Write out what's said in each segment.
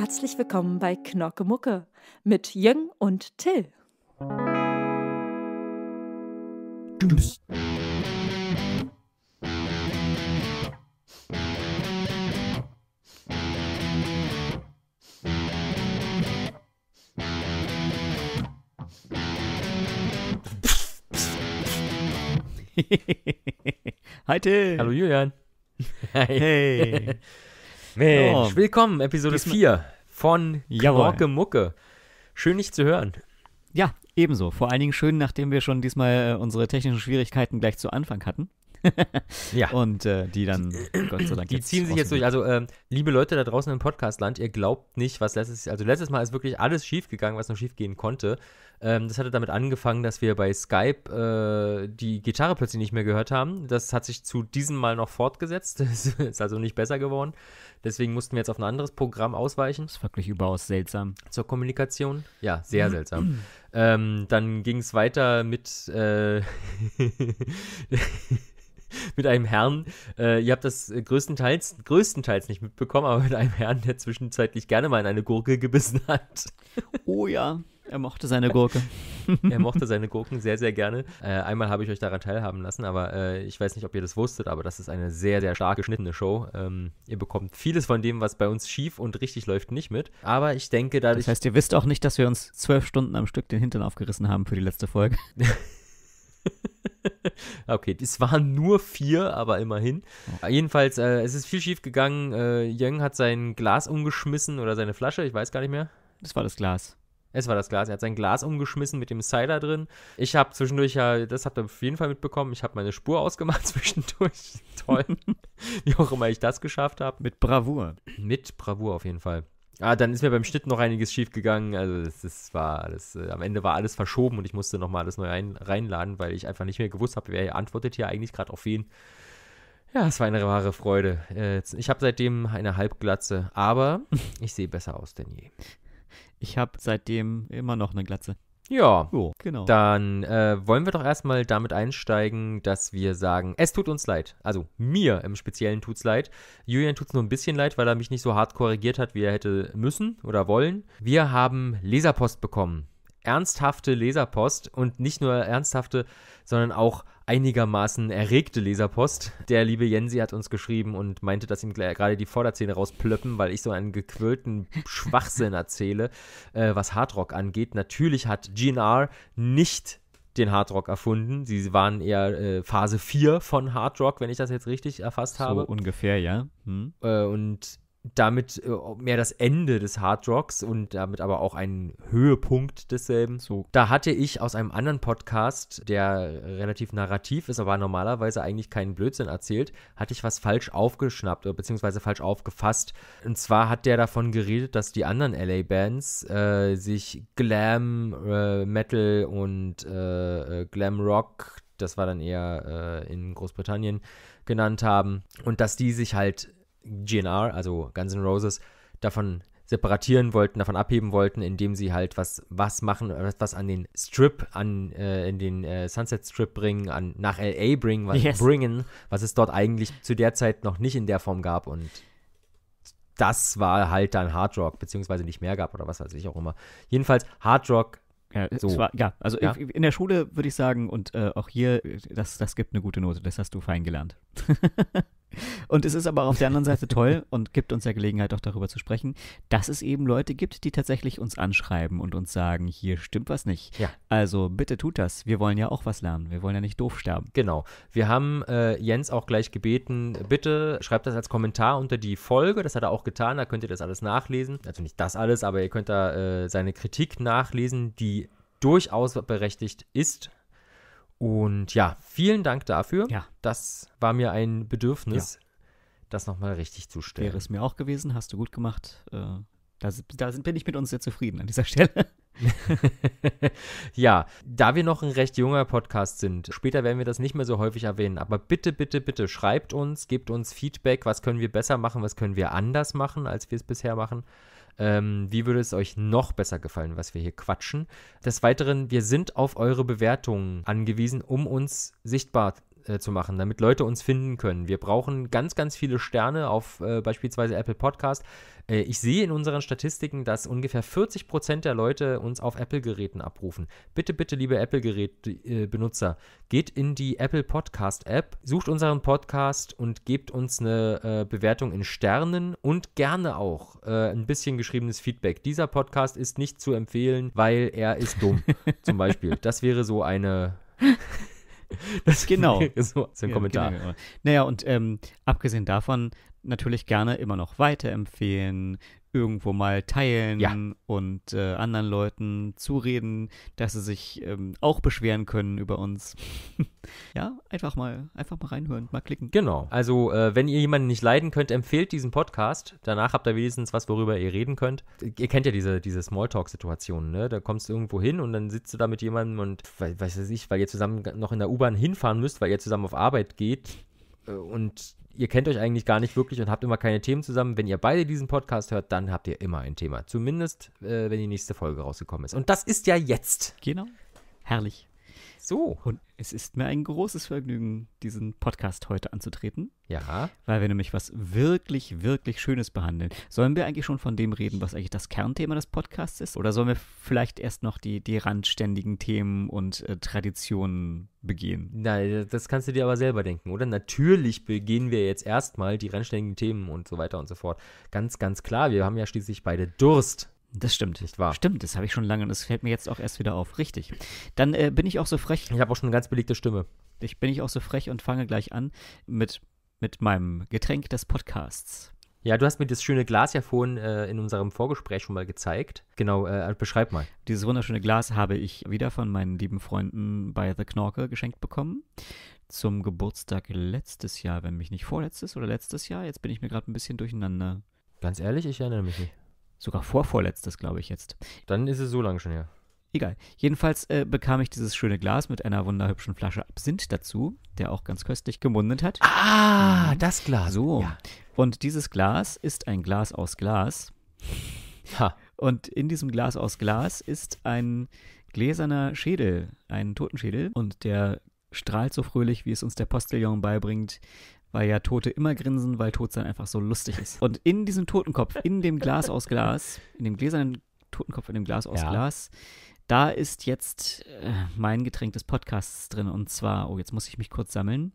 Herzlich willkommen bei Knocke Mucke mit Jüng und Till. Tschüss. Hi Till. Hallo Julian. Hi. Hey. Mensch, ja. willkommen, Episode 4 von Knorke Mucke. Schön, dich zu hören. Ja, ebenso. Vor allen Dingen schön, nachdem wir schon diesmal äh, unsere technischen Schwierigkeiten gleich zu Anfang hatten. ja. Und äh, die dann, Gott sei Dank. Die ziehen sich jetzt durch. Also, äh, liebe Leute da draußen im Podcastland, ihr glaubt nicht, was letztes Also, letztes Mal ist wirklich alles schiefgegangen, was noch schiefgehen konnte. Ähm, das hatte damit angefangen, dass wir bei Skype äh, die Gitarre plötzlich nicht mehr gehört haben. Das hat sich zu diesem Mal noch fortgesetzt. Das ist also nicht besser geworden. Deswegen mussten wir jetzt auf ein anderes Programm ausweichen. Das ist wirklich überaus seltsam. Zur Kommunikation? Ja, sehr mhm. seltsam. Ähm, dann ging es weiter mit. Äh, mit einem Herrn, äh, ihr habt das äh, größtenteils, größtenteils nicht mitbekommen, aber mit einem Herrn, der zwischenzeitlich gerne mal in eine Gurke gebissen hat. Oh ja, er mochte seine Gurke. er mochte seine Gurken sehr, sehr gerne. Äh, einmal habe ich euch daran teilhaben lassen, aber äh, ich weiß nicht, ob ihr das wusstet, aber das ist eine sehr, sehr stark geschnittene Show. Ähm, ihr bekommt vieles von dem, was bei uns schief und richtig läuft, nicht mit. Aber ich denke, dadurch. Das heißt, ihr wisst auch nicht, dass wir uns zwölf Stunden am Stück den Hintern aufgerissen haben für die letzte Folge. okay, es waren nur vier, aber immerhin. Ja. Jedenfalls, äh, es ist viel schief gegangen. Äh, Jung hat sein Glas umgeschmissen oder seine Flasche, ich weiß gar nicht mehr. Es war das Glas. Es war das Glas. Er hat sein Glas umgeschmissen mit dem Cider drin. Ich habe zwischendurch ja, das habt ihr auf jeden Fall mitbekommen, ich habe meine Spur ausgemacht zwischendurch. Toll. Wie auch immer ich das geschafft habe. Mit Bravour. Mit Bravour auf jeden Fall. Ah, dann ist mir beim Schnitt noch einiges schief gegangen. Also das, das war alles, äh, am Ende war alles verschoben und ich musste nochmal alles neu rein, reinladen, weil ich einfach nicht mehr gewusst habe, wer antwortet hier eigentlich gerade auf wen. Ja, es war eine wahre Freude. Äh, ich habe seitdem eine Halbglatze, aber ich sehe besser aus denn je. Ich habe seitdem immer noch eine Glatze. Ja, jo, genau. Dann äh, wollen wir doch erstmal damit einsteigen, dass wir sagen, es tut uns leid. Also mir im Speziellen tut es leid. Julian tut es nur ein bisschen leid, weil er mich nicht so hart korrigiert hat, wie er hätte müssen oder wollen. Wir haben Leserpost bekommen. Ernsthafte Leserpost und nicht nur ernsthafte, sondern auch einigermaßen erregte Leserpost. Der liebe Jensi hat uns geschrieben und meinte, dass ihm gerade die Vorderzähne rausplöppen, weil ich so einen gequälten Schwachsinn erzähle, äh, was Hardrock angeht. Natürlich hat GNR nicht den Hardrock erfunden. Sie waren eher äh, Phase 4 von Hardrock, wenn ich das jetzt richtig erfasst habe. So ungefähr, ja. Hm. Äh, und damit äh, mehr das Ende des Hard Rocks und damit aber auch ein Höhepunkt desselben. So. Da hatte ich aus einem anderen Podcast, der relativ narrativ ist, aber normalerweise eigentlich keinen Blödsinn erzählt, hatte ich was falsch aufgeschnappt oder beziehungsweise falsch aufgefasst. Und zwar hat der davon geredet, dass die anderen LA-Bands äh, sich Glam, äh, Metal und äh, äh Glam Rock, das war dann eher äh, in Großbritannien, genannt haben und dass die sich halt GNR, also Guns N' Roses, davon separatieren wollten, davon abheben wollten, indem sie halt was, was machen, was an den Strip, an äh, in den äh, Sunset Strip bringen, an nach LA bringen, was yes. bringen, was es dort eigentlich zu der Zeit noch nicht in der Form gab und das war halt dann Hard Rock, beziehungsweise nicht mehr gab oder was weiß ich auch immer. Jedenfalls Hard Rock. Ja, so. war, ja also ja? in der Schule würde ich sagen, und äh, auch hier, das, das gibt eine gute Note, das hast du fein gelernt. und es ist aber auf der anderen Seite toll und gibt uns ja Gelegenheit, auch darüber zu sprechen, dass es eben Leute gibt, die tatsächlich uns anschreiben und uns sagen, hier stimmt was nicht. Ja. Also bitte tut das. Wir wollen ja auch was lernen. Wir wollen ja nicht doof sterben. Genau. Wir haben äh, Jens auch gleich gebeten, bitte schreibt das als Kommentar unter die Folge. Das hat er auch getan. Da könnt ihr das alles nachlesen. Also nicht das alles, aber ihr könnt da äh, seine Kritik nachlesen, die durchaus berechtigt ist und ja, vielen Dank dafür. Ja. Das war mir ein Bedürfnis, ja. das nochmal richtig zu stellen. Wäre es mir auch gewesen, hast du gut gemacht. Äh, da, da bin ich mit uns sehr zufrieden an dieser Stelle. ja, da wir noch ein recht junger Podcast sind, später werden wir das nicht mehr so häufig erwähnen, aber bitte, bitte, bitte schreibt uns, gebt uns Feedback, was können wir besser machen, was können wir anders machen, als wir es bisher machen. Ähm, wie würde es euch noch besser gefallen, was wir hier quatschen? Des Weiteren, wir sind auf eure Bewertungen angewiesen, um uns sichtbar äh, zu machen, damit Leute uns finden können. Wir brauchen ganz, ganz viele Sterne auf äh, beispielsweise Apple Podcast. Äh, ich sehe in unseren Statistiken, dass ungefähr 40 Prozent der Leute uns auf Apple-Geräten abrufen. Bitte, bitte, liebe Apple-Gerät-Benutzer, geht in die Apple Podcast-App, sucht unseren Podcast und gebt uns eine äh, Bewertung in Sternen und gerne auch ein bisschen geschriebenes Feedback. Dieser Podcast ist nicht zu empfehlen, weil er ist dumm, zum Beispiel. Das wäre so eine. Das genau. so als ein ja, Kommentar. Genau, genau. Naja, und ähm, abgesehen davon natürlich gerne immer noch weiterempfehlen, irgendwo mal teilen ja. und äh, anderen Leuten zureden, dass sie sich ähm, auch beschweren können über uns. ja, einfach mal, einfach mal reinhören, mal klicken. Genau. Also, äh, wenn ihr jemanden nicht leiden könnt, empfehlt diesen Podcast. Danach habt ihr wenigstens was, worüber ihr reden könnt. Ihr kennt ja diese, diese Smalltalk-Situationen, ne? Da kommst du irgendwo hin und dann sitzt du da mit jemandem und weiß ich, weil ihr zusammen noch in der U-Bahn hinfahren müsst, weil ihr zusammen auf Arbeit geht äh, und ihr kennt euch eigentlich gar nicht wirklich und habt immer keine Themen zusammen. Wenn ihr beide diesen Podcast hört, dann habt ihr immer ein Thema. Zumindest, äh, wenn die nächste Folge rausgekommen ist. Und das ist ja jetzt. Genau. Herrlich. So. Und es ist mir ein großes Vergnügen, diesen Podcast heute anzutreten. Ja. Weil wir nämlich was wirklich, wirklich Schönes behandeln. Sollen wir eigentlich schon von dem reden, was eigentlich das Kernthema des Podcasts ist? Oder sollen wir vielleicht erst noch die, die randständigen Themen und äh, Traditionen begehen? Nein, das kannst du dir aber selber denken, oder? Natürlich begehen wir jetzt erstmal die randständigen Themen und so weiter und so fort. Ganz, ganz klar, wir haben ja schließlich beide Durst. Das stimmt. Nicht wahr? Stimmt, das habe ich schon lange und das fällt mir jetzt auch erst wieder auf. Richtig. Dann äh, bin ich auch so frech. Ich habe auch schon eine ganz belegte Stimme. Ich bin ich auch so frech und fange gleich an mit, mit meinem Getränk des Podcasts. Ja, du hast mir das schöne Glas ja vorhin äh, in unserem Vorgespräch schon mal gezeigt. Genau, äh, äh, beschreib mal. Dieses wunderschöne Glas habe ich wieder von meinen lieben Freunden bei The Knorke geschenkt bekommen. Zum Geburtstag letztes Jahr, wenn mich nicht vorletztes oder letztes Jahr. Jetzt bin ich mir gerade ein bisschen durcheinander. Ganz ehrlich, ich erinnere mich nicht sogar vorvorletztes, glaube ich jetzt. Dann ist es so lange schon her. Egal. Jedenfalls äh, bekam ich dieses schöne Glas mit einer wunderhübschen Flasche Absinth dazu, der auch ganz köstlich gemundet hat. Ah, mhm. das Glas. So. Ja. Und dieses Glas ist ein Glas aus Glas. Ha. Und in diesem Glas aus Glas ist ein gläserner Schädel, ein Totenschädel. Und der strahlt so fröhlich, wie es uns der Postillon beibringt, weil ja Tote immer grinsen, weil Totsein einfach so lustig ist. Und in diesem Totenkopf, in dem Glas aus Glas, in dem gläsernen Totenkopf in dem Glas aus ja. Glas, da ist jetzt äh, mein Getränk des Podcasts drin. Und zwar, oh, jetzt muss ich mich kurz sammeln.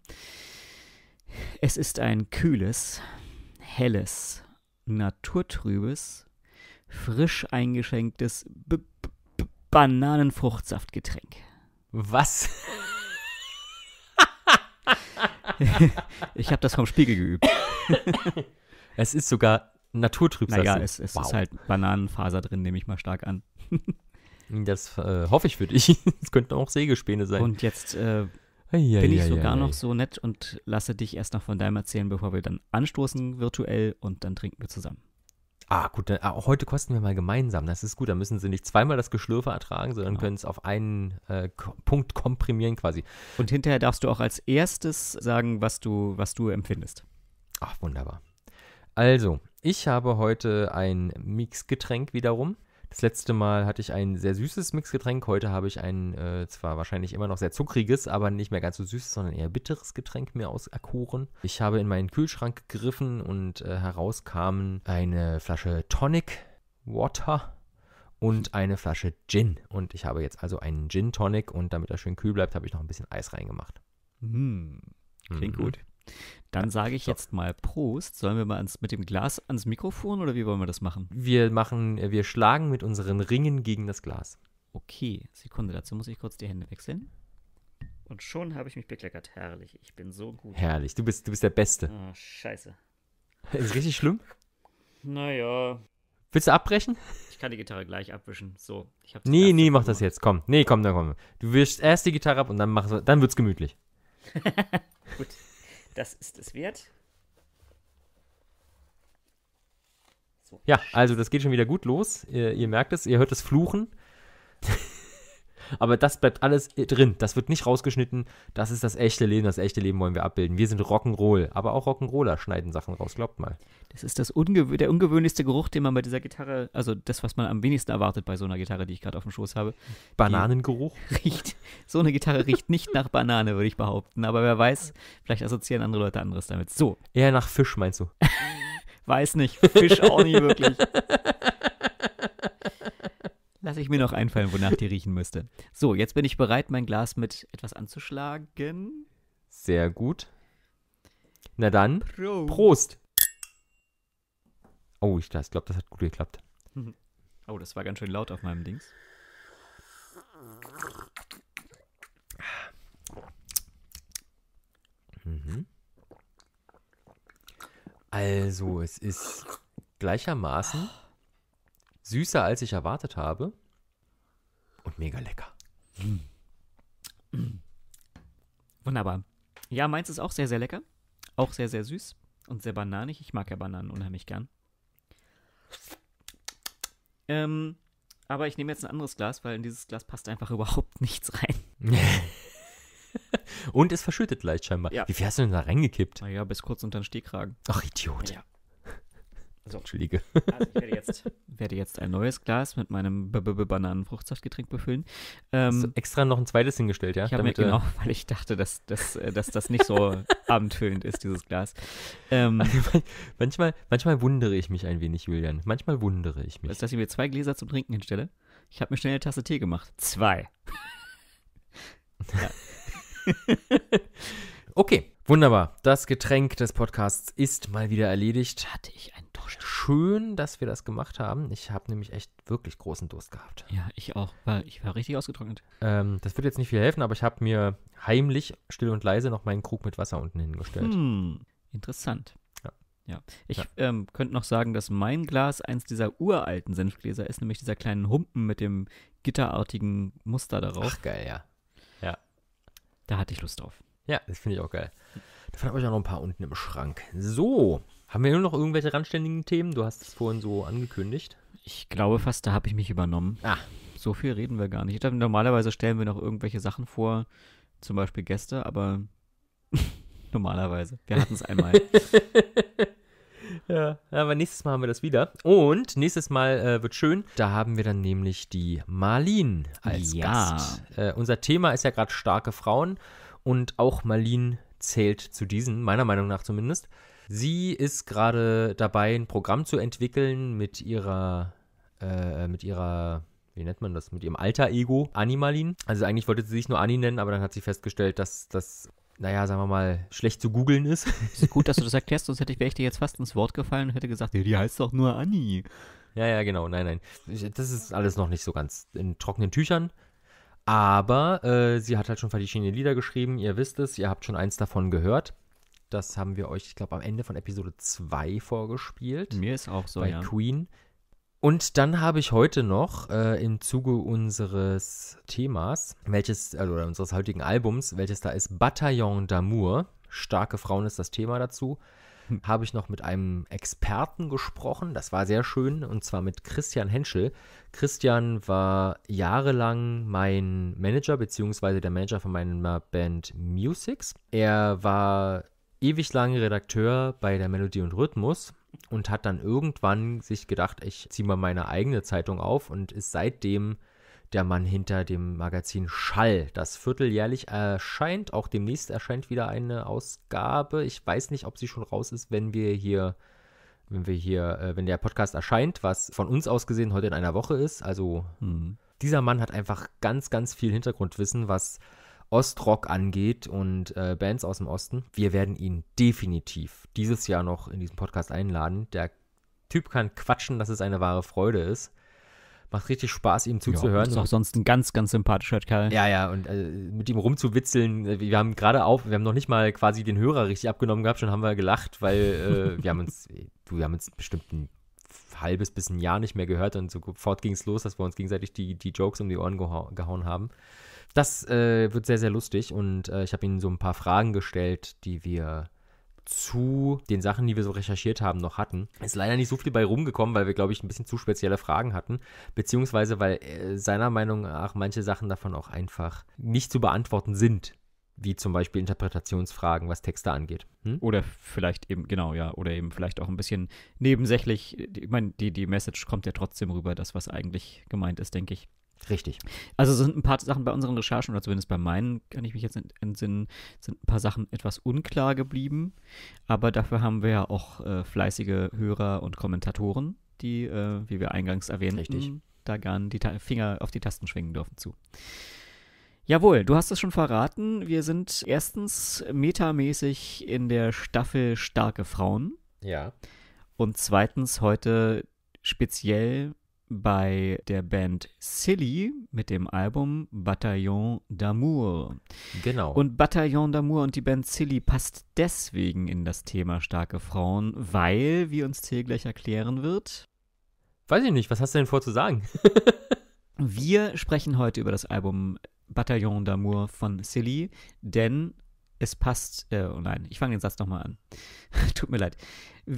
Es ist ein kühles, helles, naturtrübes, frisch eingeschenktes B B Bananenfruchtsaftgetränk. Was? ich habe das vom Spiegel geübt. es ist sogar Naturtrübsal. Naja, es, es wow. ist halt Bananenfaser drin, nehme ich mal stark an. das äh, hoffe ich für dich. Es könnten auch Sägespäne sein. Und jetzt äh, ei, ei, bin ich ei, sogar noch so nett und lasse dich erst noch von deinem erzählen, bevor wir dann anstoßen virtuell und dann trinken wir zusammen. Ah, gut, dann, ah, heute kosten wir mal gemeinsam. Das ist gut. da müssen sie nicht zweimal das Geschlürfe ertragen, sondern ja. Genau. können es auf einen äh, Punkt komprimieren quasi. Und hinterher darfst du auch als erstes sagen, was du, was du empfindest. Ach, wunderbar. Also, ich habe heute ein Mixgetränk wiederum. Das letzte Mal hatte ich ein sehr süßes Mixgetränk. Heute habe ich ein äh, zwar wahrscheinlich immer noch sehr zuckriges, aber nicht mehr ganz so süßes, sondern eher bitteres Getränk mir auserkoren. Ich habe in meinen Kühlschrank gegriffen und äh, heraus eine Flasche Tonic Water und eine Flasche Gin. Und ich habe jetzt also einen Gin Tonic und damit er schön kühl bleibt, habe ich noch ein bisschen Eis reingemacht. Mmh. Klingt mhm. gut. Dann sage ich jetzt mal Prost. Sollen wir mal ans, mit dem Glas ans Mikrofon oder wie wollen wir das machen? Wir machen, äh, wir schlagen mit unseren Ringen gegen das Glas. Okay, Sekunde, dazu muss ich kurz die Hände wechseln. Und schon habe ich mich bekleckert. Herrlich, ich bin so gut. Herrlich, du bist, du bist der Beste. Oh, scheiße. Ist richtig schlimm? Naja. Willst du abbrechen? Ich kann die Gitarre gleich abwischen. So, ich habe Nee, nee, mach das jetzt. Komm. Nee, komm, dann komm. Du wischst erst die Gitarre ab und dann machst dann wird's gemütlich. gut. Das ist es wert. So. Ja, also das geht schon wieder gut los. Ihr, ihr merkt es, ihr hört es fluchen. Aber das bleibt alles äh, drin. Das wird nicht rausgeschnitten. Das ist das echte Leben. Das echte Leben wollen wir abbilden. Wir sind Rock'n'Roll. Aber auch Rock'n'Roller schneiden Sachen raus. Glaubt mal. Das ist das ungewö der ungewöhnlichste Geruch, den man bei dieser Gitarre, also das, was man am wenigsten erwartet bei so einer Gitarre, die ich gerade auf dem Schoß habe. Bananengeruch? Riecht. So eine Gitarre riecht nicht nach Banane, würde ich behaupten. Aber wer weiß, vielleicht assoziieren andere Leute anderes damit. So. Eher nach Fisch, meinst du? weiß nicht. Fisch auch nicht wirklich. Lass ich mir noch einfallen, wonach die riechen müsste. So, jetzt bin ich bereit, mein Glas mit etwas anzuschlagen. Sehr gut. Na dann, Prost. Prost. Oh, ich glaube, das hat gut geklappt. Oh, das war ganz schön laut auf meinem Dings. Mhm. Also, es ist gleichermaßen Süßer, als ich erwartet habe. Und mega lecker. Mm. Wunderbar. Ja, meins ist auch sehr, sehr lecker. Auch sehr, sehr süß und sehr bananig. Ich mag ja Bananen unheimlich gern. Ähm, aber ich nehme jetzt ein anderes Glas, weil in dieses Glas passt einfach überhaupt nichts rein. und es verschüttet leicht scheinbar. Ja. Wie viel hast du denn da reingekippt? Naja, bis kurz unter den Stehkragen. Ach, Idiot. Ja. So. Also, Entschuldige. Also ich werde jetzt, werde jetzt ein neues Glas mit meinem B -B -B Bananenfruchtsaftgetränk befüllen. Ähm, Hast du ähm, extra noch ein zweites hingestellt, ja? Ich habe mir, äh, genau, weil ich dachte, dass, dass, äh, dass das nicht so abendfüllend ist, dieses Glas. Ähm, manchmal, manchmal wundere ich mich ein wenig, Julian. Manchmal wundere ich mich. Ist, dass ich mir zwei Gläser zum Trinken hinstelle? Ich habe mir schnell eine Tasse Tee gemacht. Zwei. okay, wunderbar. Das Getränk des Podcasts ist mal wieder erledigt. Hatte ich auch schön, dass wir das gemacht haben. Ich habe nämlich echt wirklich großen Durst gehabt. Ja, ich auch. War, ich war richtig ausgetrocknet. Ähm, das wird jetzt nicht viel helfen, aber ich habe mir heimlich, still und leise, noch meinen Krug mit Wasser unten hingestellt. Hm, interessant. Ja. ja. Ich ja. Ähm, könnte noch sagen, dass mein Glas eins dieser uralten Senfgläser ist, nämlich dieser kleinen Humpen mit dem gitterartigen Muster darauf. Ach, geil, ja. Ja. Da hatte ich Lust drauf. Ja, das finde ich auch geil. Davon habe ich auch noch ein paar unten im Schrank. So, haben wir nur noch irgendwelche randständigen Themen? Du hast es vorhin so angekündigt. Ich glaube fast, da habe ich mich übernommen. Ah. So viel reden wir gar nicht. Dachte, normalerweise stellen wir noch irgendwelche Sachen vor, zum Beispiel Gäste, aber normalerweise. Wir hatten es einmal. ja, aber nächstes Mal haben wir das wieder. Und nächstes Mal äh, wird schön. Da haben wir dann nämlich die Marlin als ja. Gast. Äh, unser Thema ist ja gerade starke Frauen und auch Marlin zählt zu diesen, meiner Meinung nach zumindest. Sie ist gerade dabei, ein Programm zu entwickeln mit ihrer, äh, mit ihrer wie nennt man das, mit ihrem alter Ego, Animalin. Also eigentlich wollte sie sich nur Annie nennen, aber dann hat sie festgestellt, dass das, naja, sagen wir mal, schlecht zu googeln ist. ist gut, dass du das erklärst, sonst hätte ich, wäre ich dir jetzt fast ins Wort gefallen und hätte gesagt, ja, die heißt doch nur Annie. Ja, ja, genau, nein, nein. Das ist alles noch nicht so ganz in trockenen Tüchern. Aber äh, sie hat halt schon verschiedene Lieder geschrieben, ihr wisst es, ihr habt schon eins davon gehört. Das haben wir euch, ich glaube, am Ende von Episode 2 vorgespielt. Mir ist auch so, bei ja. Queen. Und dann habe ich heute noch äh, im Zuge unseres Themas, welches, also unseres heutigen Albums, welches da ist, Bataillon d'Amour, starke Frauen ist das Thema dazu, hm. habe ich noch mit einem Experten gesprochen. Das war sehr schön, und zwar mit Christian Henschel. Christian war jahrelang mein Manager, beziehungsweise der Manager von meiner Band Musics. Er war ewig lange Redakteur bei der Melodie und Rhythmus und hat dann irgendwann sich gedacht, ich ziehe mal meine eigene Zeitung auf und ist seitdem der Mann hinter dem Magazin Schall, das vierteljährlich erscheint. Auch demnächst erscheint wieder eine Ausgabe. Ich weiß nicht, ob sie schon raus ist, wenn wir hier, wenn wir hier, äh, wenn der Podcast erscheint, was von uns aus gesehen heute in einer Woche ist. Also mhm. dieser Mann hat einfach ganz, ganz viel Hintergrundwissen, was Ostrock angeht und äh, Bands aus dem Osten. Wir werden ihn definitiv dieses Jahr noch in diesen Podcast einladen. Der Typ kann quatschen, dass es eine wahre Freude ist. Macht richtig Spaß, ihm zuzuhören. Ja, ist auch sonst ein ganz, ganz sympathischer Kerl. Ja, ja, und äh, mit ihm rumzuwitzeln. Äh, wir haben gerade auf, wir haben noch nicht mal quasi den Hörer richtig abgenommen gehabt, schon haben wir gelacht, weil äh, wir haben uns, äh, du, wir haben uns bestimmt ein halbes bis ein Jahr nicht mehr gehört und sofort ging es los, dass wir uns gegenseitig die, die Jokes um die Ohren gehauen haben. Das äh, wird sehr, sehr lustig und äh, ich habe ihnen so ein paar Fragen gestellt, die wir zu den Sachen, die wir so recherchiert haben, noch hatten. Ist leider nicht so viel bei rumgekommen, weil wir, glaube ich, ein bisschen zu spezielle Fragen hatten, beziehungsweise weil äh, seiner Meinung nach manche Sachen davon auch einfach nicht zu beantworten sind, wie zum Beispiel Interpretationsfragen, was Texte angeht. Hm? Oder vielleicht eben, genau, ja, oder eben vielleicht auch ein bisschen nebensächlich. Ich meine, die, die Message kommt ja trotzdem rüber, das, was eigentlich gemeint ist, denke ich. Richtig. Also sind ein paar Sachen bei unseren Recherchen, oder zumindest bei meinen, kann ich mich jetzt entsinnen, sind ein paar Sachen etwas unklar geblieben. Aber dafür haben wir ja auch äh, fleißige Hörer und Kommentatoren, die, äh, wie wir eingangs erwähnt haben, da gern die Ta Finger auf die Tasten schwingen dürfen zu. Jawohl, du hast es schon verraten. Wir sind erstens metamäßig in der Staffel Starke Frauen. Ja. Und zweitens heute speziell bei der Band Silly mit dem Album Bataillon d'Amour. Genau. Und Bataillon d'Amour und die Band Silly passt deswegen in das Thema starke Frauen, weil, wie uns Till gleich erklären wird. Weiß ich nicht, was hast du denn vor zu sagen? wir sprechen heute über das Album Bataillon d'Amour von Silly, denn es passt. Äh, oh nein, ich fange den Satz nochmal an. Tut mir leid.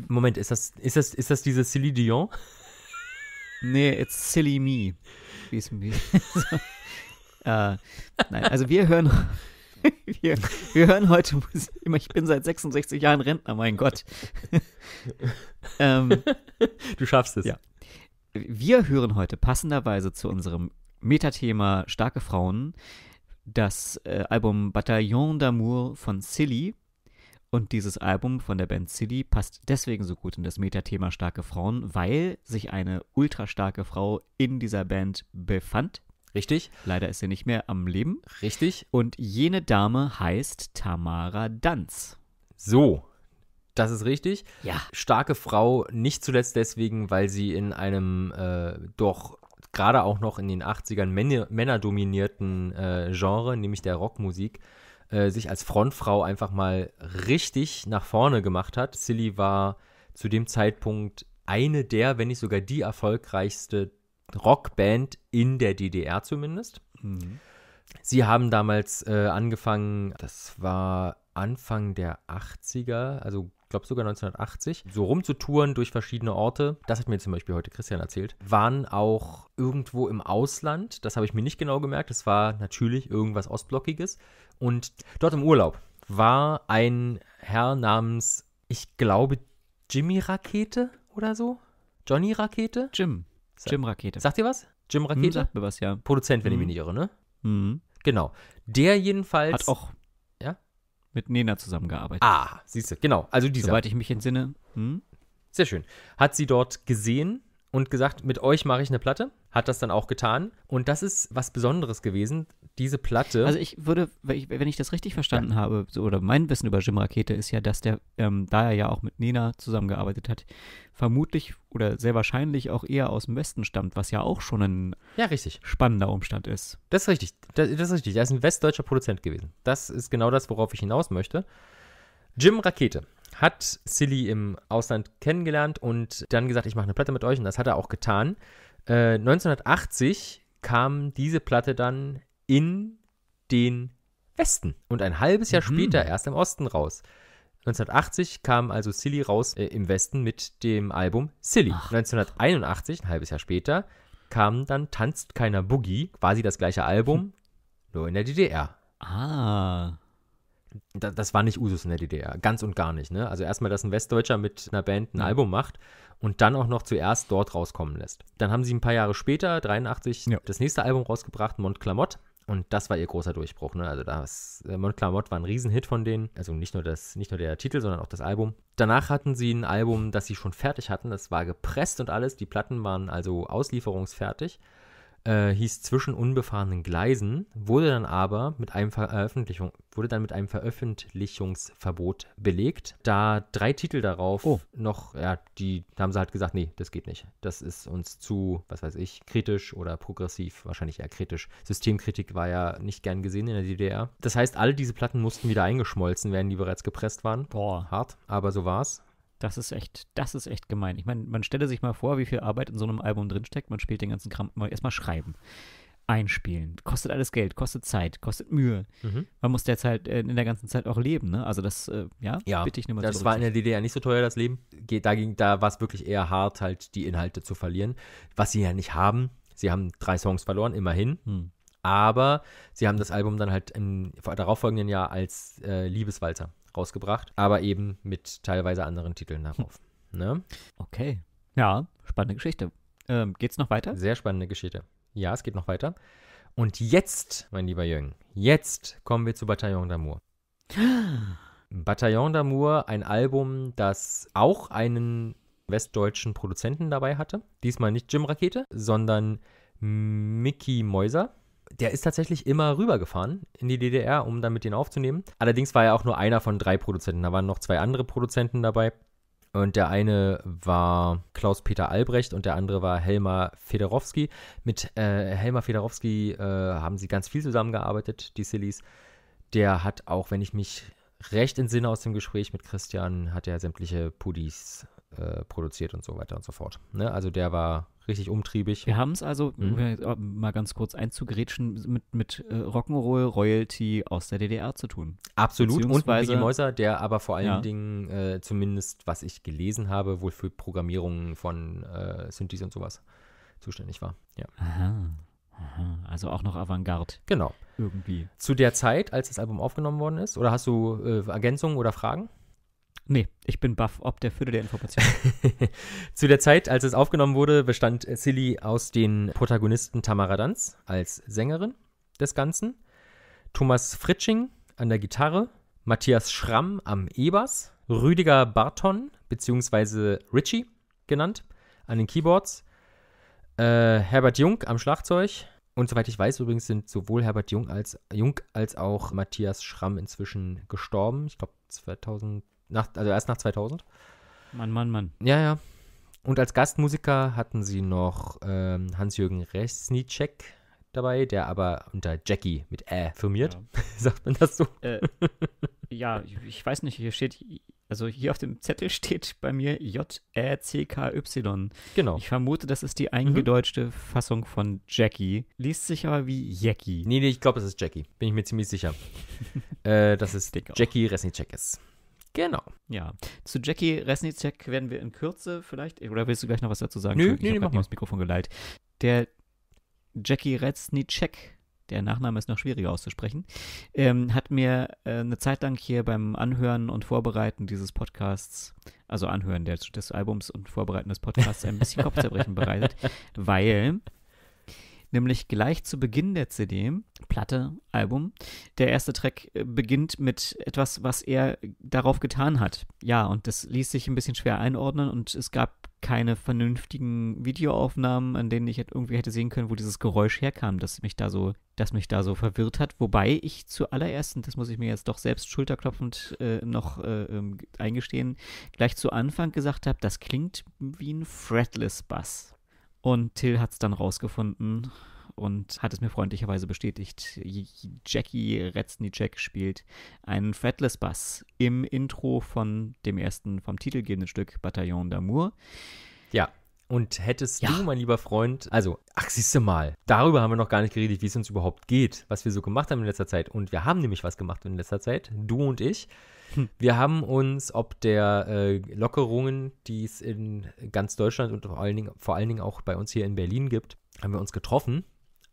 Moment, ist das, ist das, ist das diese Silly Dion? Nee, it's silly me. Wie ist wie? Äh, nein, also wir hören, wir, wir hören heute Musik. Ich bin seit 66 Jahren Rentner, mein Gott. ähm, du schaffst es. Ja. Wir hören heute passenderweise zu unserem Metathema Starke Frauen das äh, Album Bataillon d'amour von Silly und dieses Album von der Band Silly passt deswegen so gut in das Metathema starke Frauen, weil sich eine ultra starke Frau in dieser Band befand. Richtig. Leider ist sie nicht mehr am Leben. Richtig. Und jene Dame heißt Tamara Danz. So, das ist richtig. Ja. Starke Frau, nicht zuletzt deswegen, weil sie in einem äh, doch gerade auch noch in den 80ern männerdominierten äh, Genre, nämlich der Rockmusik, äh, sich als Frontfrau einfach mal richtig nach vorne gemacht hat. Silly war zu dem Zeitpunkt eine der, wenn nicht sogar die erfolgreichste Rockband in der DDR zumindest. Mhm. Sie haben damals äh, angefangen, das war Anfang der 80er, also glaube sogar 1980, so rumzutouren durch verschiedene Orte. Das hat mir zum Beispiel heute Christian erzählt. Waren auch irgendwo im Ausland, das habe ich mir nicht genau gemerkt, das war natürlich irgendwas Ostblockiges. Und dort im Urlaub war ein Herr namens, ich glaube, Jimmy Rakete oder so? Johnny Rakete? Jim. Jim Rakete. Sagt ihr was? Jim Rakete? Hm, sagt mir was, ja. Produzent, wenn hm. ich mich hm. nicht irre, ne? Mhm. Genau. Der jedenfalls. Hat auch mit Nena zusammengearbeitet. Ah, siehst du, genau. Also dieser. Soweit ich mich entsinne. Hm? Sehr schön. Hat sie dort gesehen und gesagt, mit euch mache ich eine Platte hat das dann auch getan. Und das ist was Besonderes gewesen, diese Platte. Also ich würde, wenn ich das richtig verstanden ja. habe, so, oder mein Wissen über Jim Rakete ist ja, dass der, ähm, da er ja auch mit Nena zusammengearbeitet hat, vermutlich oder sehr wahrscheinlich auch eher aus dem Westen stammt, was ja auch schon ein ja, richtig. spannender Umstand ist. Das ist richtig. Das, das ist richtig. Er ist ein westdeutscher Produzent gewesen. Das ist genau das, worauf ich hinaus möchte. Jim Rakete hat Silly im Ausland kennengelernt und dann gesagt, ich mache eine Platte mit euch und das hat er auch getan. 1980 äh, kam diese Platte dann in den Westen und ein halbes Jahr mhm. später erst im Osten raus. 1980 kam also Silly raus äh, im Westen mit dem Album Silly. Ach. 1981, ein halbes Jahr später, kam dann Tanzt keiner Boogie, quasi das gleiche Album, hm. nur in der DDR. Ah. Da, das war nicht Usus in der DDR, ganz und gar nicht. Ne? Also erstmal, dass ein Westdeutscher mit einer Band ein mhm. Album macht und dann auch noch zuerst dort rauskommen lässt. Dann haben sie ein paar Jahre später, 83, ja. das nächste Album rausgebracht, Montclamotte. Und das war ihr großer Durchbruch. Ne? Also das äh, Montclamotte war ein Riesenhit von denen. Also nicht nur, das, nicht nur der Titel, sondern auch das Album. Danach hatten sie ein Album, das sie schon fertig hatten. Das war gepresst und alles. Die Platten waren also auslieferungsfertig. Äh, hieß Zwischen unbefahrenen Gleisen, wurde dann aber mit einem Veröffentlichung, wurde dann mit einem Veröffentlichungsverbot belegt, da drei Titel darauf oh. noch, ja, die haben sie halt gesagt, nee, das geht nicht. Das ist uns zu, was weiß ich, kritisch oder progressiv, wahrscheinlich eher kritisch. Systemkritik war ja nicht gern gesehen in der DDR. Das heißt, alle diese Platten mussten wieder eingeschmolzen werden, die bereits gepresst waren. Boah. Hart, aber so war's. Das ist echt, das ist echt gemein. Ich meine, man stelle sich mal vor, wie viel Arbeit in so einem Album drinsteckt. Man spielt den ganzen Kram immer erstmal schreiben, einspielen. Kostet alles Geld, kostet Zeit, kostet Mühe. Mhm. Man muss derzeit halt, äh, in der ganzen Zeit auch leben, ne? Also das, äh, ja, ja, bitte ich nur mal Das war in der DDR nicht so teuer, das Leben. Da da war es wirklich eher hart, halt die Inhalte zu verlieren. Was sie ja nicht haben. Sie haben drei Songs verloren, immerhin. Hm. Aber sie haben das Album dann halt im darauffolgenden Jahr als äh, Liebeswalzer rausgebracht, aber eben mit teilweise anderen Titeln darauf. Hm. ne? Okay. Ja, spannende Geschichte. Ähm, geht's noch weiter? Sehr spannende Geschichte. Ja, es geht noch weiter. Und jetzt, mein lieber Jürgen, jetzt kommen wir zu Bataillon d'Amour. Bataillon d'Amour, ein Album, das auch einen westdeutschen Produzenten dabei hatte. Diesmal nicht Jim Rakete, sondern Mickey Mäuser der ist tatsächlich immer rübergefahren in die DDR, um dann mit denen aufzunehmen. Allerdings war er auch nur einer von drei Produzenten. Da waren noch zwei andere Produzenten dabei. Und der eine war Klaus-Peter Albrecht und der andere war Helma Federowski. Mit äh, Helma Federowski äh, haben sie ganz viel zusammengearbeitet, die Sillies. Der hat auch, wenn ich mich recht entsinne aus dem Gespräch mit Christian, hat er sämtliche Pudis äh, produziert und so weiter und so fort. Ne? Also der war richtig umtriebig. Wir haben es also, mhm. um äh, mal ganz kurz einzugrätschen, mit, mit äh, Rock'n'Roll Royalty aus der DDR zu tun. Absolut. Und Mickey Mäuser, der aber vor allen ja. Dingen, äh, zumindest was ich gelesen habe, wohl für Programmierungen von äh, Synthes und sowas zuständig war. Ja. Aha. Aha. Also auch noch Avantgarde. Genau. Irgendwie. Zu der Zeit, als das Album aufgenommen worden ist? Oder hast du äh, Ergänzungen oder Fragen? Nee. Ich bin baff, ob der Fülle der Information. Zu der Zeit, als es aufgenommen wurde, bestand Silly aus den Protagonisten Tamara Danz als Sängerin des Ganzen, Thomas Fritsching an der Gitarre, Matthias Schramm am E-Bass, Rüdiger Barton bzw. Richie genannt an den Keyboards, äh, Herbert Jung am Schlagzeug und soweit ich weiß übrigens sind sowohl Herbert Jung als, Jung als auch Matthias Schramm inzwischen gestorben. Ich glaube 2000 nach, also erst nach 2000. Mann, Mann, Mann. Ja, ja. Und als Gastmusiker hatten sie noch ähm, Hans-Jürgen Resnicek dabei, der aber unter Jackie mit Ä firmiert. Ja. Sagt man das so? Äh, ja, ich weiß nicht, hier steht, also hier auf dem Zettel steht bei mir J-Ä-C-K-Y. Genau. Ich vermute, das ist die mhm. eingedeutschte mhm. Fassung von Jackie. Liest sich aber wie Jackie. Nee, nee, ich glaube, es ist Jackie. Bin ich mir ziemlich sicher. äh, dass es Jackie Resnicek ist. Genau. Ja. Zu Jackie Resnicek werden wir in Kürze vielleicht, oder willst du gleich noch was dazu sagen? Nö, ich nö, habe das Mikrofon geleitet. Der Jackie Resnicek, der Nachname ist noch schwieriger auszusprechen, ähm, hat mir äh, eine Zeit lang hier beim Anhören und Vorbereiten dieses Podcasts, also Anhören des, des Albums und Vorbereiten des Podcasts, ein bisschen Kopfzerbrechen bereitet, weil nämlich gleich zu Beginn der CD, Platte, Album. Der erste Track äh, beginnt mit etwas, was er darauf getan hat. Ja, und das ließ sich ein bisschen schwer einordnen und es gab keine vernünftigen Videoaufnahmen, an denen ich irgendwie hätte sehen können, wo dieses Geräusch herkam, das mich da so, das mich da so verwirrt hat. Wobei ich zuallererst, und das muss ich mir jetzt doch selbst schulterklopfend äh, noch äh, ähm, eingestehen, gleich zu Anfang gesagt habe, das klingt wie ein Fretless Bass. Und Till hat es dann rausgefunden und hat es mir freundlicherweise bestätigt. Jackie Retznicek spielt einen Fretless Bass im Intro von dem ersten, vom titelgebenden Stück Bataillon d'Amour. Ja. Und hättest ja. du, mein lieber Freund, also, ach, siehst du mal, darüber haben wir noch gar nicht geredet, wie es uns überhaupt geht, was wir so gemacht haben in letzter Zeit. Und wir haben nämlich was gemacht in letzter Zeit, du und ich. Hm. Wir haben uns, ob der äh, Lockerungen, die es in ganz Deutschland und vor allen, Dingen, vor allen Dingen auch bei uns hier in Berlin gibt, haben wir uns getroffen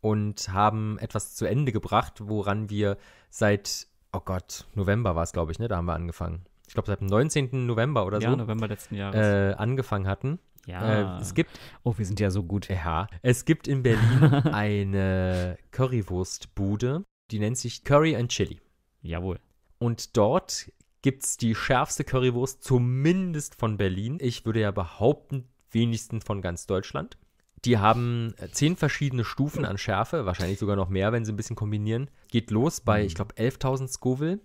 und haben etwas zu Ende gebracht, woran wir seit, oh Gott, November war es, glaube ich, ne? Da haben wir angefangen. Ich glaube, seit dem 19. November oder ja, so. Ja, November letzten Jahres. Äh, angefangen hatten. Ja. Äh, es gibt. Oh, wir sind ja so gut. Ja. Es gibt in Berlin eine Currywurstbude, die nennt sich Curry and Chili. Jawohl. Und dort gibt es die schärfste Currywurst, zumindest von Berlin. Ich würde ja behaupten, wenigstens von ganz Deutschland. Die haben äh, zehn verschiedene Stufen an Schärfe, wahrscheinlich sogar noch mehr, wenn sie ein bisschen kombinieren. Geht los bei, mhm. ich glaube, 11.000 Scoville.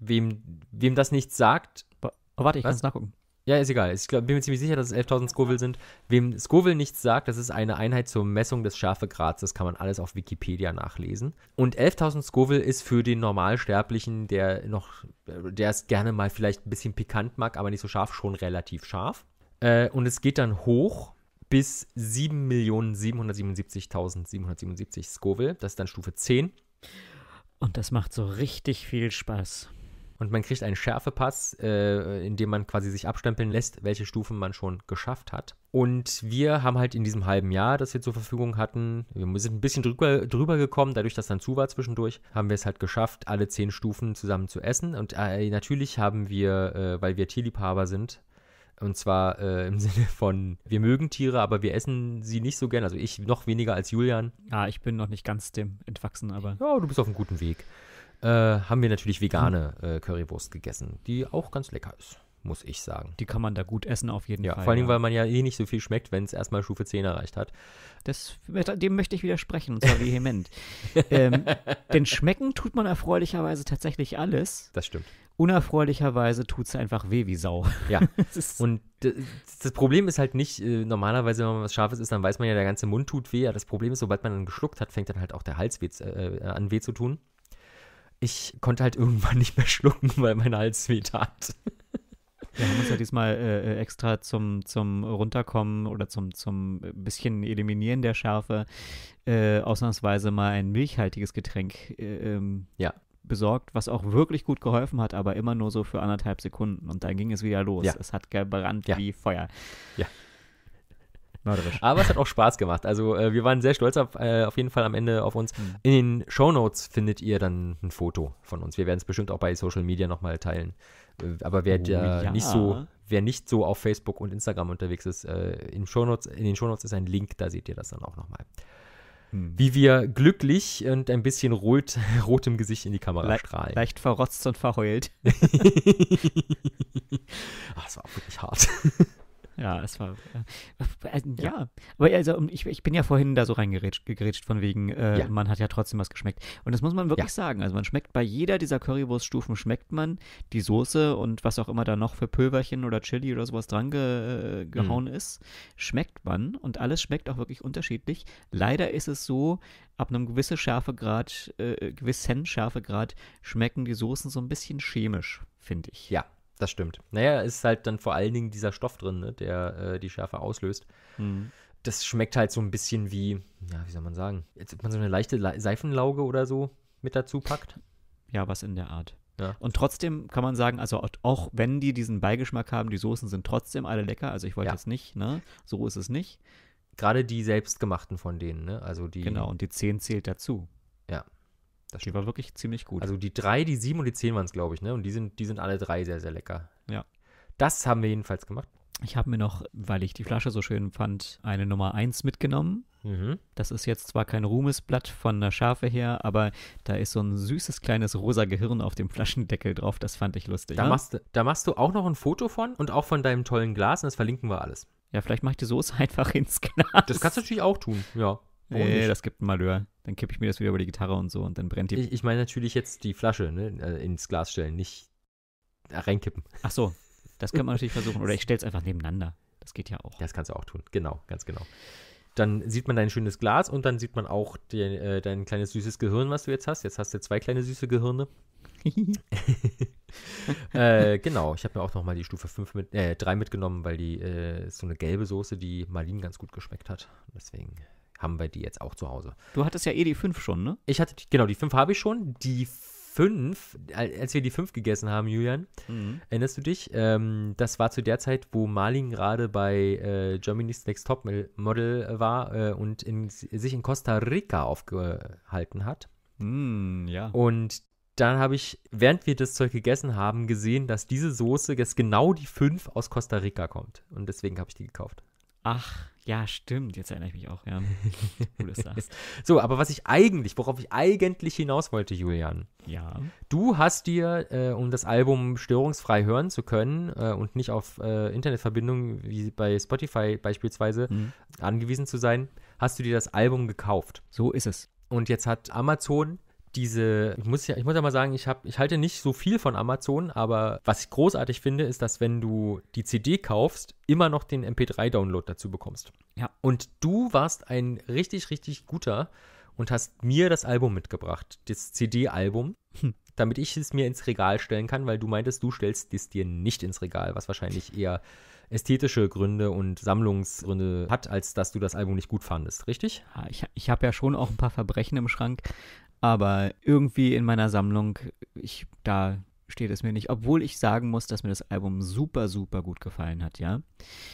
Wem, wem das nichts sagt. oh, warte, ich kann es nachgucken. Ja, ist egal. Ich glaub, bin mir ziemlich sicher, dass es 11.000 Scoville sind. Wem Scoville nichts sagt, das ist eine Einheit zur Messung des Schärfegrads. Das kann man alles auf Wikipedia nachlesen. Und 11.000 Scoville ist für den Normalsterblichen, der noch, der es gerne mal vielleicht ein bisschen pikant mag, aber nicht so scharf, schon relativ scharf. Äh, und es geht dann hoch bis 7.777.777 Scoville. Das ist dann Stufe 10. Und das macht so richtig viel Spaß und man kriegt einen Schärfepass, äh, in dem man quasi sich abstempeln lässt, welche Stufen man schon geschafft hat. Und wir haben halt in diesem halben Jahr, das wir zur Verfügung hatten, wir sind ein bisschen drüber, drüber gekommen, dadurch, dass dann zu war zwischendurch, haben wir es halt geschafft, alle zehn Stufen zusammen zu essen. Und äh, natürlich haben wir, äh, weil wir Tierliebhaber sind, und zwar äh, im Sinne von, wir mögen Tiere, aber wir essen sie nicht so gern. Also ich noch weniger als Julian. Ah, ich bin noch nicht ganz dem entwachsen, aber. Ja, du bist auf einem guten Weg. Äh, haben wir natürlich vegane äh, Currywurst gegessen, die auch ganz lecker ist, muss ich sagen. Die kann man da gut essen auf jeden ja, Fall. Vor allem, ja. weil man ja eh nicht so viel schmeckt, wenn es erstmal Stufe 10 erreicht hat. Das, dem möchte ich widersprechen, und zwar vehement. ähm, denn schmecken tut man erfreulicherweise tatsächlich alles. Das stimmt unerfreulicherweise tut es einfach weh wie Sau. Ja. Und das Problem ist halt nicht, äh, normalerweise, wenn man was Scharfes ist, dann weiß man ja, der ganze Mund tut weh. das Problem ist, sobald man dann geschluckt hat, fängt dann halt auch der Hals weh, äh, äh, an weh zu tun ich konnte halt irgendwann nicht mehr schlucken, weil mein Hals weh tat. Wir haben uns ja diesmal äh, äh, extra zum, zum Runterkommen oder zum, zum bisschen Eliminieren der Schärfe äh, ausnahmsweise mal ein milchhaltiges Getränk äh, ähm, ja. besorgt, was auch wirklich gut geholfen hat, aber immer nur so für anderthalb Sekunden. Und dann ging es wieder los. Ja. Es hat gebrannt ja. wie Feuer. Ja. Mörderisch. Aber es hat auch Spaß gemacht. Also äh, wir waren sehr stolz auf, äh, auf jeden Fall am Ende auf uns. Mhm. In den Show Notes findet ihr dann ein Foto von uns. Wir werden es bestimmt auch bei Social Media nochmal teilen. Äh, aber wer oh, ja. nicht so, wer nicht so auf Facebook und Instagram unterwegs ist, äh, in, Shownotes, in den Shownotes ist ein Link, da seht ihr das dann auch nochmal. Hm. Wie wir glücklich und ein bisschen rot, rot Gesicht in die Kamera Le strahlen. Leicht verrotzt und verheult. Ach, ah, das war auch wirklich hart. Ja, es war. Äh, also, ja. ja. aber also ich, ich bin ja vorhin da so reingerätscht von wegen, äh, ja. man hat ja trotzdem was geschmeckt. Und das muss man wirklich ja. sagen. Also man schmeckt bei jeder dieser Currywurststufen schmeckt man die Soße und was auch immer da noch für Pülverchen oder Chili oder sowas dran ge, äh, mhm. gehauen mhm. ist, schmeckt man und alles schmeckt auch wirklich unterschiedlich. Leider ist es so, ab einem gewissen Schärfegrad, äh, gewissen Schärfegrad schmecken die Soßen so ein bisschen chemisch, finde ich. Ja. Das stimmt. Naja, ist halt dann vor allen Dingen dieser Stoff drin, ne, der äh, die Schärfe auslöst. Mhm. Das schmeckt halt so ein bisschen wie, ja, wie soll man sagen, jetzt, ob man so eine leichte Le Seifenlauge oder so mit dazu packt. Ja, was in der Art. Ja. Und trotzdem kann man sagen, also auch wenn die diesen Beigeschmack haben, die Soßen sind trotzdem alle lecker. Also ich wollte ja. jetzt nicht, ne? So ist es nicht. Gerade die selbstgemachten von denen, ne? Also die. Genau, und die 10 zählt dazu. Das die war wirklich ziemlich gut. Also die drei, die sieben und die zehn waren es, glaube ich, ne? Und die sind, die sind alle drei sehr, sehr lecker. Ja. Das haben wir jedenfalls gemacht. Ich habe mir noch, weil ich die Flasche so schön fand, eine Nummer eins mitgenommen. Mhm. Das ist jetzt zwar kein Ruhmesblatt von der Schafe her, aber da ist so ein süßes kleines rosa Gehirn auf dem Flaschendeckel drauf. Das fand ich lustig. Da, ja? Ne? machst, da machst du auch noch ein Foto von und auch von deinem tollen Glas und das verlinken wir alles. Ja, vielleicht mach ich die Soße einfach ins Glas. Das kannst du natürlich auch tun, ja. Nee, das gibt ein Malheur dann kippe ich mir das wieder über die Gitarre und so und dann brennt die. Ich, ich meine natürlich jetzt die Flasche, ne? Äh, ins Glas stellen, nicht reinkippen. Ach so, das könnte man natürlich versuchen. Oder ich stelle es einfach nebeneinander. Das geht ja auch. Das kannst du auch tun, genau, ganz genau. Dann sieht man dein schönes Glas und dann sieht man auch die, äh, dein kleines süßes Gehirn, was du jetzt hast. Jetzt hast du zwei kleine süße Gehirne. äh, genau, ich habe mir auch nochmal die Stufe 5 mit, äh, 3 mitgenommen, weil die äh, ist so eine gelbe Soße, die Marlin ganz gut geschmeckt hat. Deswegen haben wir die jetzt auch zu Hause. Du hattest ja eh die 5 schon, ne? Ich hatte, genau, die 5 habe ich schon. Die 5, als wir die 5 gegessen haben, Julian, mhm. erinnerst du dich? Ähm, das war zu der Zeit, wo Marlin gerade bei äh, Germany's Next Top Model äh, war äh, und in, sich in Costa Rica aufgehalten hat. Mm, ja. Und dann habe ich, während wir das Zeug gegessen haben, gesehen, dass diese Soße jetzt genau die 5 aus Costa Rica kommt. Und deswegen habe ich die gekauft. Ach, ja, stimmt. Jetzt erinnere ich mich auch, ja. so, aber was ich eigentlich, worauf ich eigentlich hinaus wollte, Julian. Ja. Du hast dir, äh, um das Album störungsfrei hören zu können äh, und nicht auf äh, Internetverbindungen wie bei Spotify beispielsweise mhm. angewiesen zu sein, hast du dir das Album gekauft. So ist es. Und jetzt hat Amazon diese, ich muss ja, ich muss ja mal sagen, ich, hab, ich halte nicht so viel von Amazon, aber was ich großartig finde, ist, dass wenn du die CD kaufst, immer noch den MP3-Download dazu bekommst. Ja. Und du warst ein richtig, richtig guter und hast mir das Album mitgebracht, das CD-Album, hm. damit ich es mir ins Regal stellen kann, weil du meintest, du stellst es dir nicht ins Regal, was wahrscheinlich eher ästhetische Gründe und Sammlungsgründe hat, als dass du das Album nicht gut fandest, richtig? Ja, ich, ich habe ja schon auch ein paar Verbrechen im Schrank, aber irgendwie in meiner Sammlung, ich, da steht es mir nicht, obwohl ich sagen muss, dass mir das Album super, super gut gefallen hat, ja.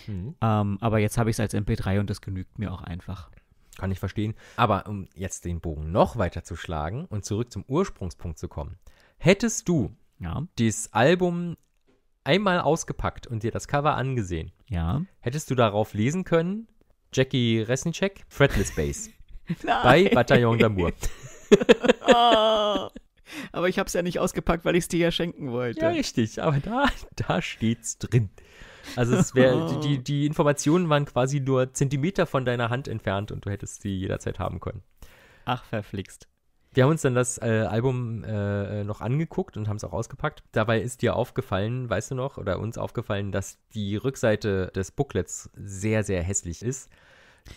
Mhm. Ähm, aber jetzt habe ich es als MP3 und das genügt mir auch einfach. Kann ich verstehen. Aber um jetzt den Bogen noch weiter zu schlagen und zurück zum Ursprungspunkt zu kommen, hättest du ja. das Album einmal ausgepackt und dir das Cover angesehen, ja. hättest du darauf lesen können, Jackie Resnicek, Fretless Bass bei Bataillon d'Amour. Aber ich habe es ja nicht ausgepackt, weil ich es dir ja schenken wollte. Ja, richtig. Aber da, da es drin. Also es wär, die, oh. die Informationen waren quasi nur Zentimeter von deiner Hand entfernt und du hättest sie jederzeit haben können. Ach, verflixt. Wir haben uns dann das äh, Album äh, äh noch angeguckt und haben es auch ausgepackt. Dabei ist dir aufgefallen, weißt du noch, oder uns aufgefallen, dass die Rückseite des Booklets sehr, sehr hässlich ist.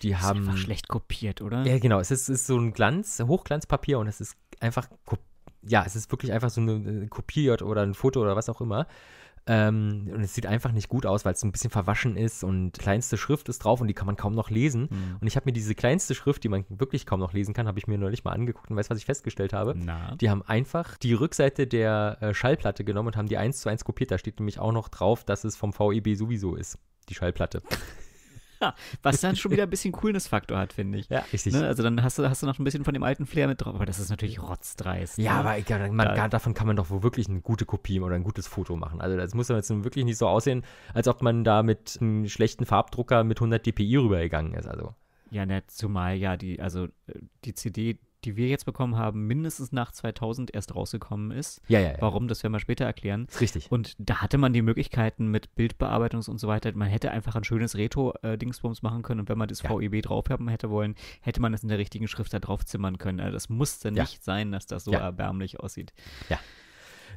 Die das haben. Ist einfach schlecht kopiert, oder? Ja, genau. Es ist, ist so ein Glanz, Hochglanzpapier und es ist einfach. Ja, es ist wirklich einfach so eine äh, Kopie oder ein Foto oder was auch immer. Ähm, und es sieht einfach nicht gut aus, weil es ein bisschen verwaschen ist und kleinste Schrift ist drauf und die kann man kaum noch lesen. Mhm. Und ich habe mir diese kleinste Schrift, die man wirklich kaum noch lesen kann, habe ich mir neulich mal angeguckt und weiß, was ich festgestellt habe. Na? Die haben einfach die Rückseite der äh, Schallplatte genommen und haben die eins zu eins kopiert. Da steht nämlich auch noch drauf, dass es vom VEB sowieso ist, die Schallplatte. Was dann schon wieder ein bisschen Coolness-Faktor hat, finde ich. Ja, richtig. Ne? Also dann hast du, hast du noch ein bisschen von dem alten Flair mit drauf, aber das ist natürlich rotzdreist. Ja, ne? aber ich, man, da, davon kann man doch wohl wirklich eine gute Kopie oder ein gutes Foto machen. Also das muss jetzt wirklich nicht so aussehen, als ob man da mit einem schlechten Farbdrucker mit 100 dpi rübergegangen ist. Also ja, nett, zumal ja die, also äh, die CD, die wir jetzt bekommen haben, mindestens nach 2000 erst rausgekommen ist. Ja, ja, ja. Warum, das werden wir später erklären. Ist richtig. Und da hatte man die Möglichkeiten mit Bildbearbeitungs und so weiter. Man hätte einfach ein schönes Retro-Dingsbums machen können und wenn man das ja. VEB haben hätte wollen, hätte man es in der richtigen Schrift da drauf zimmern können. Also das musste ja. nicht sein, dass das so ja. erbärmlich aussieht. Ja.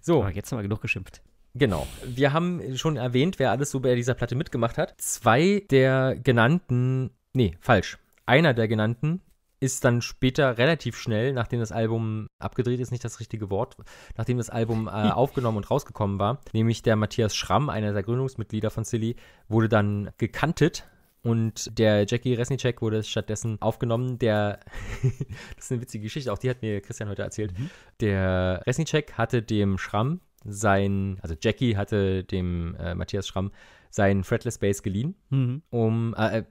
So. Aber jetzt haben wir genug geschimpft. Genau. Wir haben schon erwähnt, wer alles so bei dieser Platte mitgemacht hat. Zwei der genannten, nee, falsch. Einer der genannten ist dann später relativ schnell, nachdem das Album abgedreht ist, nicht das richtige Wort, nachdem das Album äh, hm. aufgenommen und rausgekommen war, nämlich der Matthias Schramm, einer der Gründungsmitglieder von Silly, wurde dann gekantet und der Jackie Resnicek wurde stattdessen aufgenommen. Der, das ist eine witzige Geschichte, auch die hat mir Christian heute erzählt. Mhm. Der Resnicek hatte dem Schramm sein, also Jackie hatte dem äh, Matthias Schramm sein Fretless Bass geliehen, mhm. um, äh, äh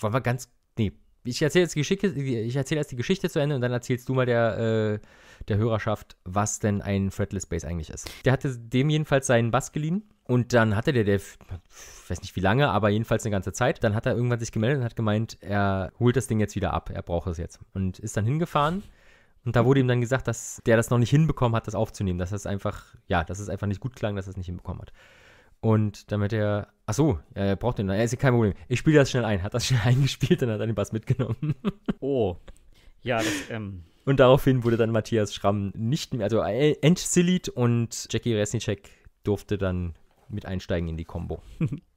wollen wir ganz, nee, ich erzähle jetzt, erzähl jetzt, die Geschichte zu Ende und dann erzählst du mal der, äh, der Hörerschaft, was denn ein Fretless Bass eigentlich ist. Der hatte dem jedenfalls seinen Bass geliehen und dann hatte der, der, ich weiß nicht wie lange, aber jedenfalls eine ganze Zeit, dann hat er irgendwann sich gemeldet und hat gemeint, er holt das Ding jetzt wieder ab, er braucht es jetzt. Und ist dann hingefahren. Und da wurde ihm dann gesagt, dass der das noch nicht hinbekommen hat, das aufzunehmen, dass es einfach, ja, dass es einfach nicht gut klang, dass er es nicht hinbekommen hat. Und damit er. Ach so, er braucht den dann. Er ist kein Problem. Ich spiele das schnell ein. Hat das schnell eingespielt und hat dann den Bass mitgenommen. Oh. Ja, das. Ähm. Und daraufhin wurde dann Matthias Schramm nicht mehr, also äh, entsillied und Jackie Resnicek durfte dann mit einsteigen in die Combo.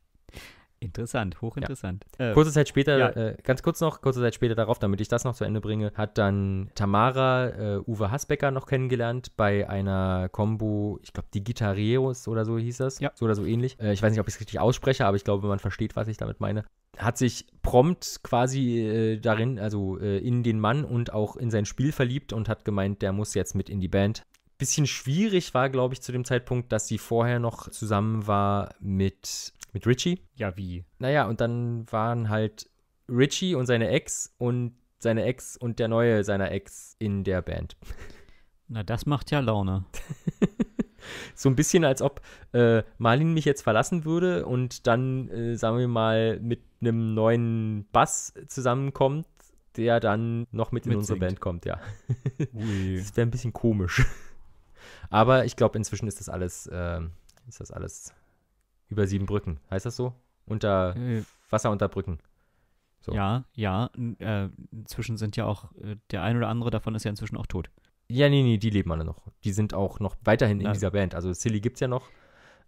Interessant, hochinteressant. Ja. Äh, kurze Zeit später, ja. äh, ganz kurz noch, kurze Zeit später darauf, damit ich das noch zu Ende bringe, hat dann Tamara äh, Uwe Hasbecker noch kennengelernt bei einer Combo, ich glaube, die Gitarrieros oder so hieß das. Ja. So oder so ähnlich. Äh, ich weiß nicht, ob ich es richtig ausspreche, aber ich glaube, man versteht, was ich damit meine. Hat sich prompt quasi äh, darin, also äh, in den Mann und auch in sein Spiel verliebt und hat gemeint, der muss jetzt mit in die Band bisschen schwierig war, glaube ich, zu dem Zeitpunkt, dass sie vorher noch zusammen war mit mit Richie? Ja, wie? Naja, und dann waren halt Richie und seine Ex und seine Ex und der neue seiner Ex in der Band. Na, das macht ja Laune. so ein bisschen, als ob äh, Marlin mich jetzt verlassen würde und dann, äh, sagen wir mal, mit einem neuen Bass zusammenkommt, der dann noch mit, mit in singt. unsere Band kommt, ja. Das wäre ein bisschen komisch. Aber ich glaube, inzwischen ist das alles, äh, ist das alles über sieben Brücken. Heißt das so? Unter äh, Wasser unter Brücken. So. Ja, ja. Äh, inzwischen sind ja auch, äh, der ein oder andere davon ist ja inzwischen auch tot. Ja, nee, nee, die leben alle noch. Die sind auch noch weiterhin Na, in dieser Band. Also Silly gibt's ja noch.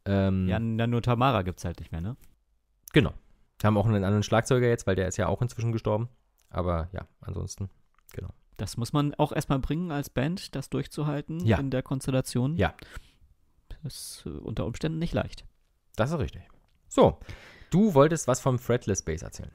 Ähm, ja, nur Tamara gibt's halt nicht mehr, ne? Genau. Wir Haben auch einen anderen Schlagzeuger jetzt, weil der ist ja auch inzwischen gestorben. Aber ja, ansonsten, genau. Das muss man auch erstmal bringen als Band, das durchzuhalten ja. in der Konstellation. Ja. Das ist äh, unter Umständen nicht leicht. Das ist richtig. So, du wolltest was vom Fretless Bass erzählen.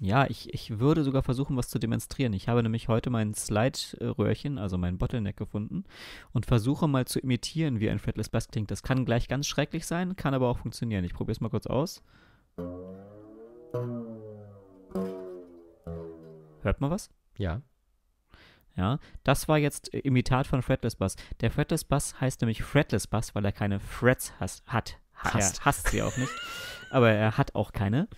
Ja, ich, ich würde sogar versuchen, was zu demonstrieren. Ich habe nämlich heute mein Slide-Röhrchen, also mein Bottleneck gefunden und versuche mal zu imitieren, wie ein Fretless Bass klingt. Das kann gleich ganz schrecklich sein, kann aber auch funktionieren. Ich probiere es mal kurz aus. Hört man was? Ja. Ja, das war jetzt Imitat von Fretless Bass. Der Fretless Bass heißt nämlich Fretless Bass, weil er keine Frets has, hat hasst. Er hasst sie auch nicht. aber er hat auch keine.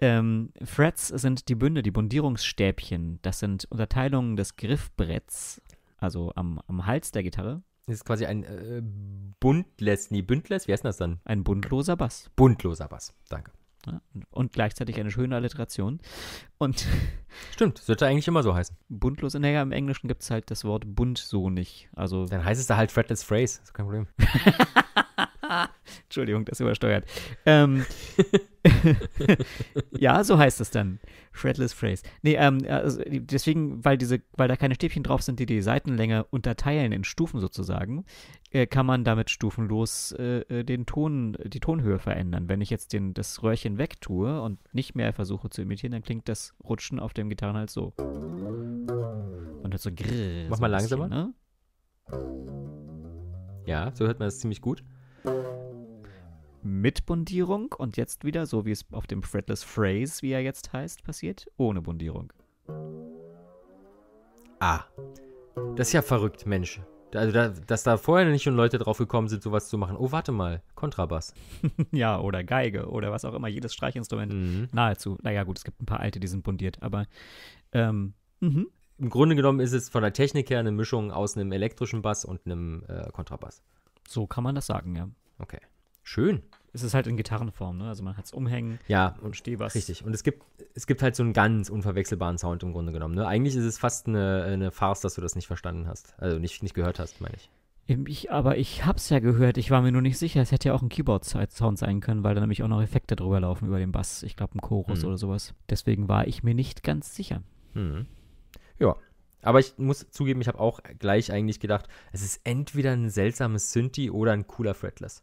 Ähm, Frets sind die Bünde, die Bundierungsstäbchen. Das sind Unterteilungen des Griffbretts, also am, am Hals der Gitarre. Das ist quasi ein äh, Bundless, nee, Bündless, wie heißt das dann? Ein bundloser Bass. Bundloser Bass, danke. Ja, und gleichzeitig eine schöne Alliteration. Und Stimmt, sollte eigentlich immer so heißen. Bundlos, naja, im Englischen gibt es halt das Wort bunt so nicht. Also dann heißt es da halt fretless phrase, ist kein Problem. Entschuldigung, das übersteuert. Ähm, ja, so heißt es dann. Shredless Phrase. Nee, ähm, also deswegen, weil, diese, weil da keine Stäbchen drauf sind, die die Seitenlänge unterteilen in Stufen sozusagen, äh, kann man damit stufenlos äh, äh den Ton, die Tonhöhe verändern. Wenn ich jetzt den, das Röhrchen wegtue und nicht mehr versuche zu imitieren, dann klingt das Rutschen auf dem Gitarrenhals so. Und hört so grrr. Mach so mal langsamer. ne? Ja, so hört man das ziemlich gut mit Bundierung und jetzt wieder, so wie es auf dem Fretless Phrase, wie er jetzt heißt, passiert, ohne Bundierung. Ah. Das ist ja verrückt, Mensch. Also, da, dass da vorher nicht schon Leute drauf gekommen sind, sowas zu machen. Oh, warte mal, Kontrabass. ja, oder Geige oder was auch immer, jedes Streichinstrument mhm. nahezu. Naja, gut, es gibt ein paar alte, die sind bundiert, aber ähm, mhm. im Grunde genommen ist es von der Technik her eine Mischung aus einem elektrischen Bass und einem äh, Kontrabass. So kann man das sagen, ja. Okay schön. Es ist halt in Gitarrenform, ne? Also man hat es umhängen ja, und was. Richtig. Und es gibt, es gibt halt so einen ganz unverwechselbaren Sound im Grunde genommen. Ne? Eigentlich ist es fast eine, eine Farce, dass du das nicht verstanden hast. Also nicht, nicht gehört hast, meine ich. Ähm, ich, aber ich hab's ja gehört, ich war mir nur nicht sicher. Es hätte ja auch ein Keyboard-Sound sein können, weil da nämlich auch noch Effekte drüber laufen über den Bass. Ich glaube, ein Chorus mhm. oder sowas. Deswegen war ich mir nicht ganz sicher. Mhm. Ja. Aber ich muss zugeben, ich habe auch gleich eigentlich gedacht, es ist entweder ein seltsames Synthi oder ein cooler Fretless.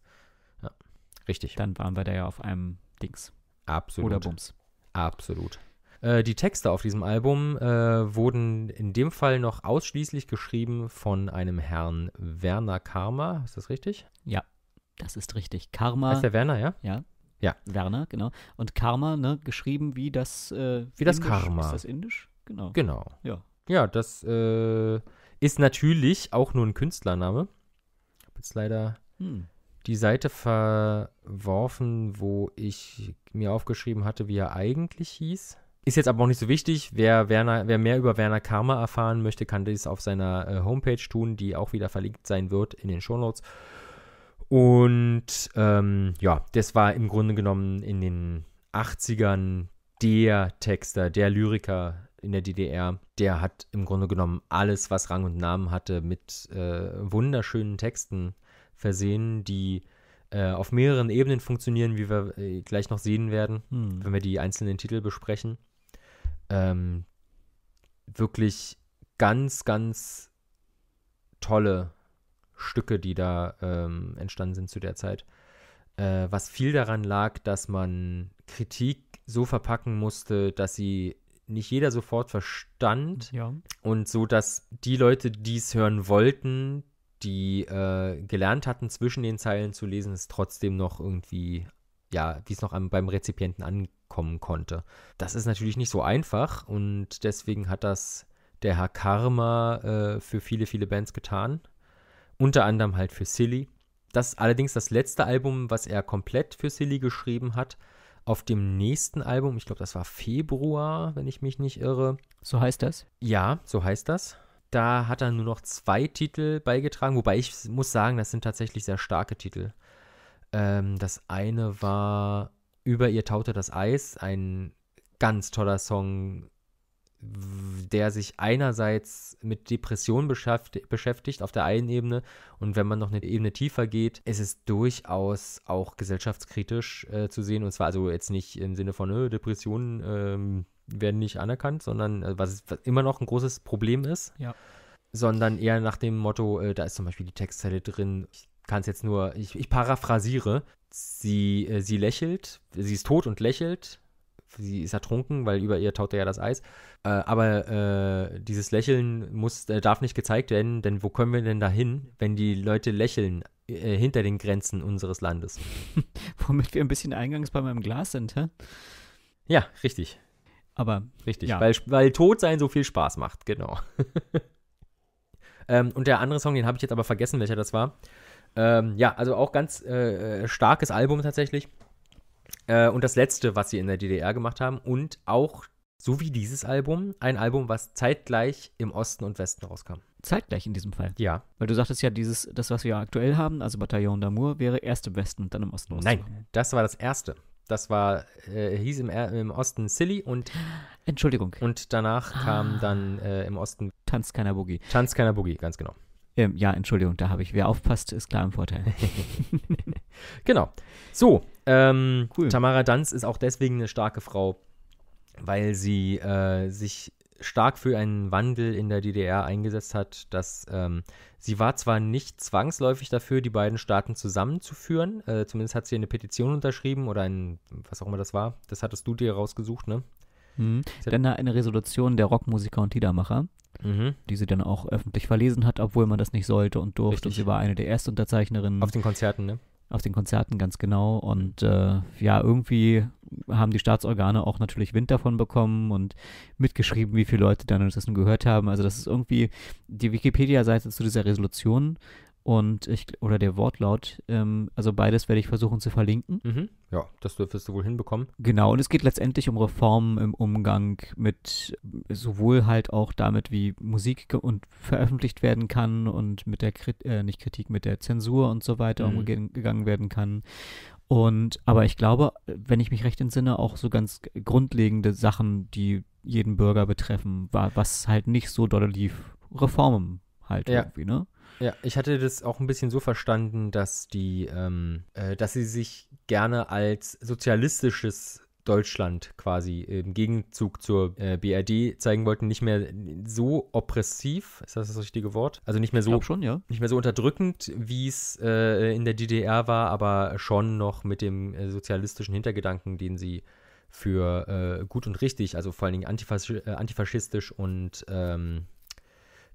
Richtig. Dann waren wir da ja auf einem Dings. Absolut. Oder Bums. Absolut. Äh, die Texte auf diesem Album äh, wurden in dem Fall noch ausschließlich geschrieben von einem Herrn Werner Karma. Ist das richtig? Ja, das ist richtig. Karma. Heißt der Werner, ja? Ja. Ja. Werner, genau. Und Karma, ne, geschrieben wie das. Äh, wie das Karma. Ist das Indisch? Genau. Genau. Ja. Ja, das äh, ist natürlich auch nur ein Künstlername. Ich habe jetzt leider. Hm die Seite verworfen, wo ich mir aufgeschrieben hatte, wie er eigentlich hieß. Ist jetzt aber auch nicht so wichtig. Wer, Werner, wer mehr über Werner Karma erfahren möchte, kann dies auf seiner äh, Homepage tun, die auch wieder verlinkt sein wird in den Shownotes. Und ähm, ja, das war im Grunde genommen in den 80ern der Texter, der Lyriker in der DDR. Der hat im Grunde genommen alles, was Rang und Namen hatte, mit äh, wunderschönen Texten äh, versehen, die äh, auf mehreren Ebenen funktionieren, wie wir äh, gleich noch sehen werden, hm. wenn wir die einzelnen Titel besprechen. Ähm, wirklich ganz, ganz tolle Stücke, die da ähm, entstanden sind zu der Zeit. Äh, was viel daran lag, dass man Kritik so verpacken musste, dass sie nicht jeder sofort verstand. Ja. Und so, dass die Leute, die es hören wollten, die äh, gelernt hatten, zwischen den Zeilen zu lesen, es trotzdem noch irgendwie, ja, wie es noch am, beim Rezipienten ankommen konnte. Das ist natürlich nicht so einfach und deswegen hat das der Herr Karma äh, für viele, viele Bands getan. Unter anderem halt für Silly. Das ist allerdings das letzte Album, was er komplett für Silly geschrieben hat. Auf dem nächsten Album, ich glaube, das war Februar, wenn ich mich nicht irre. So heißt das? Ja, so heißt das. Da hat er nur noch zwei Titel beigetragen, wobei ich muss sagen, das sind tatsächlich sehr starke Titel. Ähm, das eine war Über ihr taute das Eis, ein ganz toller Song, der sich einerseits mit Depressionen beschäftigt auf der einen Ebene und wenn man noch eine Ebene tiefer geht, ist es durchaus auch gesellschaftskritisch äh, zu sehen und zwar also jetzt nicht im Sinne von äh, Depressionen ähm, werden nicht anerkannt, sondern äh, was, was immer noch ein großes Problem ist. Ja. Sondern eher nach dem Motto, äh, da ist zum Beispiel die Textzelle drin, ich kann es jetzt nur, ich, ich paraphrasiere, sie, äh, sie lächelt, sie ist tot und lächelt, sie ist ertrunken, weil über ihr taut ja das Eis. Äh, aber äh, dieses Lächeln muss, äh, darf nicht gezeigt werden, denn wo können wir denn dahin, wenn die Leute lächeln äh, hinter den Grenzen unseres Landes? Womit wir ein bisschen eingangs bei meinem Glas sind, hä? Ja, richtig. Aber. Richtig, ja. weil, weil tot sein so viel Spaß macht, genau. ähm, und der andere Song, den habe ich jetzt aber vergessen, welcher das war. Ähm, ja, also auch ganz äh, äh starkes Album tatsächlich. Äh, und das letzte, was sie in der DDR gemacht haben. Und auch, so wie dieses Album, ein Album, was zeitgleich im Osten und Westen rauskam. Zeitgleich in diesem Fall? Ja. Weil du sagtest ja, dieses, das, was wir aktuell haben, also Bataillon d'Amour, wäre erst im Westen und dann im Osten. Nein, das war das erste. Das war, äh, hieß im, im, Osten Silly und. Entschuldigung. Und danach ah. kam dann äh, im Osten. Tanz keiner Boogie. Tanz keiner Boogie, ganz genau. Ähm, ja, Entschuldigung, da habe ich. Wer aufpasst, ist klar im Vorteil. genau. So, ähm, cool. Tamara Danz ist auch deswegen eine starke Frau, weil sie äh, sich stark für einen Wandel in der DDR eingesetzt hat, dass ähm, Sie war zwar nicht zwangsläufig dafür, die beiden Staaten zusammenzuführen, äh, zumindest hat sie eine Petition unterschrieben oder ein, was auch immer das war, das hattest du dir rausgesucht, ne? Mhm. Dann eine Resolution der Rockmusiker und Liedermacher, mhm. die sie dann auch öffentlich verlesen hat, obwohl man das nicht sollte und durfte. Richtig. Und sie war eine der Erstunterzeichnerinnen. Auf den Konzerten, ne? auf den Konzerten ganz genau. Und äh, ja, irgendwie haben die Staatsorgane auch natürlich Wind davon bekommen und mitgeschrieben, wie viele Leute dann das nun gehört haben. Also das ist irgendwie die Wikipedia-Seite zu dieser Resolution und ich, oder der Wortlaut. Ähm, also beides werde ich versuchen zu verlinken. Mhm. Ja, das dürftest du wohl hinbekommen. Genau, und es geht letztendlich um Reformen im Umgang mit sowohl halt auch damit, wie Musik und veröffentlicht werden kann und mit der Krit äh, nicht Kritik, mit der Zensur und so weiter mhm. umgegangen werden kann. Und aber ich glaube, wenn ich mich recht entsinne, auch so ganz grundlegende Sachen, die jeden Bürger betreffen, was halt nicht so doll lief. Reformen halt ja. irgendwie, ne? Ja, ich hatte das auch ein bisschen so verstanden, dass die, ähm, äh, dass sie sich gerne als sozialistisches Deutschland quasi im Gegenzug zur äh, BRD zeigen wollten, nicht mehr so oppressiv, ist das das richtige Wort? Also nicht mehr so schon, ja. nicht mehr so unterdrückend, wie es äh, in der DDR war, aber schon noch mit dem äh, sozialistischen Hintergedanken, den sie für äh, gut und richtig, also vor allen Dingen antifasch äh, antifaschistisch und ähm,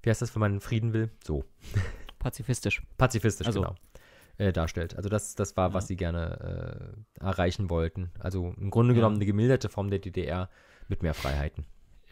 wie heißt das, wenn man Frieden will? So. Pazifistisch. Pazifistisch, also. genau. Äh, darstellt. Also das, das war, ja. was sie gerne äh, erreichen wollten. Also im Grunde ja. genommen eine gemilderte Form der DDR mit mehr Freiheiten.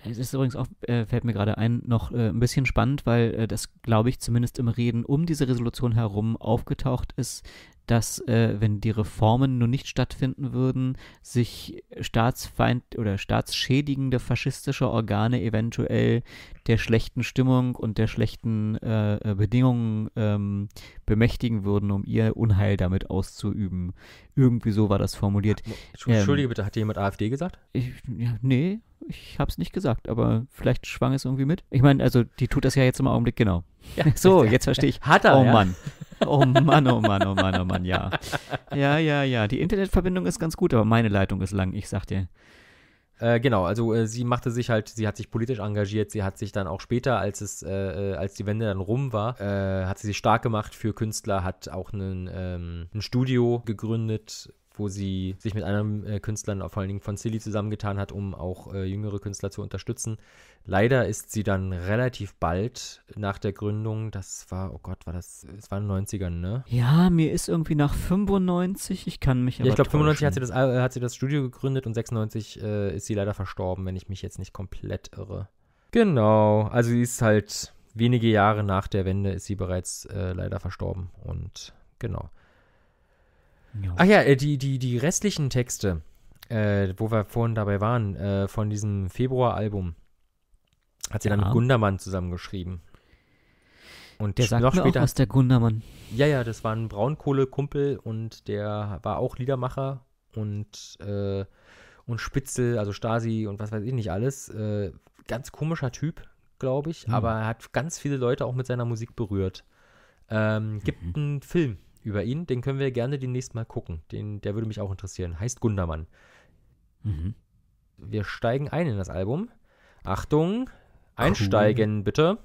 Es ist übrigens auch, äh, fällt mir gerade ein, noch äh, ein bisschen spannend, weil äh, das, glaube ich, zumindest im Reden um diese Resolution herum aufgetaucht ist, dass, äh, wenn die Reformen nun nicht stattfinden würden, sich staatsfeind oder staatsschädigende faschistische Organe eventuell der schlechten Stimmung und der schlechten äh, äh Bedingungen ähm, bemächtigen würden, um ihr Unheil damit auszuüben. Irgendwie so war das formuliert. Ähm, Entschuldige ähm, bitte, hat jemand AfD gesagt? Ich, ja, nee, ich habe es nicht gesagt, aber vielleicht schwang es irgendwie mit. Ich meine, also die tut das ja jetzt im Augenblick genau. Ja, so, jetzt verstehe ich. Hat er, oh ja. Mann, Oh Mann, oh Mann, oh Mann, oh Mann, ja. Ja, ja, ja. Die Internetverbindung ist ganz gut, aber meine Leitung ist lang, ich sag dir. Äh, genau, also äh, sie machte sich halt, sie hat sich politisch engagiert, sie hat sich dann auch später, als es, äh, äh als die Wende dann rum war, äh, hat sie sich stark gemacht für Künstler, hat auch einen, ähm, ein Studio gegründet, wo sie sich mit anderen äh, Künstlern, vor allen Dingen von Silly, zusammengetan hat, um auch äh, jüngere Künstler zu unterstützen. Leider ist sie dann relativ bald nach der Gründung, das war, oh Gott, war das, es war in den 90ern, ne? Ja, mir ist irgendwie nach 95, ich kann mich aber ja, ich glaube 95 hat sie, das, äh, hat sie das Studio gegründet und 96 äh, ist sie leider verstorben, wenn ich mich jetzt nicht komplett irre. Genau, also sie ist halt wenige Jahre nach der Wende ist sie bereits äh, leider verstorben und genau. Ja. Ach ja, äh, die, die, die restlichen Texte, äh, wo wir vorhin dabei waren, äh, von diesem Februar-Album, hat sie ja. dann mit Gundermann zusammengeschrieben. Und der Sag noch mir später. Auch was der Gundermann. Ja, ja, das war ein Braunkohle-Kumpel und der war auch Liedermacher und, äh, und Spitzel, also Stasi und was weiß ich nicht alles. Äh, ganz komischer Typ, glaube ich, mhm. aber er hat ganz viele Leute auch mit seiner Musik berührt. Ähm, gibt mhm. einen Film über ihn. Den können wir gerne demnächst mal gucken. Den, der würde mich auch interessieren. Heißt Gundermann. Mhm. Wir steigen ein in das Album. Achtung, einsteigen cool. bitte.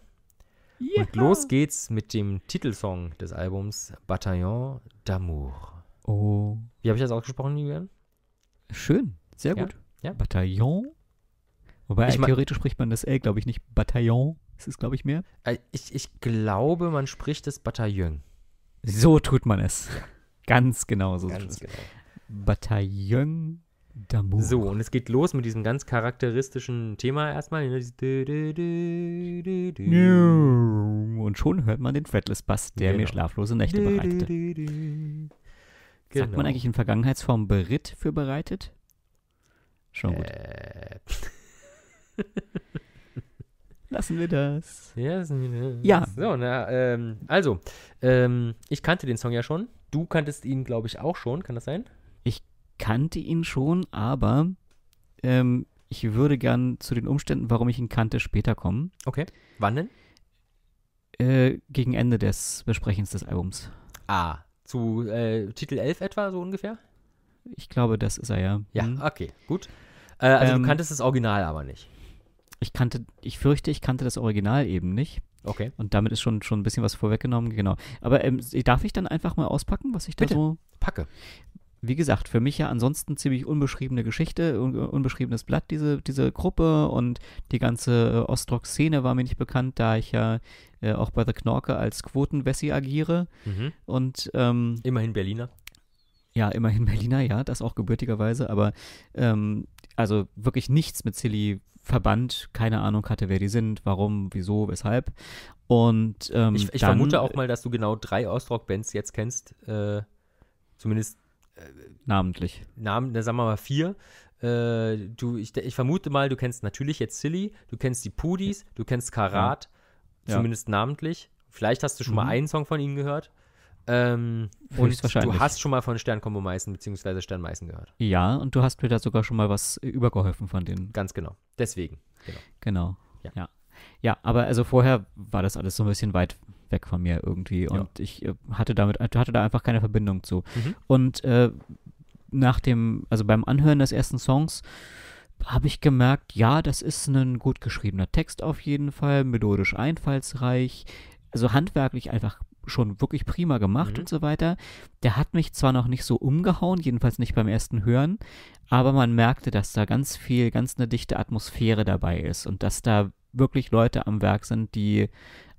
Yeah. Und los geht's mit dem Titelsong des Albums Bataillon d'Amour. Oh. Wie habe ich das ausgesprochen, Julian? Schön, sehr ja. gut. Ja. Bataillon. Wobei ich theoretisch spricht man das L, glaube ich, nicht Bataillon. Es ist, glaube ich, mehr. Äh, ich, ich glaube, man spricht das Bataillon. So tut man es. Ja. Ganz genau so. Ganz genau. Bataillon d'amour. So, und es geht los mit diesem ganz charakteristischen Thema erstmal. Ne? Und schon hört man den Fretless-Bass, der genau. mir schlaflose Nächte bereitete. Genau. Sagt man genau. eigentlich in Vergangenheitsform Beritt für bereitet? Schon gut. Äh. Lassen wir das. Lassen wir das. Ja. So, na, ähm, also, ähm, ich kannte den Song ja schon. Du kanntest ihn, glaube ich, auch schon. Kann das sein? Ich kannte ihn schon, aber ähm, ich würde gern zu den Umständen, warum ich ihn kannte, später kommen. Okay. Wann denn? Äh, gegen Ende des Besprechens des Albums. Ah, zu äh, Titel 11 etwa, so ungefähr? Ich glaube, das ist er ja. Ja, mhm. okay, gut. Äh, also, du ähm, kanntest das Original aber nicht ich kannte, ich fürchte, ich kannte das Original eben nicht. Okay. Und damit ist schon, schon ein bisschen was vorweggenommen, genau. Aber ähm, darf ich dann einfach mal auspacken, was ich da Bitte, so. Packe. Wie gesagt, für mich ja ansonsten ziemlich unbeschriebene Geschichte, un äh, unbeschriebenes Blatt, diese, diese Gruppe und die ganze äh, Ostrock-Szene war mir nicht bekannt, da ich ja äh, auch bei The Knorke als Quotenwessi agiere. Mhm. Und ähm, immerhin Berliner. Ja, immerhin Berliner, ja, das auch gebürtigerweise, aber ähm, also wirklich nichts mit Silly Verband keine Ahnung hatte, wer die sind, warum, wieso, weshalb. Und ähm, ich, ich dann, vermute auch mal, dass du genau drei Ostrock-Bands jetzt kennst, äh, zumindest äh, namentlich. Namen, da sagen wir mal vier. Äh, du, ich, ich, vermute mal, du kennst natürlich jetzt Silly, du kennst die Pudis, du kennst Karat, ja. zumindest namentlich. Vielleicht hast du schon mhm. mal einen Song von ihnen gehört. Ähm, und du hast schon mal von Sternkombomeißen Meißen bzw. Stern gehört. Ja, und du hast mir da sogar schon mal was äh, übergeholfen von denen. Ganz genau. Deswegen. Genau. genau. Ja. ja. ja. aber also vorher war das alles so ein bisschen weit weg von mir irgendwie und ja. ich äh, hatte damit äh, hatte da einfach keine Verbindung zu. Mhm. Und äh, nach dem, also beim Anhören des ersten Songs habe ich gemerkt, ja, das ist ein gut geschriebener Text auf jeden Fall, melodisch einfallsreich, also handwerklich einfach schon wirklich prima gemacht mhm. und so weiter. Der hat mich zwar noch nicht so umgehauen, jedenfalls nicht beim ersten Hören, aber man merkte, dass da ganz viel, ganz eine dichte Atmosphäre dabei ist und dass da wirklich Leute am Werk sind, die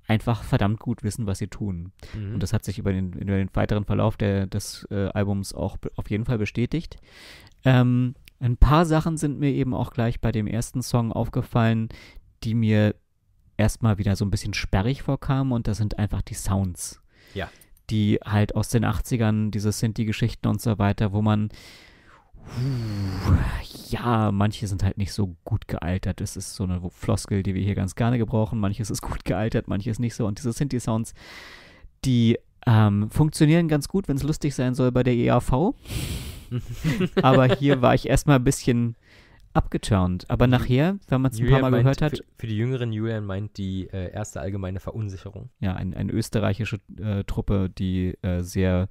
einfach verdammt gut wissen, was sie tun. Mhm. Und das hat sich über den, über den weiteren Verlauf der, des äh, Albums auch auf jeden Fall bestätigt. Ähm, ein paar Sachen sind mir eben auch gleich bei dem ersten Song aufgefallen, die mir erstmal wieder so ein bisschen sperrig vorkam und das sind einfach die Sounds. Ja. Die halt aus den 80ern, diese Sinti-Geschichten und so weiter, wo man ja, manche sind halt nicht so gut gealtert. Es ist so eine Floskel, die wir hier ganz gerne gebrauchen. Manches ist gut gealtert, manches nicht so. Und diese Sinti-Sounds, die ähm, funktionieren ganz gut, wenn es lustig sein soll bei der EAV. Aber hier war ich erstmal ein bisschen abgeturnt. Aber mhm. nachher, wenn man es ein paar Mal meint, gehört hat. Für, für, die jüngeren Julian meint die äh, erste allgemeine Verunsicherung. Ja, eine ein österreichische äh, Truppe, die äh, sehr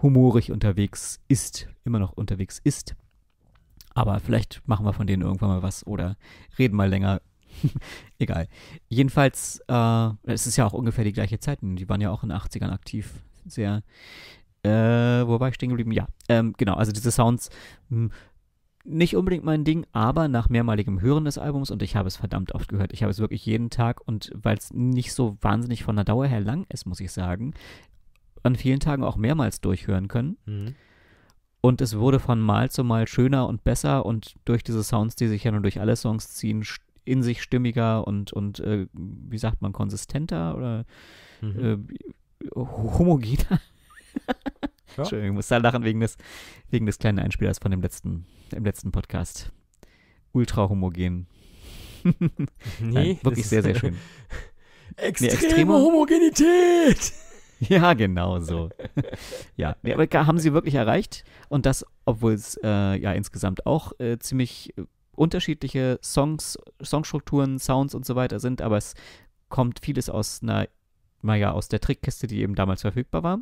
humorig unterwegs ist, immer noch unterwegs ist. Aber vielleicht machen wir von denen irgendwann mal was oder reden mal länger. Egal. Jedenfalls, äh, es ist ja auch ungefähr die gleiche Zeit. Die waren ja auch in den 80ern aktiv. Sehr. Äh, wo war ich stehen geblieben? Ja, ähm, genau. Also diese Sounds. Mh, hm, nicht unbedingt mein Ding, aber nach mehrmaligem Hören des Albums und ich habe es verdammt oft gehört. Ich habe es wirklich jeden Tag und weil es nicht so wahnsinnig von der Dauer her lang ist, muss ich sagen, an vielen Tagen auch mehrmals durchhören können. Mhm. Und es wurde von Mal zu Mal schöner und besser und durch diese Sounds, die sich ja nun durch alle Songs ziehen, in sich stimmiger und, und äh, wie sagt man, konsistenter oder mhm. äh, homogener. Ja. Entschuldigung, ich muss da lachen wegen des, wegen des kleinen Einspielers von dem letzten, im letzten Podcast. Ultra homogen. nee, Nein, wirklich sehr, sehr schön. Extreme, nee, extreme Homogenität! Ja, genau so. ja, nee, aber haben sie wirklich erreicht. Und das, obwohl es äh, ja insgesamt auch äh, ziemlich äh, unterschiedliche Songs, Songstrukturen, Sounds und so weiter sind, aber es kommt vieles aus einer, naja, aus der Trickkiste, die eben damals verfügbar war.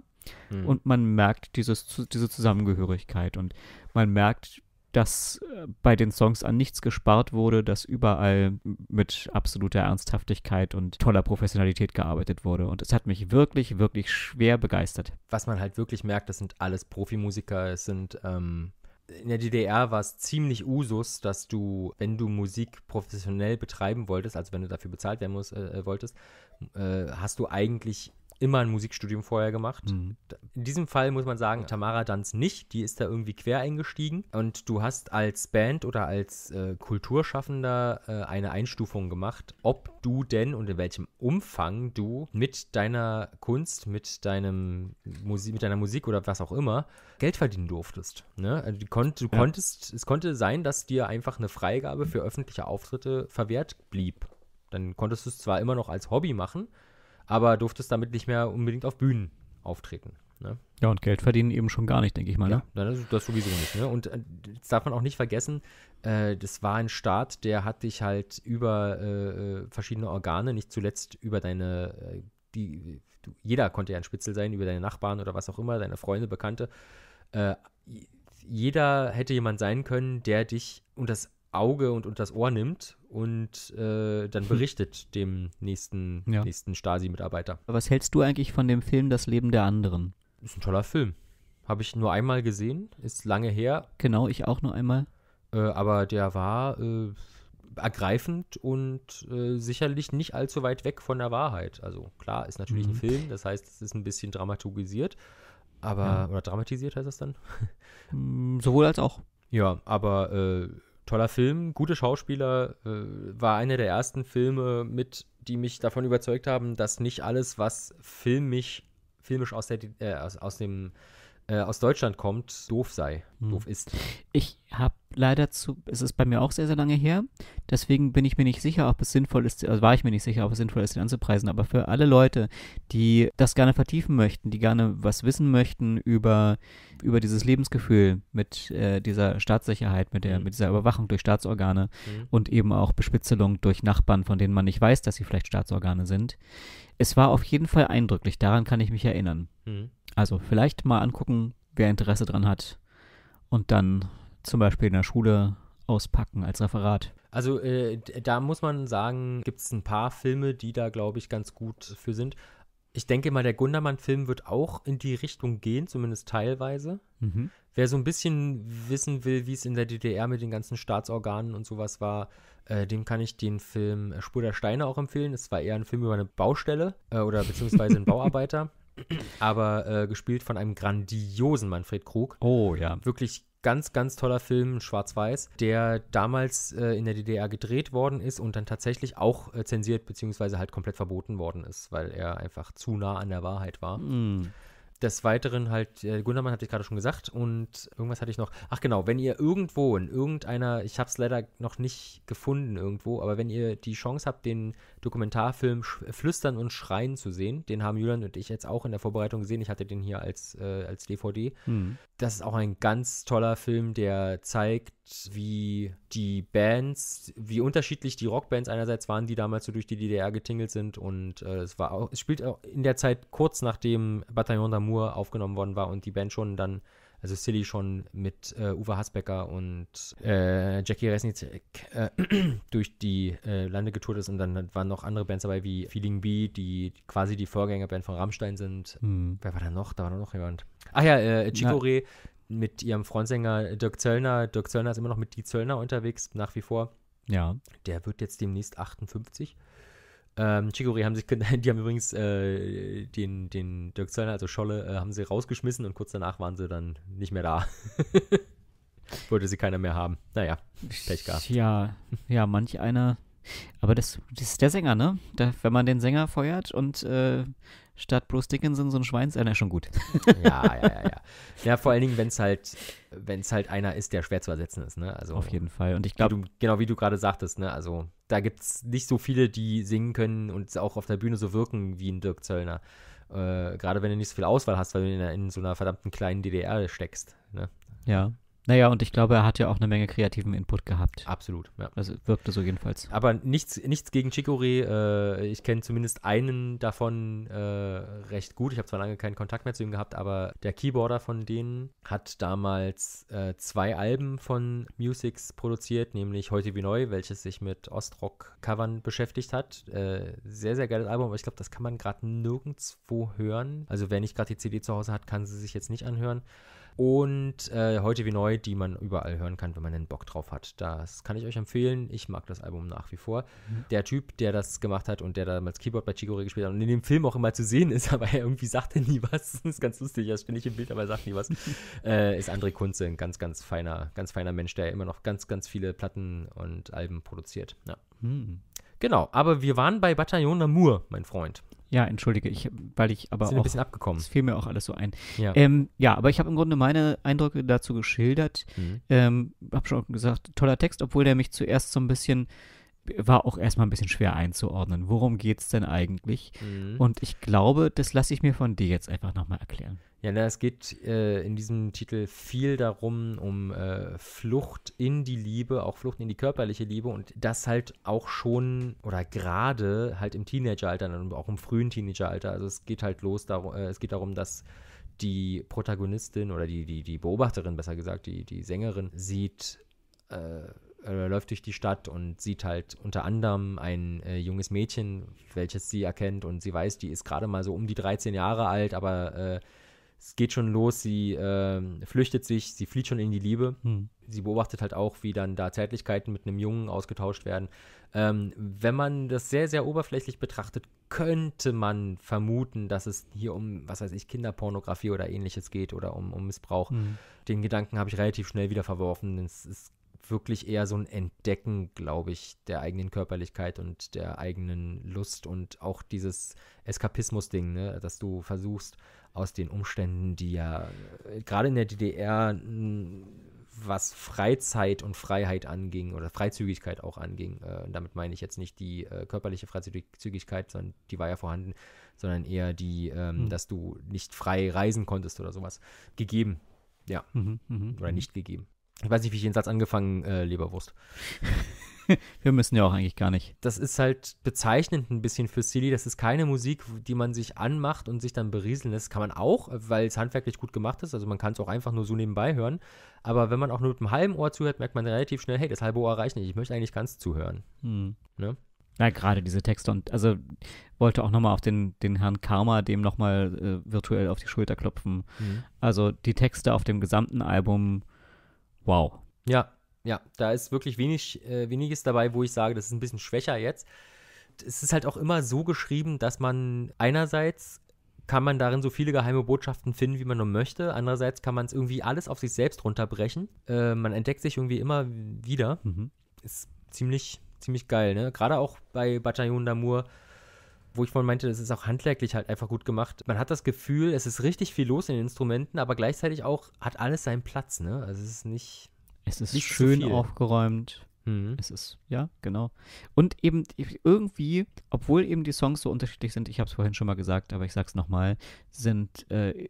Mhm. Und man merkt dieses, diese Zusammengehörigkeit und man merkt, dass äh, bei den Songs an nichts gespart wurde, dass überall mit absoluter Ernsthaftigkeit und toller Professionalität gearbeitet wurde. Und es hat mich wirklich, wirklich schwer begeistert. Was man halt wirklich merkt, das sind alles Profimusiker, es sind ähm, in der DDR war es ziemlich Usus, dass du, wenn du Musik professionell betreiben wolltest, also wenn du dafür bezahlt werden musst, äh, äh, wolltest, äh, hast du eigentlich immer ein Musikstudium vorher gemacht. Mhm. In diesem Fall muss man sagen, Tamara Danz nicht, die ist da irgendwie quer eingestiegen und du hast als Band oder als äh, Kulturschaffender äh, eine Einstufung gemacht, ob du denn und in welchem Umfang du mit deiner Kunst, mit deinem Musik, mit deiner Musik oder was auch immer Geld verdienen durftest. Ne? Also du, konnt, du ja. konntest, es konnte sein, dass dir einfach eine Freigabe für öffentliche Auftritte verwehrt blieb. Dann konntest du es zwar immer noch als Hobby machen, aber durftest damit nicht mehr unbedingt auf Bühnen auftreten. Ne? Ja, und Geld verdienen eben schon gar nicht, denke ich mal. Ne? Ja, das, das sowieso nicht. Ne? Und äh, das darf man auch nicht vergessen, äh, das war ein Staat, der hat dich halt über äh, äh verschiedene Organe, nicht zuletzt über deine, äh, die, du, jeder konnte ja ein Spitzel sein, über deine Nachbarn oder was auch immer, deine Freunde, Bekannte. Äh, jeder hätte jemand sein können, der dich, und das Auge und unter das Ohr nimmt und äh, dann berichtet dem nächsten, ja. nächsten Stasi-Mitarbeiter. Was hältst du eigentlich von dem Film Das Leben der anderen? Ist ein toller Film. Habe ich nur einmal gesehen, ist lange her. Genau, ich auch nur einmal. Äh, aber der war äh, ergreifend und äh, sicherlich nicht allzu weit weg von der Wahrheit. Also klar, ist natürlich mhm. ein Film, das heißt, es ist ein bisschen dramatisiert, aber ja. oder dramatisiert heißt das dann? Mm, sowohl als auch. Ja, aber äh, toller Film, gute Schauspieler, äh, war einer der ersten Filme mit, die mich davon überzeugt haben, dass nicht alles, was filmisch, filmisch aus, der, äh, aus, aus dem äh, aus Deutschland kommt, doof sei, hm. doof ist. Ich habe leider zu, es ist bei mir auch sehr, sehr lange her, deswegen bin ich mir nicht sicher, ob es sinnvoll ist, also war ich mir nicht sicher, ob es sinnvoll ist, den anzupreisen, aber für alle Leute, die das gerne vertiefen möchten, die gerne was wissen möchten über, über dieses Lebensgefühl mit äh, dieser Staatssicherheit, mit, der, mhm. mit dieser Überwachung durch Staatsorgane mhm. und eben auch Bespitzelung durch Nachbarn, von denen man nicht weiß, dass sie vielleicht Staatsorgane sind. Es war auf jeden Fall eindrücklich, daran kann ich mich erinnern. Mhm. Also vielleicht mal angucken, wer Interesse dran hat und dann zum Beispiel in der Schule auspacken als Referat. Also äh, da muss man sagen, gibt es ein paar Filme, die da, glaube ich, ganz gut für sind. Ich denke mal, der Gundermann-Film wird auch in die Richtung gehen, zumindest teilweise. Mhm. Wer so ein bisschen wissen will, wie es in der DDR mit den ganzen Staatsorganen und sowas war, äh, dem kann ich den Film Spur der Steine auch empfehlen. Es war eher ein Film über eine Baustelle äh, oder beziehungsweise einen Bauarbeiter aber äh, gespielt von einem grandiosen Manfred Krug. Oh ja. Wirklich ganz, ganz toller Film, schwarz-weiß, der damals äh, in der DDR gedreht worden ist und dann tatsächlich auch äh, zensiert bzw. halt komplett verboten worden ist, weil er einfach zu nah an der Wahrheit war. Mm. Des Weiteren halt, äh, Gundermann hatte ich gerade schon gesagt und irgendwas hatte ich noch. Ach genau, wenn ihr irgendwo in irgendeiner, ich habe es leider noch nicht gefunden irgendwo, aber wenn ihr die Chance habt, den Dokumentarfilm äh, Flüstern und Schreien zu sehen, den haben Julian und ich jetzt auch in der Vorbereitung gesehen. Ich hatte den hier als, äh, als DVD. Mhm. Das ist auch ein ganz toller Film, der zeigt, wie die Bands, wie unterschiedlich die Rockbands einerseits waren, die damals so durch die DDR getingelt sind und äh, es war auch, es spielt auch in der Zeit kurz nachdem Bataillon d'Amour aufgenommen worden war und die Band schon dann, also Silly schon mit äh, Uwe Hasbecker und äh, Jackie Resnicek äh, durch die äh, Lande getourt ist und dann waren noch andere Bands dabei wie Feeling B, die quasi die Vorgängerband von Rammstein sind. Hm. Wer war da noch? Da war noch jemand. Ach ja, äh, Chicoré, mit ihrem Frontsänger Dirk Zöllner. Dirk Zöllner ist immer noch mit Die Zöllner unterwegs, nach wie vor. Ja. Der wird jetzt demnächst 58. Ähm, Chicory haben sich, die haben übrigens äh, den, den Dirk Zöllner, also Scholle, äh, haben sie rausgeschmissen und kurz danach waren sie dann nicht mehr da. Wollte sie keiner mehr haben. Naja, Pech gehabt. Ja, ja, manch einer. Aber das, das ist der Sänger, ne? Da, wenn man den Sänger feuert und äh, statt Bruce Dickinson so ein Schwein ist, äh, schon gut. ja, ja, ja, ja. Ja, vor allen Dingen, wenn es halt, wenn halt einer ist, der schwer zu ersetzen ist, ne? Also, Auf jeden Fall. Und ich glaube. Genau wie du gerade sagtest, ne? Also, da gibt es nicht so viele, die singen können und auch auf der Bühne so wirken wie ein Dirk Zöllner. Äh, gerade wenn du nicht so viel Auswahl hast, weil du in, in so einer verdammten kleinen DDR steckst, ne? Ja. Naja, und ich glaube, er hat ja auch eine Menge kreativen Input gehabt. Absolut, ja. Also wirkte so jedenfalls. Aber nichts, nichts gegen Chicorée. Äh, ich kenne zumindest einen davon äh, recht gut. Ich habe zwar lange keinen Kontakt mehr zu ihm gehabt, aber der Keyboarder von denen hat damals äh, zwei Alben von Musics produziert, nämlich Heute wie Neu, welches sich mit Ostrock-Covern beschäftigt hat. Äh, sehr, sehr geiles Album, aber ich glaube, das kann man gerade nirgendwo hören. Also wer nicht gerade die CD zu Hause hat, kann sie sich jetzt nicht anhören. Und äh, heute wie neu, die man überall hören kann, wenn man den Bock drauf hat. Das kann ich euch empfehlen. Ich mag das Album nach wie vor. Mhm. Der Typ, der das gemacht hat und der damals Keyboard bei Chigori gespielt hat und in dem Film auch immer zu sehen ist, aber er irgendwie sagt er nie was. Das ist ganz lustig. das finde ich im Bild, aber er sagt nie was. äh, ist André Kunze, ein ganz, ganz feiner, ganz feiner Mensch, der immer noch ganz, ganz viele Platten und Alben produziert. Ja. Mhm. Genau, aber wir waren bei Bataillon Namur, mein Freund. Ja, entschuldige, ich, weil ich aber Sind auch. ein bisschen abgekommen. Es fiel mir auch alles so ein. Ja, ähm, ja aber ich habe im Grunde meine Eindrücke dazu geschildert. Mhm. Ähm, habe schon gesagt, toller Text, obwohl der mich zuerst so ein bisschen war auch erstmal ein bisschen schwer einzuordnen. Worum geht es denn eigentlich? Mhm. Und ich glaube, das lasse ich mir von dir jetzt einfach nochmal erklären. Ja, na, es geht äh, in diesem Titel viel darum, um äh, Flucht in die Liebe, auch Flucht in die körperliche Liebe und das halt auch schon oder gerade halt im Teenageralter und auch im frühen Teenageralter. Also es geht halt los, darum, äh, es geht darum, dass die Protagonistin oder die, die, die Beobachterin, besser gesagt, die, die Sängerin, sieht, äh, läuft durch die Stadt und sieht halt unter anderem ein äh, junges Mädchen, welches sie erkennt und sie weiß, die ist gerade mal so um die 13 Jahre alt, aber äh, es geht schon los, sie äh, flüchtet sich, sie flieht schon in die Liebe. Hm. Sie beobachtet halt auch, wie dann da Zärtlichkeiten mit einem Jungen ausgetauscht werden. Ähm, wenn man das sehr, sehr oberflächlich betrachtet, könnte man vermuten, dass es hier um, was weiß ich, Kinderpornografie oder ähnliches geht oder um, um Missbrauch. Hm. Den Gedanken habe ich relativ schnell wieder verworfen. Es ist wirklich eher so ein Entdecken, glaube ich, der eigenen Körperlichkeit und der eigenen Lust und auch dieses Eskapismus-Ding, ne? dass du versuchst, aus den Umständen, die ja äh, gerade in der DDR, was Freizeit und Freiheit anging oder Freizügigkeit auch anging, äh, damit meine ich jetzt nicht die äh, körperliche Freizügigkeit, sondern die war ja vorhanden, sondern eher die, ähm, mhm. dass du nicht frei reisen konntest oder sowas, gegeben. Ja, mhm, mhm oder mhm. nicht gegeben. Ich weiß nicht, wie ich den Satz angefangen äh, Leberwurst. wir müssen ja auch eigentlich gar nicht. Das ist halt bezeichnend ein bisschen für Silly. Das ist keine Musik, die man sich anmacht und sich dann berieseln lässt. Kann man auch, weil es handwerklich gut gemacht ist. Also man kann es auch einfach nur so nebenbei hören. Aber wenn man auch nur mit einem halben Ohr zuhört, merkt man relativ schnell, hey, das halbe Ohr reicht nicht. Ich möchte eigentlich ganz zuhören. Hm. Ne? ja, gerade diese Texte und also wollte auch nochmal auf den, den Herrn Karma dem nochmal äh, virtuell auf die Schulter klopfen. Mhm. Also die Texte auf dem gesamten Album, wow. Ja, ja, da ist wirklich wenig, äh, weniges dabei, wo ich sage, das ist ein bisschen schwächer jetzt. Es ist halt auch immer so geschrieben, dass man einerseits kann man darin so viele geheime Botschaften finden, wie man nur möchte. Andererseits kann man es irgendwie alles auf sich selbst runterbrechen. Äh, man entdeckt sich irgendwie immer wieder. Mhm. Ist ziemlich, ziemlich geil, ne? Gerade auch bei Bataillon d'Amour, wo ich vorhin meinte, das ist auch handwerklich halt einfach gut gemacht. Man hat das Gefühl, es ist richtig viel los in den Instrumenten, aber gleichzeitig auch hat alles seinen Platz, ne? Also es ist nicht es ist Nicht schön so aufgeräumt. Mhm. Es ist, ja, genau. Und eben irgendwie, obwohl eben die Songs so unterschiedlich sind, ich habe es vorhin schon mal gesagt, aber ich sag's nochmal, sind, äh,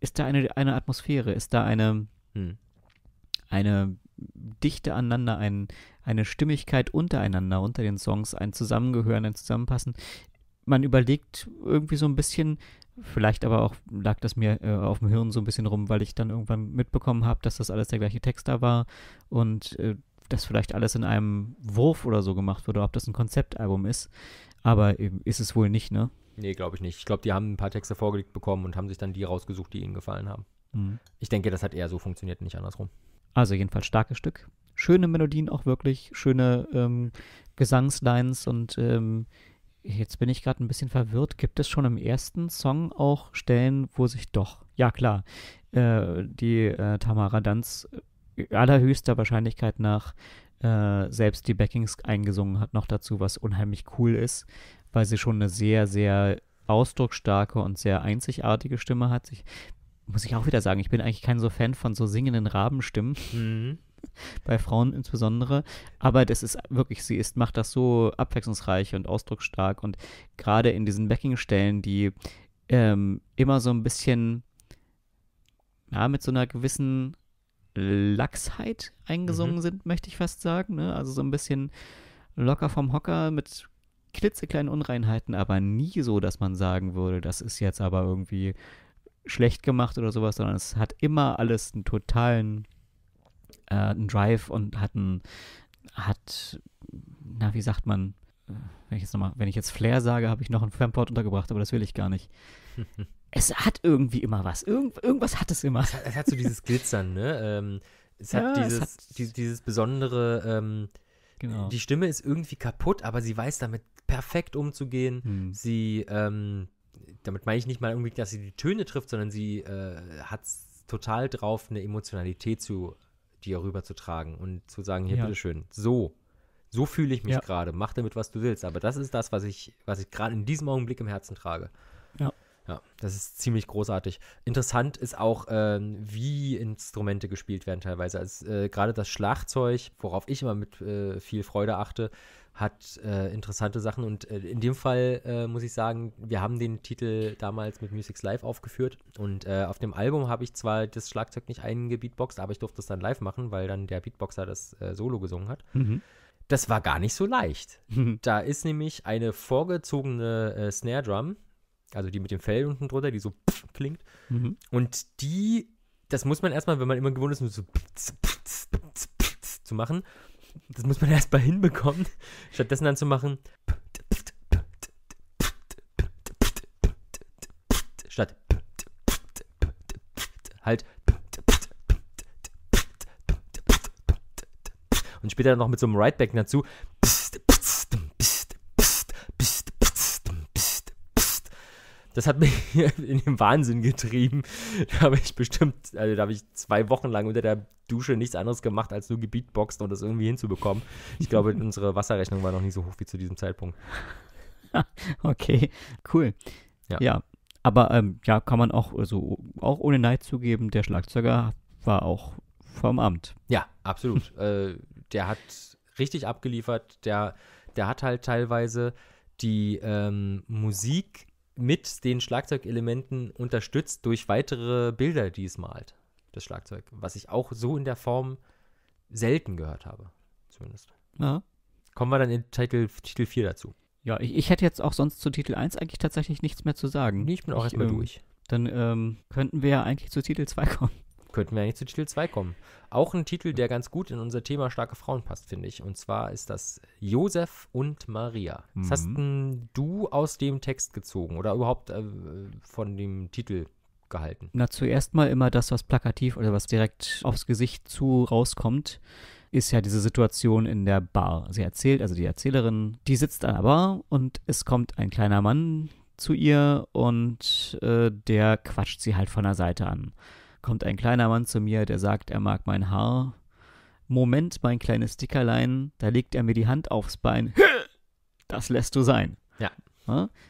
ist da eine, eine Atmosphäre, ist da eine, mhm. eine Dichte aneinander, ein, eine Stimmigkeit untereinander, unter den Songs, ein Zusammengehören, ein Zusammenpassen. Man überlegt irgendwie so ein bisschen, Vielleicht aber auch lag das mir äh, auf dem Hirn so ein bisschen rum, weil ich dann irgendwann mitbekommen habe, dass das alles der gleiche Text da war und äh, dass vielleicht alles in einem Wurf oder so gemacht wurde, ob das ein Konzeptalbum ist. Aber äh, ist es wohl nicht, ne? Nee, glaube ich nicht. Ich glaube, die haben ein paar Texte vorgelegt bekommen und haben sich dann die rausgesucht, die ihnen gefallen haben. Mhm. Ich denke, das hat eher so funktioniert, nicht andersrum. Also jedenfalls starkes Stück. Schöne Melodien auch wirklich, schöne ähm, Gesangslines und ähm, jetzt bin ich gerade ein bisschen verwirrt. Gibt es schon im ersten Song auch Stellen, wo sich doch, ja klar, äh, die äh, Tamara Danz äh, allerhöchster Wahrscheinlichkeit nach äh, selbst die Backings eingesungen hat, noch dazu, was unheimlich cool ist, weil sie schon eine sehr, sehr ausdrucksstarke und sehr einzigartige Stimme hat. Ich, muss ich auch wieder sagen, ich bin eigentlich kein so Fan von so singenden Rabenstimmen. Mhm. bei Frauen insbesondere. Aber das ist wirklich, sie ist, macht das so abwechslungsreich und ausdrucksstark und gerade in diesen Backing-Stellen, die ähm, immer so ein bisschen ja, mit so einer gewissen Lachsheit eingesungen mhm. sind, möchte ich fast sagen. Ne? Also so ein bisschen locker vom Hocker mit klitzekleinen Unreinheiten, aber nie so, dass man sagen würde, das ist jetzt aber irgendwie schlecht gemacht oder sowas, sondern es hat immer alles einen totalen äh, einen Drive und hat einen, hat, na, wie sagt man, äh, wenn ich jetzt nochmal, wenn ich jetzt Flair sage, habe ich noch einen Fanport untergebracht, aber das will ich gar nicht. es hat irgendwie immer was. Irgend, irgendwas hat es immer. Es hat, es hat so dieses Glitzern, ne? Ähm, es ja, hat dieses, es hat die, dieses besondere, ähm, genau. die Stimme ist irgendwie kaputt, aber sie weiß damit perfekt umzugehen. Hm. Sie, ähm, damit meine ich nicht mal irgendwie, dass sie die Töne trifft, sondern sie äh, hat es total drauf, eine Emotionalität zu die rüber zu tragen und zu sagen, hier, ja. bitteschön, so, so fühle ich mich ja. gerade, mach damit, was du willst. Aber das ist das, was ich, was ich gerade in diesem Augenblick im Herzen trage. Ja. Ja, das ist ziemlich großartig. Interessant ist auch, ähm, wie Instrumente gespielt werden teilweise. Also, äh, gerade das Schlagzeug, worauf ich immer mit äh, viel Freude achte, hat äh, interessante Sachen und äh, in dem Fall äh, muss ich sagen, wir haben den Titel damals mit Music's Live aufgeführt und äh, auf dem Album habe ich zwar das Schlagzeug nicht eingebeatboxt, aber ich durfte es dann live machen, weil dann der Beatboxer das äh, Solo gesungen hat. Mhm. Das war gar nicht so leicht. Da ist nämlich eine vorgezogene äh, Snare Drum, also die mit dem Fell unten drunter, die so pff, klingt mhm. und die, das muss man erstmal, wenn man immer gewohnt ist, so pff, pff, zu machen das muss man erst mal hinbekommen, stattdessen dann zu machen. Statt halt. Und später noch mit so einem Rideback dazu. das hat mich in den Wahnsinn getrieben. Da habe ich bestimmt, also da habe ich zwei Wochen lang unter der Dusche nichts anderes gemacht, als nur gebeatboxen um das irgendwie hinzubekommen. Ich glaube, unsere Wasserrechnung war noch nicht so hoch wie zu diesem Zeitpunkt. okay, cool. Ja. ja aber ähm, ja, kann man auch, also auch ohne Neid zugeben, der Schlagzeuger war auch vom Amt. Ja, absolut. äh, der hat richtig abgeliefert. Der, der hat halt teilweise die ähm, Musik mit den Schlagzeugelementen unterstützt durch weitere Bilder, die es malt, das Schlagzeug. Was ich auch so in der Form selten gehört habe, zumindest. Ja. Kommen wir dann in Titel, Titel 4 dazu. Ja, ich, ich hätte jetzt auch sonst zu Titel 1 eigentlich tatsächlich nichts mehr zu sagen. Nee, ich bin auch erstmal ähm, durch. Dann ähm, könnten wir ja eigentlich zu Titel 2 kommen könnten wir eigentlich zu Titel 2 kommen. Auch ein Titel, der ganz gut in unser Thema starke Frauen passt, finde ich. Und zwar ist das Josef und Maria. Was mhm. hast denn du aus dem Text gezogen oder überhaupt äh, von dem Titel gehalten? Na, zuerst mal immer das, was plakativ oder was direkt aufs Gesicht zu rauskommt, ist ja diese Situation in der Bar. Sie erzählt, also die Erzählerin, die sitzt an der Bar und es kommt ein kleiner Mann zu ihr und äh, der quatscht sie halt von der Seite an kommt ein kleiner Mann zu mir, der sagt, er mag mein Haar. Moment, mein kleines Dickerlein, da legt er mir die Hand aufs Bein. Das lässt du sein. Ja.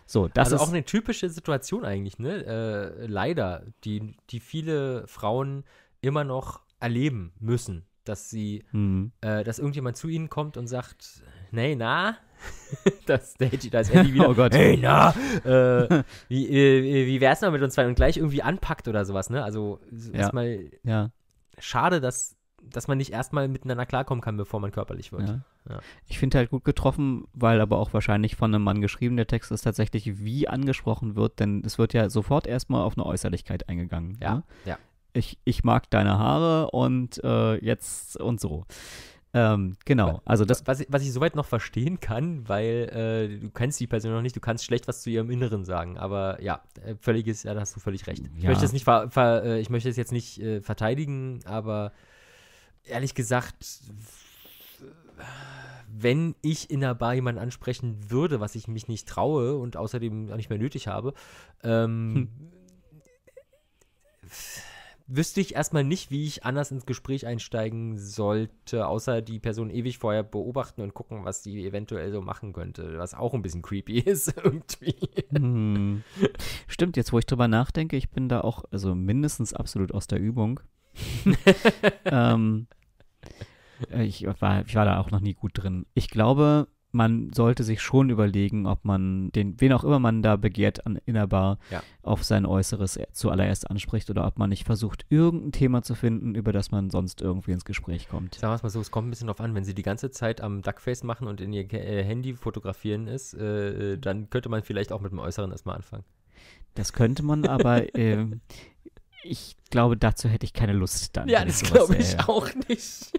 So, das also ist auch eine typische Situation eigentlich, ne? Äh, leider, die, die viele Frauen immer noch erleben müssen, dass sie, mhm. äh, dass irgendjemand zu ihnen kommt und sagt, nee, na, das Stagey, da ist Eddie wieder. Oh Gott. Hey, na! Äh, wie, äh, wie wär's noch mit uns zwei? Und gleich irgendwie anpackt oder sowas, ne? Also, ja. erstmal ja. schade, dass, dass man nicht erstmal miteinander klarkommen kann, bevor man körperlich wird. Ja. Ja. Ich finde halt gut getroffen, weil aber auch wahrscheinlich von einem Mann geschrieben, der Text ist tatsächlich, wie angesprochen wird, denn es wird ja sofort erstmal auf eine Äußerlichkeit eingegangen. Ja. Ne? ja. Ich, ich mag deine Haare und äh, jetzt und so. Ähm, genau, also das. Was, was ich soweit noch verstehen kann, weil äh, du kennst die Person noch nicht, du kannst schlecht was zu ihrem Inneren sagen, aber ja, äh, völliges, ja, da hast du völlig recht. Ich möchte es nicht ver, ver, äh, ich möchte es jetzt nicht äh, verteidigen, aber ehrlich gesagt, wenn ich in der Bar jemanden ansprechen würde, was ich mich nicht traue und außerdem auch nicht mehr nötig habe, ähm, hm wüsste ich erstmal nicht, wie ich anders ins Gespräch einsteigen sollte, außer die Person ewig vorher beobachten und gucken, was sie eventuell so machen könnte, was auch ein bisschen creepy ist irgendwie. Hm. Stimmt, jetzt wo ich drüber nachdenke, ich bin da auch, also mindestens absolut aus der Übung. ähm, äh, ich, war, ich war da auch noch nie gut drin. Ich glaube, man sollte sich schon überlegen, ob man den, wen auch immer man da begehrt an, innerbar, ja. auf sein Äußeres e, zuallererst anspricht oder ob man nicht versucht, irgendein Thema zu finden, über das man sonst irgendwie ins Gespräch kommt. Sagen wir es mal so, es kommt ein bisschen drauf an, wenn sie die ganze Zeit am Duckface machen und in ihr äh, Handy fotografieren ist, äh, äh, dann könnte man vielleicht auch mit dem Äußeren erstmal anfangen. Das könnte man, aber äh, ich glaube, dazu hätte ich keine Lust dann. Ja, das glaube ich äh, auch nicht.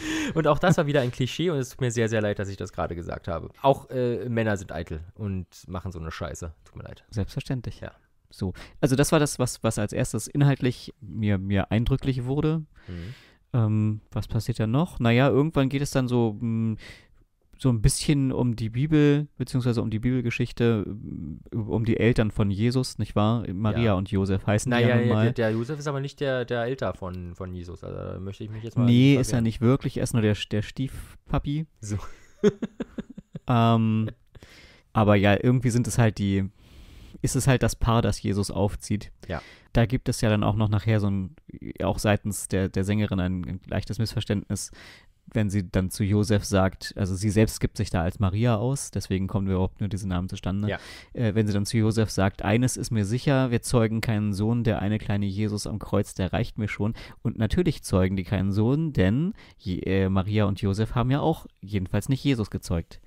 Und auch das war wieder ein Klischee und es tut mir sehr, sehr leid, dass ich das gerade gesagt habe. Auch äh, Männer sind eitel und machen so eine Scheiße. Tut mir leid. Selbstverständlich. Ja. So. Also das war das, was, was als erstes inhaltlich mir, mir eindrücklich wurde. Mhm. Ähm, was passiert dann noch? Naja, irgendwann geht es dann so, mh, hm, so ein bisschen um die Bibel, beziehungsweise um die Bibelgeschichte, äh, um die Eltern von Jesus, nicht wahr? Maria ja. und Josef heißen naja, die ja nun mal. Der, der Josef ist aber nicht der, der Elter von, von Jesus, also da möchte ich mich jetzt mal Nee, ist er nicht wirklich, er ist nur der, der Stiefpapi. So. ähm, aber ja, irgendwie sind es halt die, ist es halt das Paar, das Jesus aufzieht. Ja. Da gibt es ja dann auch noch nachher so ein, auch seitens der, der Sängerin ein, ein leichtes Missverständnis, wenn sie dann zu Josef sagt, also sie selbst gibt sich da als Maria aus, deswegen kommen wir überhaupt nur diese Namen zustande. Ja. Äh, wenn sie dann zu Josef sagt, eines ist mir sicher, wir zeugen keinen Sohn, der eine kleine Jesus am Kreuz, der reicht mir schon. Und natürlich zeugen die keinen Sohn, denn je, äh, Maria und Josef haben ja auch jedenfalls nicht Jesus gezeugt.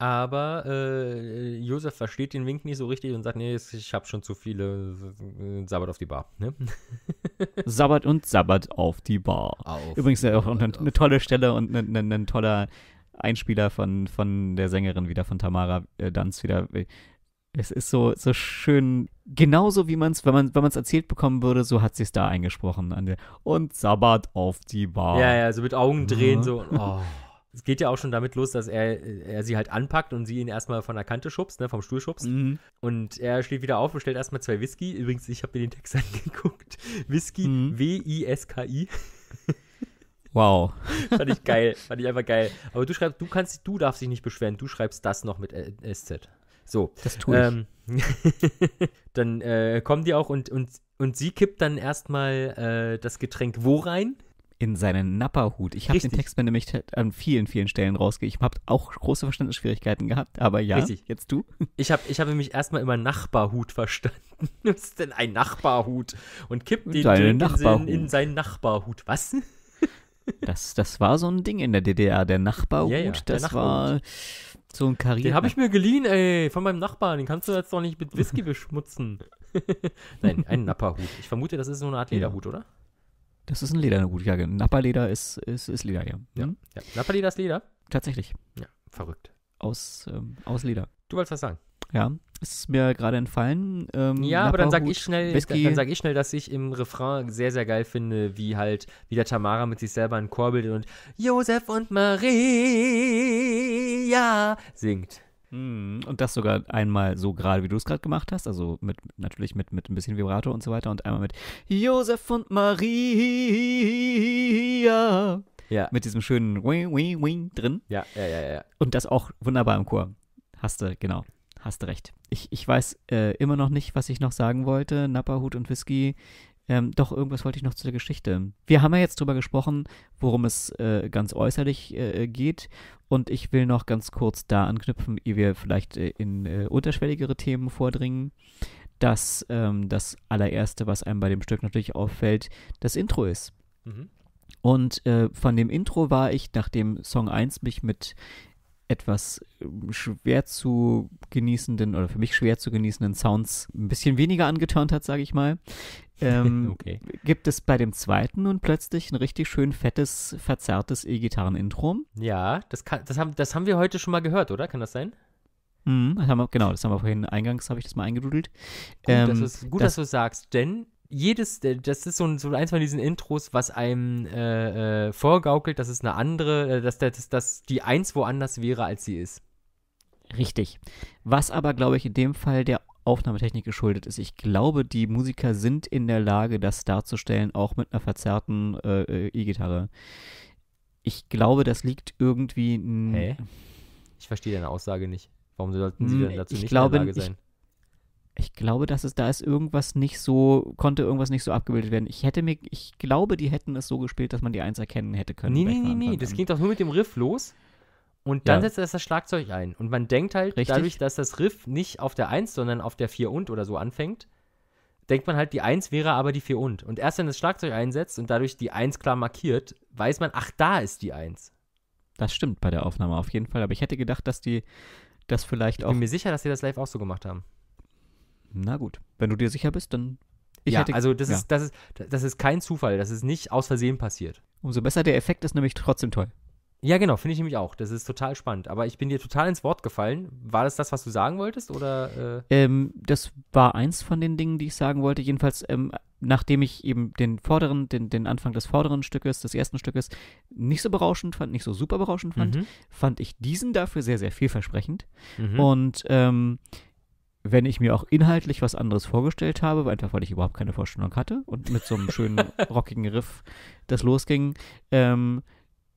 Aber äh, Josef versteht den Wink nicht so richtig und sagt, nee, ich habe schon zu viele. Äh, Sabbat auf die Bar. Ne? Sabbat und Sabbat auf die Bar. Auf Übrigens äh, auch eine, eine, tolle Stelle und ein, ne, ne, ein, ne, ein toller Einspieler von, von der Sängerin wieder, von Tamara äh, Danz wieder. Es ist so, so schön, genauso wie man es, wenn man es erzählt bekommen würde, so hat sie es da eingesprochen. und Sabbat auf die Bar. Ja, ja, so mit Augendrehen, mhm. so. Oh es geht ja auch schon damit los, dass er, äh, er sie halt anpackt und sie ihn erstmal von der Kante schubst, ne, vom Stuhl schubst. Mhm. Und er steht wieder auf und stellt erstmal zwei Whisky. Übrigens, ich habe mir den Text angeguckt. Whisky, mhm. W-I-S-K-I. Wow. Fand ich geil. Fand ich einfach geil. Aber du schreibst, du kannst, du darfst dich nicht beschweren. Du schreibst das noch mit äh, SZ. So. Das tue ich. Ähm, dann äh, kommen die auch und, und, und sie kippt dann erstmal äh, das Getränk wo rein? in seinen Napperhut. Ich habe den Text mir nämlich an vielen, vielen Stellen rausgegeben. Ich habe auch große Verständnisschwierigkeiten gehabt, aber ja, Richtig. jetzt du. Ich, hab, ich habe nämlich erstmal immer Nachbarhut verstanden. Was ist denn ein Nachbarhut? Und kippt den Deine in, in seinen Nachbarhut. Was? Das, das war so ein Ding in der DDR, der Nachbarhut. Ja, ja, der das Nachbarhut. war so ein Karriere. Den habe ich mir geliehen, ey, von meinem Nachbarn. Den kannst du jetzt doch nicht mit Whisky beschmutzen. Nein, ein Napperhut. Ich vermute, das ist so eine Art Lederhut, ja. oder? Das ist ein Lederhut, ja. Nappa-Leder ist, ist, ist Leder, ja. ja. Hm? ja. Nappa-Leder ist Leder? Tatsächlich. Ja, verrückt. Aus, ähm, aus Leder. Du wolltest was sagen? Ja, ist mir gerade entfallen. Ähm, ja, aber dann sag ich schnell, Whisky. dann sage ich schnell, dass ich im Refrain sehr, sehr geil finde, wie halt wieder Tamara mit sich selber einen Chor bildet und Josef und Maria singt. Mhm, und das sogar einmal so gerade, wie du es gerade gemacht hast, also mit natürlich mit, mit ein bisschen Vibrato und so weiter und einmal mit Josef und Maria. Ja. Mit diesem schönen Wing, Wing, Wing drin. Ja, ja, ja, ja. Und das auch wunderbar im Chor. Hast du, genau. Hast du recht. Ich, ich weiß äh, immer noch nicht, was ich noch sagen wollte. Napperhut und Whisky. Ähm, doch, irgendwas wollte ich noch zu der Geschichte. Wir haben ja jetzt drüber gesprochen, worum es äh, ganz äußerlich äh, geht. Und ich will noch ganz kurz da anknüpfen, ehe wir vielleicht äh, in äh, unterschwelligere Themen vordringen, dass ähm, das allererste, was einem bei dem Stück natürlich auffällt, das Intro ist. Mhm. Und äh, von dem Intro war ich, nachdem Song 1 mich mit etwas ähm, schwer zu genießenden oder für mich schwer zu genießenden Sounds ein bisschen weniger angeturnt hat, sage ich mal. Ähm, okay. Gibt es bei dem zweiten nun plötzlich ein richtig schön fettes, verzerrtes E-Gitarren-Intro? Ja, das, kann, das, haben, das haben wir heute schon mal gehört, oder? Kann das sein? Mhm, das wir, genau, das haben wir vorhin eingangs, habe ich das mal eingedudelt. Gut, ähm, das ist, gut das, dass du es sagst, denn jedes, das ist so, ein, so eins von diesen Intros, was einem äh, äh, vorgaukelt, dass es eine andere, äh, dass, dass, dass die Eins woanders wäre, als sie ist. Richtig. Was aber, glaube ich, in dem Fall der Aufnahmetechnik geschuldet ist. Ich glaube, die Musiker sind in der Lage, das darzustellen, auch mit einer verzerrten äh, äh E-Gitarre. Ich glaube, das liegt irgendwie. Hä? Ich verstehe deine Aussage nicht. Warum sollten sie denn dazu ich nicht glaube, in der Lage sein? Ich, ich glaube, dass es da ist irgendwas nicht so, konnte irgendwas nicht so abgebildet werden. Ich hätte mir, ich glaube, die hätten es so gespielt, dass man die Eins erkennen hätte können. Nee, nee, nee, nee, das ging doch nur mit dem Riff los. Und dann ja. setzt er das Schlagzeug ein. Und man denkt halt, Richtig. dadurch, dass das Riff nicht auf der Eins, sondern auf der Vier und oder so anfängt, denkt man halt, die Eins wäre aber die Vier und. Und erst wenn das Schlagzeug einsetzt und dadurch die Eins klar markiert, weiß man, ach, da ist die Eins. Das stimmt bei der Aufnahme auf jeden Fall. Aber ich hätte gedacht, dass die das vielleicht ich auch. Ich bin mir sicher, dass sie das live auch so gemacht haben. Na gut, wenn du dir sicher bist, dann. Ich ja, hätte, also das, ja. Ist, das, ist, das ist kein Zufall, das ist nicht aus Versehen passiert. Umso besser der Effekt ist nämlich trotzdem toll. Ja, genau, finde ich nämlich auch. Das ist total spannend. Aber ich bin dir total ins Wort gefallen. War das das, was du sagen wolltest? Oder, äh? ähm, das war eins von den Dingen, die ich sagen wollte. Jedenfalls, ähm, nachdem ich eben den vorderen, den, den Anfang des vorderen Stückes, des ersten Stückes, nicht so berauschend fand, nicht so super berauschend fand, mhm. fand ich diesen dafür sehr, sehr vielversprechend. Mhm. Und ähm, wenn ich mir auch inhaltlich was anderes vorgestellt habe, einfach weil ich überhaupt keine Vorstellung hatte und mit so einem schönen rockigen Riff das losging, ähm,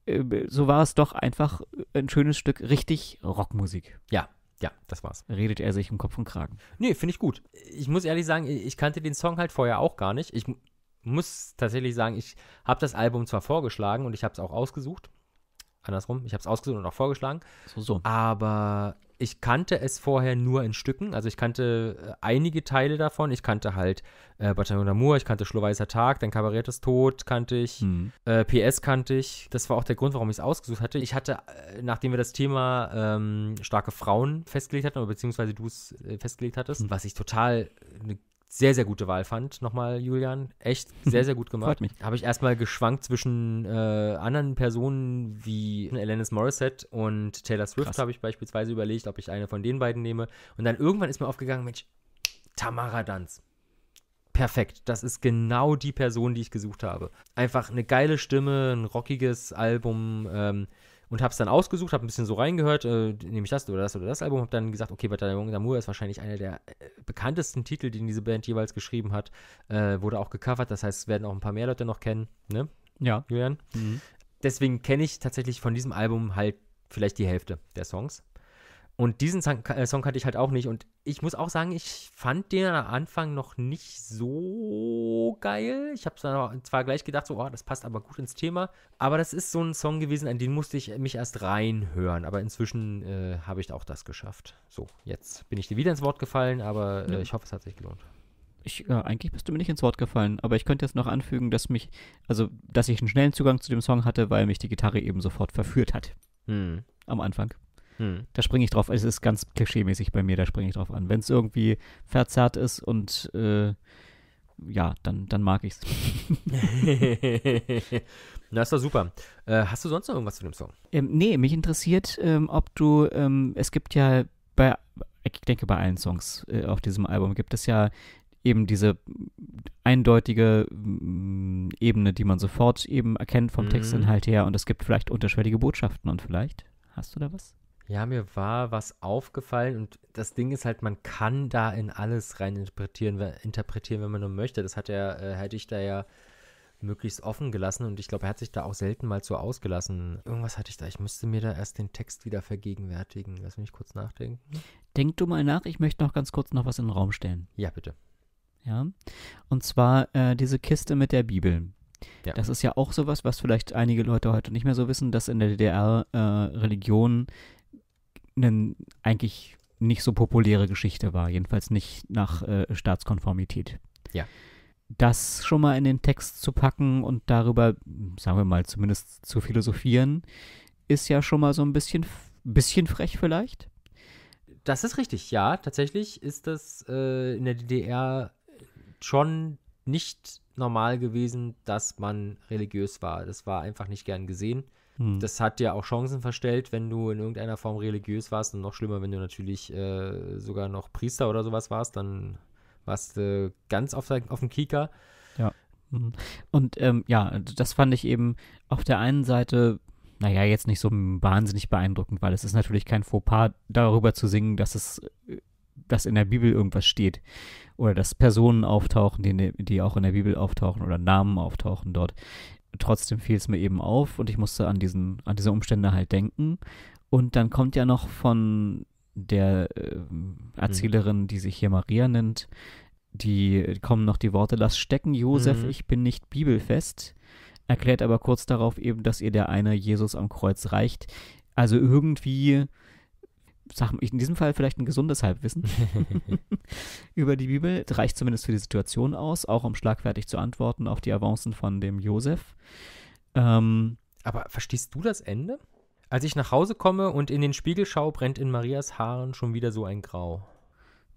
äh, so war es doch einfach ein schönes Stück richtig Rockmusik. Ja, ja, das war's. Redet er sich im Kopf und Kragen. Nee, finde ich gut. Ich muss ehrlich sagen, ich kannte den Song halt vorher auch gar nicht. Ich muss tatsächlich sagen, ich habe das Album zwar vorgeschlagen und ich habe es auch ausgesucht. Andersrum, ich habe es ausgesucht und auch vorgeschlagen. So, so. Aber ich kannte es vorher nur in Stücken, also ich kannte äh, einige Teile davon. Ich kannte halt äh, Bataillon d'Amour, ich kannte Schlohweißer Tag, dein Kabarett ist tot, kannte ich, mhm. äh, PS kannte ich. Das war auch der Grund, warum ich es ausgesucht hatte. Ich hatte, äh, nachdem wir das Thema ähm, starke Frauen festgelegt hatten, oder beziehungsweise du es äh, festgelegt hattest, hm. was ich total äh, eine sehr, sehr gute Wahl fand. Nochmal, Julian. Echt sehr, sehr gut gemacht. Freut mich. Habe ich erstmal geschwankt zwischen äh, anderen Personen wie Alanis Morissette und Taylor Swift, habe ich beispielsweise überlegt, ob ich eine von den beiden nehme. Und dann irgendwann ist mir aufgegangen, Mensch, Tamara Danz. Perfekt. Das ist genau die Person, die ich gesucht habe. Einfach eine geile Stimme, ein rockiges Album. Ähm, und habe es dann ausgesucht, habe ein bisschen so reingehört, äh, nehme ich das oder das oder das Album, habe dann gesagt, okay, der Bataillon d'Amour ist wahrscheinlich einer der äh, bekanntesten Titel, den diese Band jeweils geschrieben hat, äh, wurde auch gecovert, das heißt, es werden auch ein paar mehr Leute noch kennen, ne? Ja. Julian? Mhm. Deswegen kenne ich tatsächlich von diesem Album halt vielleicht die Hälfte der Songs. Und diesen äh, Song, hatte ich halt auch nicht. Und ich muss auch sagen, ich fand den am Anfang noch nicht so geil. Ich habe zwar gleich gedacht, so, oh, das passt aber gut ins Thema. Aber das ist so ein Song gewesen, an den musste ich mich erst reinhören. Aber inzwischen äh, habe ich auch das geschafft. So, jetzt bin ich dir wieder ins Wort gefallen, aber äh, ich hoffe, es hat sich gelohnt. Ich, ja, eigentlich bist du mir nicht ins Wort gefallen, aber ich könnte jetzt noch anfügen, dass mich, also, dass ich einen schnellen Zugang zu dem Song hatte, weil mich die Gitarre eben sofort verführt hat. Hm. Am Anfang. Hm. Da springe ich drauf. Es ist ganz klischee-mäßig bei mir, da springe ich drauf an. Wenn es irgendwie verzerrt ist und äh, ja, dann, dann mag es. Na, ist doch super. Äh, hast du sonst noch irgendwas zu dem Song? Ähm, nee, mich interessiert, ähm, ob du, ähm, es gibt ja bei, ich denke bei allen Songs äh, auf diesem Album gibt es ja eben diese eindeutige mh, mm, Ebene, die man sofort eben erkennt vom mhm. Textinhalt her und es gibt vielleicht unterschwellige Botschaften und vielleicht hast du da was? Ja, mir war was aufgefallen und das Ding ist halt, man kann da in alles rein interpretieren, interpretieren wenn man nur möchte. Das hat er, äh, hätte ich da ja möglichst offen gelassen und ich glaube, er hat sich da auch selten mal so ausgelassen. Irgendwas hatte ich da. Ich müsste mir da erst den Text wieder vergegenwärtigen. Lass mich kurz nachdenken. Denk du mal nach. Ich möchte noch ganz kurz noch was in den Raum stellen. Ja, bitte. Ja. Und zwar äh, diese Kiste mit der Bibel. Ja. Das ist ja auch sowas, was vielleicht einige Leute heute nicht mehr so wissen, dass in der DDR äh, Religion eine eigentlich nicht so populäre Geschichte war, jedenfalls nicht nach äh, Staatskonformität. Ja. Das schon mal in den Text zu packen und darüber, sagen wir mal, zumindest zu philosophieren, ist ja schon mal so ein bisschen, bisschen frech vielleicht. Das ist richtig, ja. Tatsächlich ist das äh, in der DDR schon nicht normal gewesen, dass man religiös war. Das war einfach nicht gern gesehen. Hm. Das hat dir auch Chancen verstellt, wenn du in irgendeiner Form religiös warst. Und noch schlimmer, wenn du natürlich äh, sogar noch Priester oder sowas warst, dann warst du äh, ganz auf, auf dem Kieker. Ja. Hm. Und ähm, ja, das fand ich eben auf der einen Seite, naja, jetzt nicht so wahnsinnig beeindruckend, weil es ist natürlich kein Fauxpas, darüber zu singen, dass es äh, dass in der Bibel irgendwas steht. Oder dass Personen auftauchen, die, ne, die auch in der Bibel auftauchen oder Namen auftauchen dort trotzdem fiel es mir eben auf und ich musste an, diesen, an diese Umstände halt denken. Und dann kommt ja noch von der äh, mhm. Erzählerin, die sich hier Maria nennt, die äh, kommen noch die Worte, lass stecken, Josef, mhm. ich bin nicht bibelfest, erklärt aber kurz darauf eben, dass ihr der eine Jesus am Kreuz reicht. Also irgendwie sag ich in diesem Fall vielleicht ein gesundes Halbwissen über die Bibel. Das reicht zumindest für die Situation aus, auch um schlagfertig zu antworten auf die Avancen von dem Josef. Ähm, Aber verstehst du das Ende? Als ich nach Hause komme und in den Spiegel schaue, brennt in Marias Haaren schon wieder so ein Grau.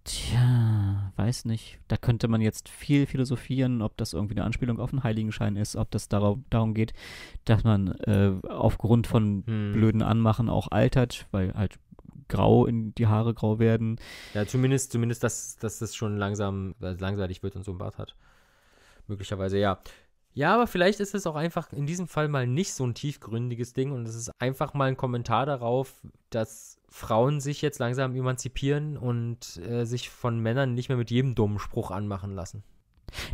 Tja, weiß nicht. Da könnte man jetzt viel philosophieren, ob das irgendwie eine Anspielung auf den Heiligenschein ist, ob das darauf, darum geht, dass man äh, aufgrund von hm. blöden Anmachen auch altert, weil halt grau in die Haare grau werden. Ja, zumindest, zumindest, dass, dass das schon langsam äh, langweilig wird und so ein Bart hat. Möglicherweise, ja. Ja, aber vielleicht ist es auch einfach in diesem Fall mal nicht so ein tiefgründiges Ding und es ist einfach mal ein Kommentar darauf, dass Frauen sich jetzt langsam emanzipieren und äh, sich von Männern nicht mehr mit jedem dummen Spruch anmachen lassen.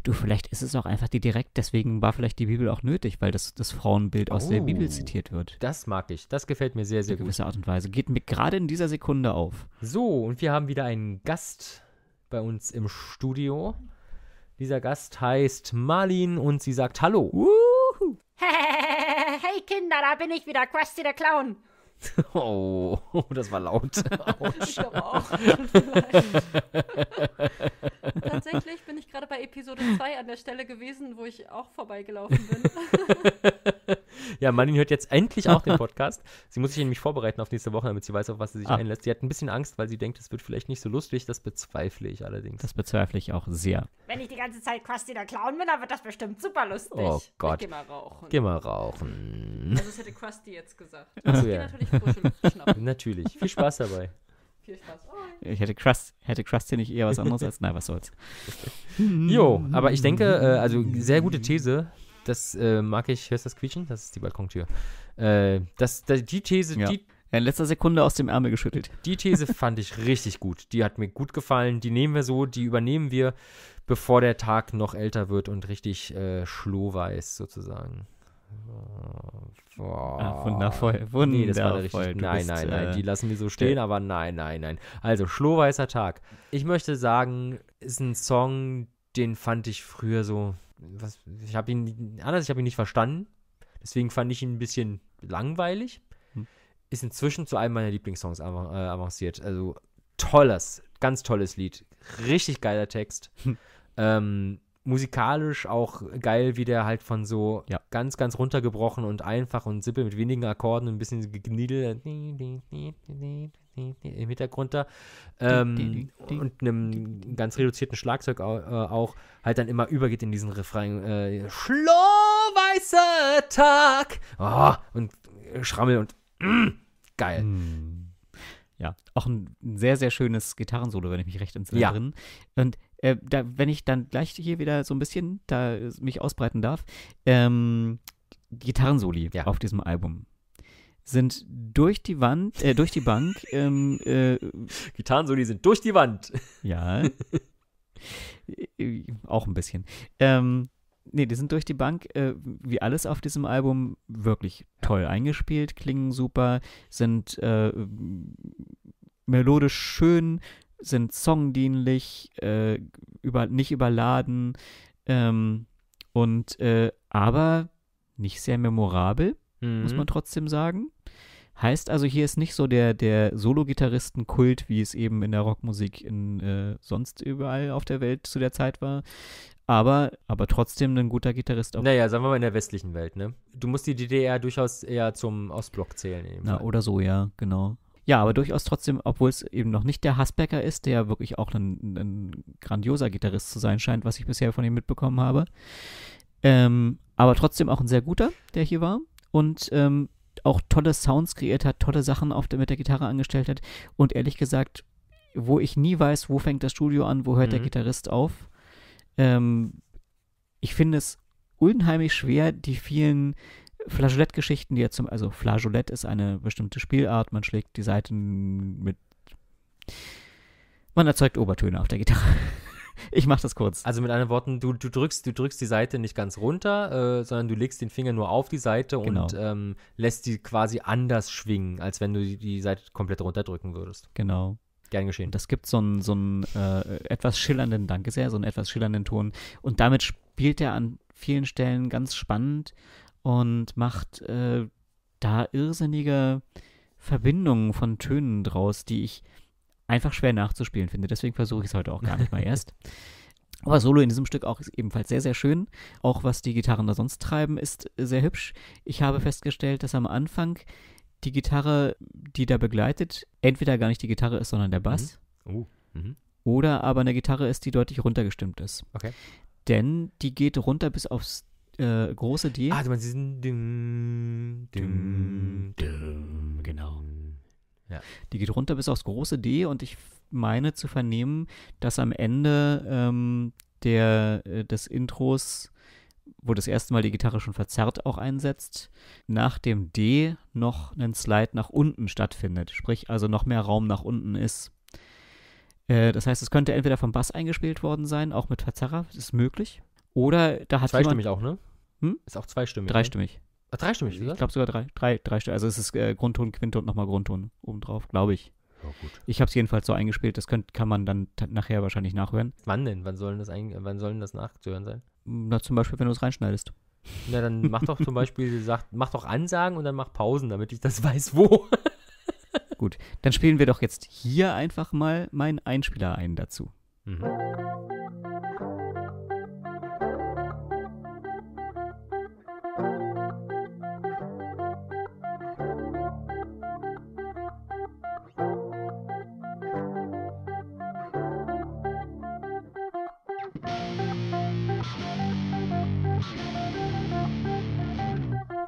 Du, vielleicht ist es auch einfach die direkt, deswegen war vielleicht die Bibel auch nötig, weil das, das Frauenbild aus oh, der Bibel oh, zitiert wird. Das mag ich, das gefällt mir sehr, sehr gut. In gewisser Art und Weise. Geht mir gerade in dieser Sekunde auf. So, und wir haben wieder einen Gast bei uns im Studio. Dieser Gast heißt Marlin und sie sagt Hallo. Hey, hey, hey, hey Kinder, da bin ich wieder, Krusty der Clown. Oh, das war laut. ich glaube auch. Tatsächlich bin ich gerade bei Episode 2 an der Stelle gewesen, wo ich auch vorbeigelaufen bin. ja, Manin hört jetzt endlich auch den Podcast. Sie muss sich nämlich vorbereiten auf nächste Woche, damit sie weiß, auf was sie sich ah. einlässt. Sie hat ein bisschen Angst, weil sie denkt, es wird vielleicht nicht so lustig. Das bezweifle ich allerdings. Das bezweifle ich auch sehr. Wenn ich die ganze Zeit Krusty der Clown bin, dann wird das bestimmt super lustig. Oh Gott. Ich geh mal rauchen. Geh mal rauchen. Also, das hätte Krusty jetzt gesagt. Das also, ja. natürlich Natürlich. Viel Spaß dabei. Viel Spaß. Ich hätte Crust, hätte Crust hier nicht eher was anderes als, Nein, was soll's. jo, aber ich denke, äh, also sehr gute These. Das äh, mag ich, hörst du das quietschen? Das ist die Balkontür. Äh, das, das, die These, ja. die, in letzter Sekunde aus dem Ärmel geschüttelt. Die These fand ich richtig gut. Die hat mir gut gefallen. Die nehmen wir so, die übernehmen wir, bevor der Tag noch älter wird und richtig äh, schlower ist, sozusagen. Äh, Boah. wundervoll. Wundervoll. Nee, das nein, bist, nein, nein. Äh, die lassen wir so stehen, aber nein, nein, nein. Also, Schlohweißer Tag. Ich möchte sagen, ist ein Song, den fand ich früher so. Was, ich habe ihn anders, ich habe ihn nicht verstanden. Deswegen fand ich ihn ein bisschen langweilig. Hm. Ist inzwischen zu einem meiner Lieblingssongs av äh, avanciert. Also tolles, ganz tolles Lied. Richtig geiler Text. Hm. Ähm, musikalisch auch geil, wie der halt von so ja. ganz, ganz runtergebrochen und einfach und simpel mit wenigen Akkorden und ein bisschen gegniedelt im Hintergrund da ähm, und einem ganz reduzierten Schlagzeug auch, äh, auch, halt dann immer übergeht in diesen Refrain äh, Schlohweißer Tag oh, und äh, Schrammel und mm, geil. Mm. Ja, auch ein sehr, sehr schönes Gitarrensolo, wenn ich mich recht entsinne ja. Und äh, da, wenn ich dann gleich hier wieder so ein bisschen da äh, mich ausbreiten darf, ähm, Gitarrensoli ja. auf diesem Album sind durch die Wand, äh, durch die Bank. Ähm, äh, Gitarrensoli sind durch die Wand. Ja. Äh, auch ein bisschen. Ähm, nee, die sind durch die Bank, äh, wie alles auf diesem Album, wirklich toll eingespielt, klingen super, sind äh, melodisch schön, sind songdienlich, äh, über, nicht überladen ähm, und äh, aber nicht sehr memorabel, mhm. muss man mhm. trotzdem sagen. Heißt also, hier ist nicht so der, der Solo-Gitarristen-Kult, wie es eben in der Rockmusik in, äh, sonst überall auf der Welt zu der Zeit war. Aber, aber trotzdem ein guter Gitarrist. Auch. Naja, sagen wir mal in der westlichen Welt, ne? Du musst die DDR durchaus eher zum Ostblock zählen. Na, oder so, ja, genau. Ja, aber durchaus trotzdem, obwohl es eben noch nicht der Hassbecker ist, der wirklich auch ein, ein grandioser Gitarrist zu sein scheint, was ich bisher von ihm mitbekommen habe. Ähm, aber trotzdem auch ein sehr guter, der hier war. Und ähm, auch tolle Sounds kreiert hat, tolle Sachen auf der, mit der Gitarre angestellt hat. Und ehrlich gesagt, wo ich nie weiß, wo fängt das Studio an, wo hört mhm. der Gitarrist auf. Ähm, ich finde es unheimlich schwer, die vielen Flageolett-Geschichten, die jetzt zum, also Flageolett ist eine bestimmte Spielart, man schlägt die Seiten mit, man erzeugt Obertöne auf der Gitarre. Ich mach das kurz. Also mit anderen Worten, du, du, drückst, du drückst die Seite nicht ganz runter, äh, sondern du legst den Finger nur auf die Seite genau. und ähm, lässt die quasi anders schwingen, als wenn du die, die Seite komplett runterdrücken würdest. Genau. Gern geschehen. Und das gibt so einen, so äh, etwas schillernden, danke sehr, so einen etwas schillernden Ton. Und damit spielt er an vielen Stellen ganz spannend und macht äh, da irrsinnige Verbindungen von Tönen draus, die ich einfach schwer nachzuspielen finde. Deswegen versuche ich es heute auch gar nicht mal erst. Aber Solo in diesem Stück auch ist ebenfalls sehr, sehr schön. Auch was die Gitarren da sonst treiben, ist sehr hübsch. Ich habe festgestellt, dass am Anfang die Gitarre, die da begleitet, entweder gar nicht die Gitarre ist, sondern der mhm. Bass. Mhm. Oh. Mhm. Oder aber eine Gitarre ist, die deutlich runtergestimmt ist. Okay. Denn die geht runter bis aufs äh, große D. Ah, also man diesen düm, düm, düm, genau. Ja. Die geht runter bis aufs große D und ich meine zu vernehmen, dass am Ende ähm, der, äh, des Intros, wo das erste Mal die Gitarre schon verzerrt auch einsetzt, nach dem D noch einen Slide nach unten stattfindet, sprich also noch mehr Raum nach unten ist. Äh, das heißt, es könnte entweder vom Bass eingespielt worden sein, auch mit Verzerrer, ist möglich. Oder da hat Zweistimmig jemand, auch, ne? Hm? Ist auch zweistimmig. Ne? Dreistimmig. Ne? Ah, dreistimmig, wie Ich glaube sogar drei, drei, drei Stimmen. Also es ist äh, Grundton, Quinton, nochmal Grundton obendrauf, glaube ich. Ja, ich habe es jedenfalls so eingespielt, das könnt, kann man dann nachher wahrscheinlich nachhören. Wann denn? Wann sollen das, ein, wann sollen das nachzuhören sein? Hm, na, zum Beispiel, wenn du es reinschneidest. Na, dann mach doch zum Beispiel, sag, mach doch Ansagen und dann mach Pausen, damit ich das weiß, wo. Gut, dann spielen wir doch jetzt hier einfach mal meinen Einspieler ein dazu. Mhm.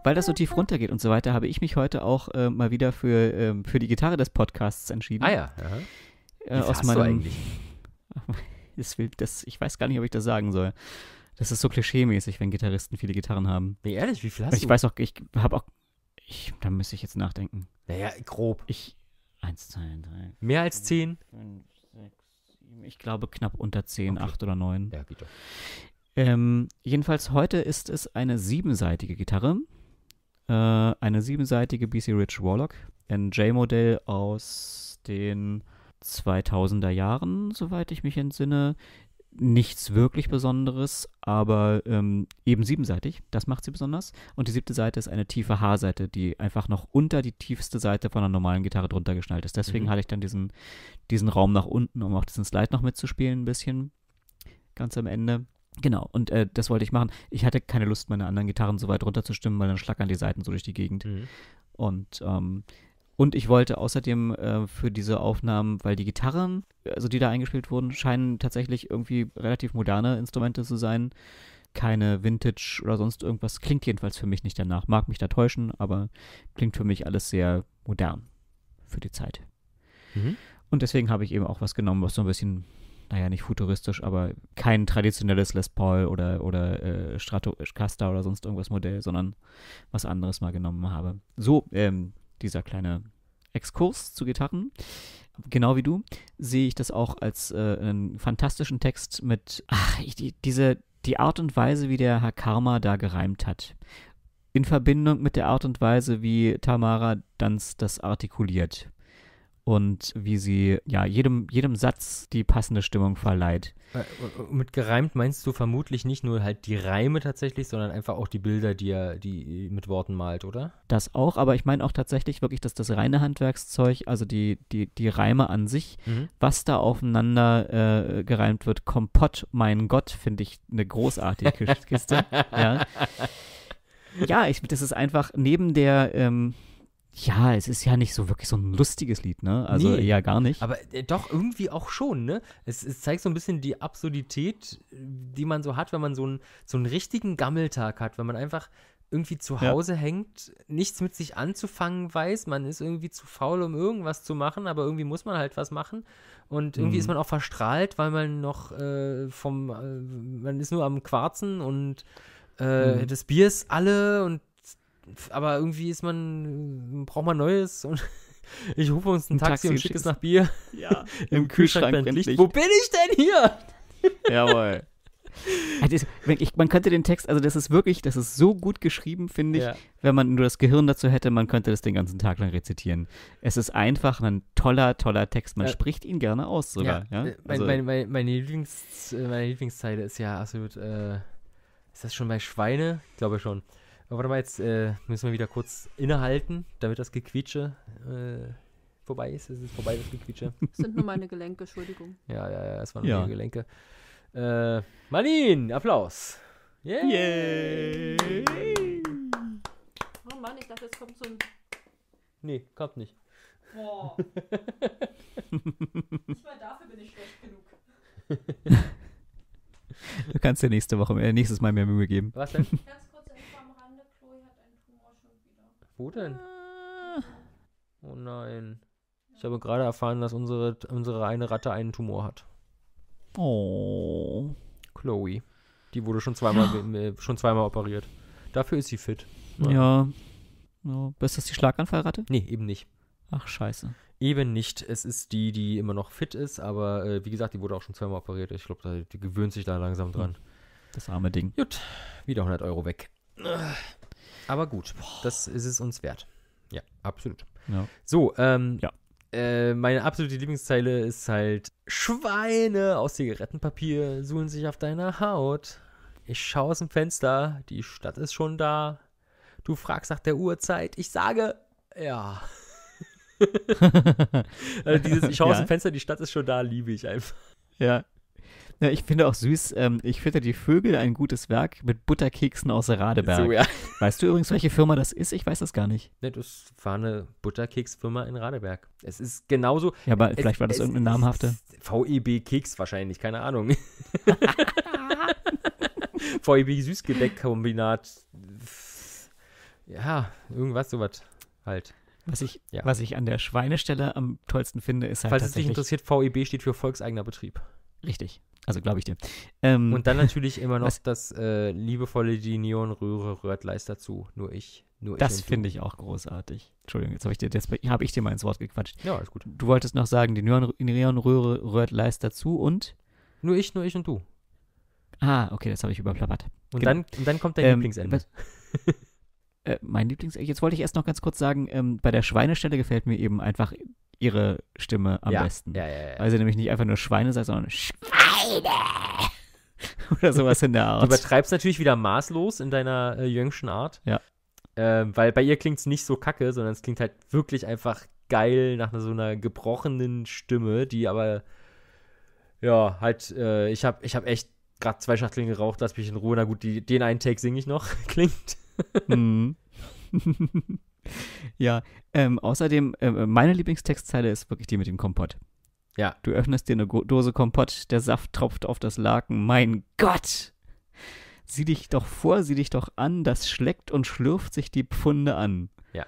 weil das so tief runtergeht und so weiter, habe ich mich heute auch äh, mal wieder für, äh, für die Gitarre des Podcasts entschieden. Ah ja. Äh, aus meinem, du eigentlich? Das will, das, ich weiß gar nicht, ob ich das sagen soll. Das ist so klischee-mäßig, wenn Gitarristen viele Gitarren haben. Nee, ehrlich, wie viel hast ich du? Ich weiß auch, ich habe auch, ich, da müsste ich jetzt nachdenken. Naja, grob. Ich, eins, zwei, drei. Mehr als zehn? Fünf, sechs, sieben, ich glaube knapp unter zehn, okay. acht oder neun. Ja, bitte. Ähm, jedenfalls heute ist es eine siebenseitige Gitarre. Äh, eine siebenseitige BC Rich Warlock, NJ-Modell aus den 2000er Jahren, soweit ich mich entsinne. Nichts wirklich Besonderes, aber ähm, eben siebenseitig, das macht sie besonders. Und die siebte Seite ist eine tiefe H-Seite, die einfach noch unter die tiefste Seite von einer normalen Gitarre drunter geschnallt ist. Deswegen mhm. hatte ich dann diesen, diesen Raum nach unten, um auch diesen Slide noch mitzuspielen, ein bisschen ganz am Ende. Genau, und äh, das wollte ich machen. Ich hatte keine Lust, meine anderen Gitarren so weit runterzustimmen, weil dann schlackern die Seiten so durch die Gegend. Mhm. Und, ähm, und ich wollte außerdem äh, für diese Aufnahmen, weil die Gitarren, also die da eingespielt wurden, scheinen tatsächlich irgendwie relativ moderne Instrumente zu sein. Keine Vintage oder sonst irgendwas. Klingt jedenfalls für mich nicht danach. Mag mich da täuschen, aber klingt für mich alles sehr modern für die Zeit. Mhm. Und deswegen habe ich eben auch was genommen, was so ein bisschen naja, nicht futuristisch, aber kein traditionelles Les Paul oder, oder äh, Stratocaster oder sonst irgendwas Modell, sondern was anderes mal genommen habe. So, ähm, dieser kleine Exkurs zu Gitarren. Genau wie du sehe ich das auch als äh, einen fantastischen Text mit, ach, ich, die, diese, die Art und Weise, wie der Herr Karma da gereimt hat. In Verbindung mit der Art und Weise, wie Tamara Danz das artikuliert und wie sie ja jedem, jedem Satz die passende Stimmung verleiht. Äh, mit gereimt meinst du vermutlich nicht nur halt die Reime tatsächlich, sondern einfach auch die Bilder, die er die mit Worten malt, oder? Das auch, aber ich meine auch tatsächlich wirklich, dass das reine Handwerkszeug, also die, die, die Reime an sich, mhm. was da aufeinander äh, gereimt wird, Kompott, mein Gott, finde ich eine großartige Kiste. ja. ja, ich, das ist einfach neben der ähm, ja, es ist ja nicht so wirklich so ein lustiges Lied, ne? Also nee, eher gar nicht. Aber äh, doch irgendwie auch schon, ne? Es, es, zeigt so ein bisschen die Absurdität, äh, die man so hat, wenn man so einen, so einen richtigen Gammeltag hat, wenn man einfach irgendwie zu Hause ja. hängt, nichts mit sich anzufangen weiß, man ist irgendwie zu faul, um irgendwas zu machen, aber irgendwie muss man halt was machen und irgendwie mhm. ist man auch verstrahlt, weil man noch äh, vom, äh, man ist nur am Quarzen und äh, mhm. das Bier ist alle und aber irgendwie ist man, braucht man Neues und ich rufe uns ein, ein Taxi, Taxi, und schicke es nach Bier. Ja, im, im Kühlschrank, Kühlschrank Licht. Licht. Wo bin ich denn hier? Jawohl. Ist, ich, man könnte den Text, also das ist wirklich, das ist so gut geschrieben, finde ich. Ja. Wenn man nur das Gehirn dazu hätte, man könnte das den ganzen Tag lang rezitieren. Es ist einfach ein toller, toller Text. Man ja. spricht ihn gerne aus sogar. Ja. Äh, also, mein, mein, meine, Lieblings, äh, meine Lieblingszeile ist ja absolut, äh, ist das schon bei Schweine? Ich glaube schon. Aber warte mal, jetzt äh, müssen wir wieder kurz innehalten, damit das Gequietsche äh, vorbei ist. Es ist vorbei, das Gequietsche. Das sind nur meine Gelenke, Entschuldigung. Ja, ja, ja, es waren nur ja. meine Gelenke. Äh, Marlin, Applaus. Yay! Yeah. Oh Mann, ich dachte, es kommt so ein. Nee, kommt nicht. Boah. nicht mal dafür bin ich schlecht genug. Du kannst dir nächste Woche, äh, nächstes Mal mehr Mühe geben. Was denn? Ganz wo denn? Äh. Oh nein. Ich habe gerade erfahren, dass unsere, unsere eine Ratte einen Tumor hat. Oh. Chloe. Die wurde schon zweimal, ja. Äh, schon zweimal operiert. Dafür ist sie fit. Ja. ja. ja. Ist das die Schlaganfallratte? Nee, eben nicht. Ach, scheiße. Eben nicht. Es ist die, die immer noch fit ist, aber äh, wie gesagt, die wurde auch schon zweimal operiert. Ich glaube, die gewöhnt sich da langsam dran. Hm. Das arme Ding. Gut, wieder 100 Euro weg. Aber gut, Boah. das ist es uns wert. Ja, absolut. Ja. So, ähm, ja. Äh, meine absolute Lieblingszeile ist halt: Schweine aus Zigarettenpapier suhlen sich auf deiner Haut. Ich schaue aus dem Fenster, die Stadt ist schon da. Du fragst nach der Uhrzeit, ich sage, ja. also dieses, ich schaue ja. aus dem Fenster, die Stadt ist schon da, liebe ich einfach. Ja, ja, ich finde auch süß, ähm, ich finde die Vögel ein gutes Werk mit Butterkeksen aus Radeberg. So, ja. Weißt du übrigens, welche Firma das ist? Ich weiß das gar nicht. Ne, das war eine Butterkeksfirma in Radeberg. Es ist genauso. Ja, aber es, vielleicht war das irgendeine namhafte. VEB Keks wahrscheinlich, keine Ahnung. VEB Süßgebäckkombinat. Ja, irgendwas sowas halt. Was ich, ja. was ich an der Schweinestelle am tollsten finde, ist halt. Falls es dich interessiert, VEB steht für Volkseigener Betrieb. Richtig. Also glaube ich dir. Ähm, und dann natürlich immer noch was, das äh, liebevolle Die Neon Röhre rührt leist dazu. Nur ich. Nur das finde ich auch großartig. Entschuldigung, jetzt habe ich, dir, hab ich dir mal ins Wort gequatscht. Ja, alles gut. Du wolltest noch sagen, die Neon, Röhre rührt leist dazu und? Nur ich, nur ich und du. Ah, okay, das habe ich überplappert. Und, genau. dann, und dann kommt dein ähm, Lieblingsende. äh, mein Lieblingsende? Jetzt wollte ich erst noch ganz kurz sagen, ähm, bei der Schweinestelle gefällt mir eben einfach ihre Stimme am ja, besten. Ja, ja, ja. Weil sie nämlich nicht einfach nur Schweine sagt, sondern Schweine! Oder sowas in der Art. Du übertreibst natürlich wieder maßlos in deiner äh, jüngschen Art. Ja. Ähm, weil bei ihr klingt es nicht so kacke, sondern es klingt halt wirklich einfach geil nach so einer gebrochenen Stimme, die aber, ja, halt, äh, ich habe ich hab echt gerade zwei Schachteln geraucht, lass mich in Ruhe. Na gut, die, den einen Take singe ich noch, klingt. Mhm. Ja, ähm, außerdem, äh, meine Lieblingstextzeile ist wirklich die mit dem Kompott. Ja. Du öffnest dir eine Dose Kompott, der Saft tropft auf das Laken. Mein Gott! Sieh dich doch vor, sieh dich doch an, das schleckt und schlürft sich die Pfunde an. Ja.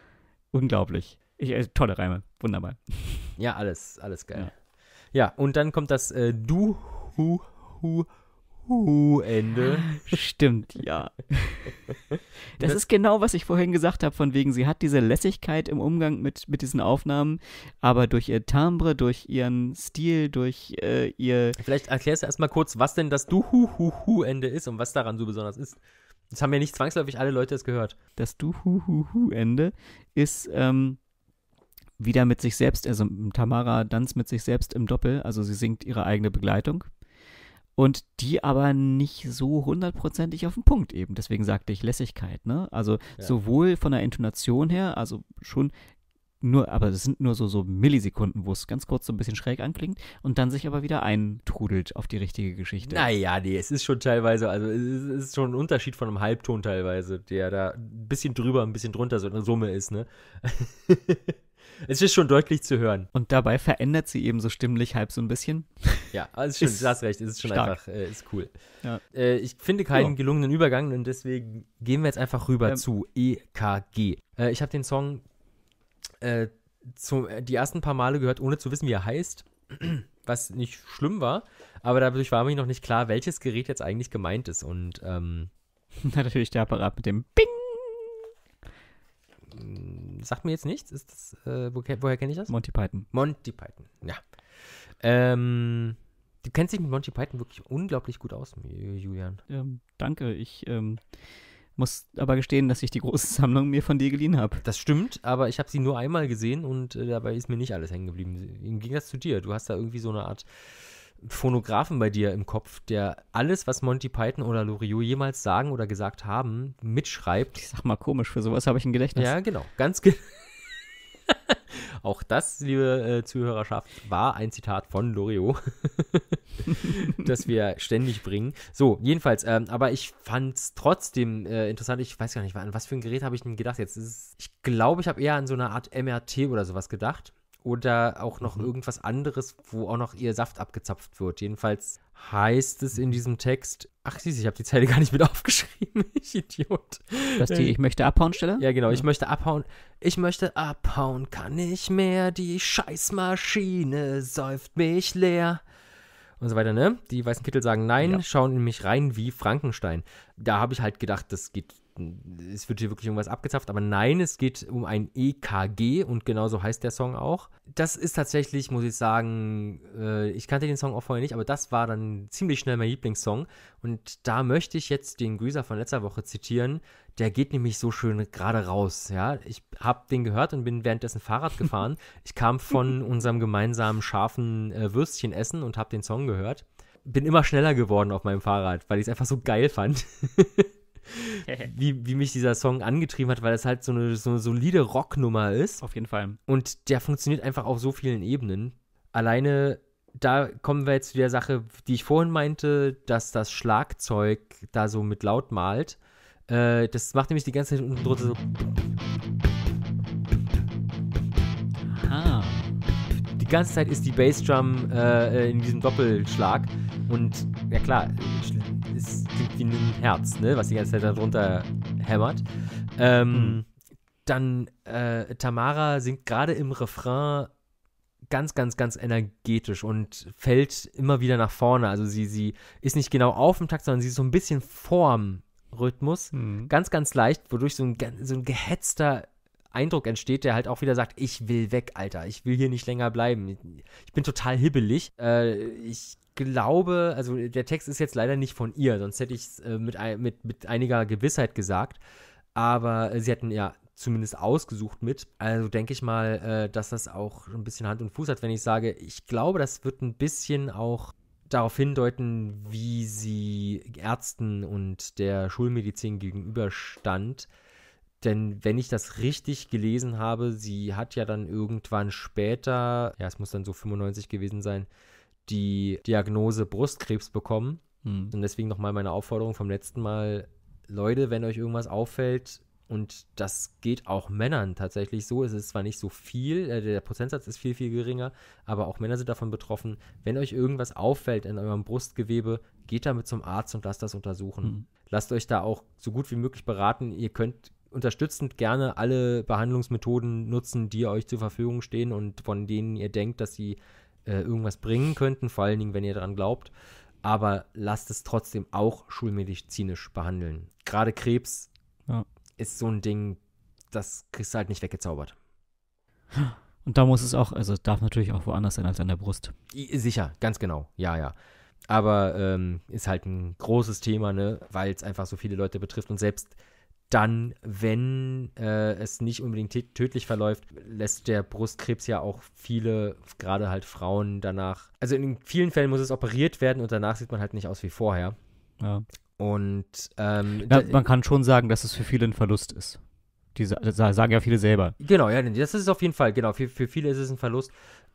Unglaublich. Ich, äh, tolle Reime, wunderbar. Ja, alles, alles geil. Ja, ja und dann kommt das äh, Du, Hu, Hu, Hu Ende. Stimmt, ja. Das ist genau, was ich vorhin gesagt habe, von wegen, sie hat diese Lässigkeit im Umgang mit, mit diesen Aufnahmen, aber durch ihr Timbre, durch ihren Stil, durch äh, ihr. Vielleicht erklärst du erstmal kurz, was denn das Du-Hu-Hu-Hu-Ende ist und was daran so besonders ist. Das haben ja nicht zwangsläufig alle Leute es gehört. Das Du-Hu-Hu-Hu-Ende ist. Ähm, wieder mit sich selbst, also Tamara Danz mit sich selbst im Doppel, also sie singt ihre eigene Begleitung, und die aber nicht so hundertprozentig auf den Punkt eben. Deswegen sagte ich Lässigkeit, ne? Also ja. sowohl von der Intonation her, also schon nur, aber es sind nur so, so Millisekunden, wo es ganz kurz so ein bisschen schräg anklingt und dann sich aber wieder eintrudelt auf die richtige Geschichte. Naja, nee, es ist schon teilweise, also es ist schon ein Unterschied von einem Halbton teilweise, der da ein bisschen drüber, ein bisschen drunter so eine Summe ist, ne? Es ist schon deutlich zu hören. Und dabei verändert sie eben so stimmlich halb so ein bisschen. Ja, also schön, ist du hast recht, es ist schon stark. einfach, äh, ist cool. Ja. Äh, ich finde keinen ja. gelungenen Übergang und deswegen gehen wir jetzt einfach rüber ähm. zu EKG. Äh, ich habe den Song äh, zum, äh, die ersten paar Male gehört, ohne zu wissen, wie er heißt. was nicht schlimm war, aber dadurch war mir noch nicht klar, welches Gerät jetzt eigentlich gemeint ist. Und ähm, natürlich der Apparat mit dem Bing. Hm, sagt mir jetzt nichts. Ist das, äh, wo, woher kenne ich das? Monty Python. Monty Python, ja. Ähm, du kennst dich mit Monty Python wirklich unglaublich gut aus, Julian. Ähm, danke. Ich ähm, muss aber gestehen, dass ich die große Sammlung mir von dir geliehen habe. Das stimmt, aber ich habe sie nur einmal gesehen und äh, dabei ist mir nicht alles hängen geblieben. Ging das zu dir, du hast da irgendwie so eine Art Phonographen bei dir im Kopf, der alles, was Monty Python oder Loriot jemals sagen oder gesagt haben, mitschreibt. Ich sag mal komisch, für sowas habe ich ein Gedächtnis. Ja, genau. Ganz genau. Auch das, liebe äh, Zuhörerschaft, war ein Zitat von Loriot, das wir ständig bringen. So, jedenfalls, ähm, aber ich fand es trotzdem äh, interessant. Ich weiß gar nicht, an was für ein Gerät habe ich denn gedacht jetzt? Ist, ich glaube, ich habe eher an so eine Art MRT oder sowas gedacht oder auch noch mhm. irgendwas anderes, wo auch noch ihr Saft abgezapft wird. Jedenfalls heißt es in mhm. diesem Text, ach siehst, ich habe die Zeile gar nicht mit aufgeschrieben, ich Idiot. Dass die Ich möchte abhauen Stelle? Ja, genau, ja. ich möchte abhauen. Ich möchte abhauen, kann ich mehr, die Scheißmaschine säuft mich leer. Und so weiter, ne? Die weißen Kittel sagen nein, ja. schauen in mich rein wie Frankenstein. Da habe ich halt gedacht, das geht es wird hier wirklich irgendwas abgezapft, aber nein, es geht um ein EKG und genauso heißt der Song auch. Das ist tatsächlich, muss ich sagen, äh, ich kannte den Song auch vorher nicht, aber das war dann ziemlich schnell mein Lieblingssong und da möchte ich jetzt den Grüßer von letzter Woche zitieren. Der geht nämlich so schön gerade raus, ja. Ich habe den gehört und bin währenddessen Fahrrad gefahren. Ich kam von unserem gemeinsamen scharfen äh, Würstchen essen und habe den Song gehört bin immer schneller geworden auf meinem Fahrrad, weil ich es einfach so geil fand. wie, wie mich dieser Song angetrieben hat, weil es halt so eine, so eine solide Rocknummer ist. Auf jeden Fall. Und der funktioniert einfach auf so vielen Ebenen. Alleine da kommen wir jetzt zu der Sache, die ich vorhin meinte, dass das Schlagzeug da so mit laut malt. Äh, das macht nämlich die ganze Zeit unten drunter so. Aha. Die ganze Zeit ist die Bassdrum äh, in diesem Doppelschlag. Und ja klar, es klingt wie ein Herz, ne? was die ganze Zeit darunter hämmert. Ähm, mhm. Dann äh, Tamara singt gerade im Refrain ganz, ganz, ganz energetisch und fällt immer wieder nach vorne. Also sie, sie ist nicht genau auf dem Takt, sondern sie ist so ein bisschen vorm Rhythmus. Mhm. Ganz, ganz leicht, wodurch so ein, so ein gehetzter Eindruck entsteht, der halt auch wieder sagt, ich will weg, Alter. Ich will hier nicht länger bleiben. Ich bin total hibbelig. Äh, ich glaube, also der Text ist jetzt leider nicht von ihr, sonst hätte ich es äh, mit, mit, mit einiger Gewissheit gesagt. Aber äh, sie hätten ja zumindest ausgesucht mit. Also denke ich mal, äh, dass das auch ein bisschen Hand und Fuß hat, wenn ich sage, ich glaube, das wird ein bisschen auch darauf hindeuten, wie sie Ärzten und der Schulmedizin gegenüberstand. Denn wenn ich das richtig gelesen habe, sie hat ja dann irgendwann später, ja, es muss dann so 95 gewesen sein, die Diagnose Brustkrebs bekommen. Mhm. Und deswegen nochmal meine Aufforderung vom letzten Mal, Leute, wenn euch irgendwas auffällt, und das geht auch Männern tatsächlich so. Es ist zwar nicht so viel, äh, der Prozentsatz ist viel, viel geringer, aber auch Männer sind davon betroffen. Wenn euch irgendwas auffällt in eurem Brustgewebe, geht damit zum Arzt und lasst das untersuchen. Mhm. Lasst euch da auch so gut wie möglich beraten. Ihr könnt unterstützend gerne alle Behandlungsmethoden nutzen, die euch zur Verfügung stehen und von denen ihr denkt, dass sie äh, irgendwas bringen könnten, vor allen Dingen, wenn ihr daran glaubt. Aber lasst es trotzdem auch schulmedizinisch behandeln. Gerade Krebs ja. ist so ein Ding, das kriegst du halt nicht weggezaubert. Und da muss es auch, also darf natürlich auch woanders sein als an der Brust. Sicher, ganz genau. Ja, ja. Aber ähm, ist halt ein großes Thema, ne? weil es einfach so viele Leute betrifft und selbst dann, wenn äh, es nicht unbedingt tödlich verläuft, lässt der Brustkrebs ja auch viele, gerade halt Frauen danach. Also in vielen Fällen muss es operiert werden und danach sieht man halt nicht aus wie vorher. Ja. Und ähm, ja, man kann schon sagen, dass es für viele ein Verlust ist. Die äh, sagen ja viele selber. Genau, ja, das ist es auf jeden Fall, genau. Für, für viele ist es ein Verlust.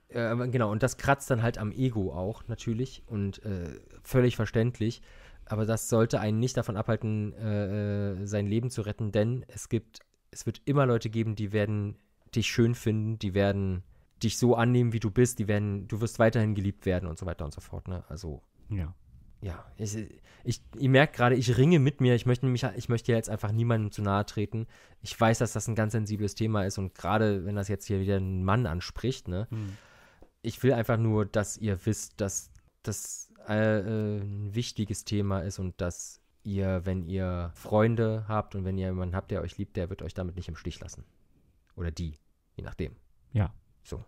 Äh, genau, und das kratzt dann halt am Ego auch, natürlich. Und äh, völlig verständlich aber das sollte einen nicht davon abhalten, äh, äh, sein Leben zu retten, denn es gibt, es wird immer Leute geben, die werden dich schön finden, die werden dich so annehmen, wie du bist, die werden, du wirst weiterhin geliebt werden und so weiter und so fort. Ne? Also ja, ja, ich, ich, ich merke gerade, ich ringe mit mir. Ich möchte mich, ich möchte jetzt einfach niemandem zu nahe treten. Ich weiß, dass das ein ganz sensibles Thema ist und gerade wenn das jetzt hier wieder ein Mann anspricht, ne, mhm. ich will einfach nur, dass ihr wisst, dass das äh, ein wichtiges Thema ist und dass ihr, wenn ihr Freunde habt und wenn ihr jemanden habt, der euch liebt, der wird euch damit nicht im Stich lassen. Oder die, je nachdem. Ja. So.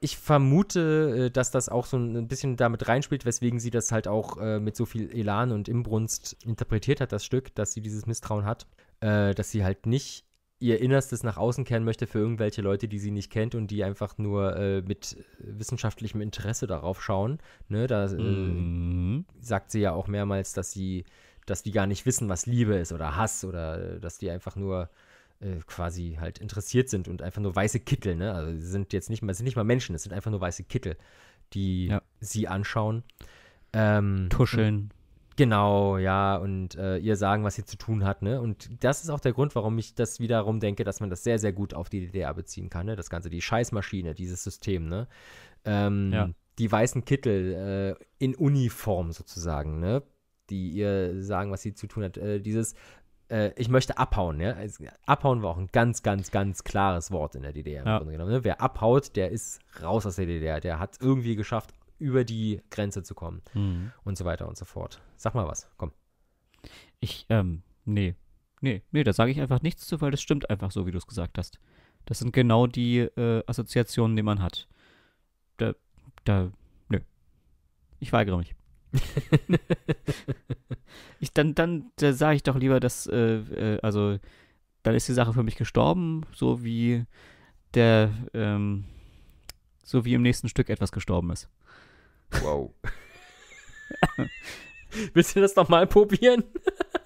Ich vermute, äh, dass das auch so ein bisschen damit reinspielt, weswegen sie das halt auch äh, mit so viel Elan und Inbrunst interpretiert hat, das Stück, dass sie dieses Misstrauen hat, dass sie halt nicht ihr Innerstes nach außen kehren möchte für irgendwelche Leute, die sie nicht kennt und die einfach nur äh, mit wissenschaftlichem Interesse darauf schauen. Ne, da äh, mhm. sagt sie ja auch mehrmals, dass sie, dass die gar nicht wissen, was Liebe ist oder Hass oder äh, dass die einfach nur äh, quasi halt interessiert sind und einfach nur weiße Kittel, ne? Also sie sind jetzt nicht mal, sind nicht mal Menschen, es sind einfach nur weiße Kittel, die ja. sie anschauen. Ähm, Tuscheln. Genau, ja, und äh, ihr sagen, was sie zu tun hat, ne? Und das ist auch der Grund, warum ich das wiederum denke, dass man das sehr, sehr gut auf die DDR beziehen kann, ne? Das Ganze, die Scheißmaschine, dieses System, ne? Ähm, ja. Die weißen Kittel äh, in Uniform sozusagen, ne? Die ihr sagen, was sie zu tun hat. Äh, dieses, äh, ich möchte abhauen, ja? Also, abhauen war auch ein ganz, ganz, ganz klares Wort in der DDR ja. im genommen. Ne? Wer abhaut, der ist raus aus der DDR. Der hat irgendwie geschafft, über die Grenze zu kommen mhm. und so weiter und so fort. Sag mal was, komm. Ich, ähm, nee, nee, nee, da sage ich einfach nichts zu, weil das stimmt einfach so, wie du es gesagt hast. Das sind genau die äh, Assoziationen, die man hat. Da, da, nö. Ich weigere mich. ich, dann dann da sage ich doch lieber, dass, äh, äh, also, dann ist die Sache für mich gestorben, so wie der, ähm, so wie im nächsten Stück etwas gestorben ist. Wow. Willst du das nochmal probieren?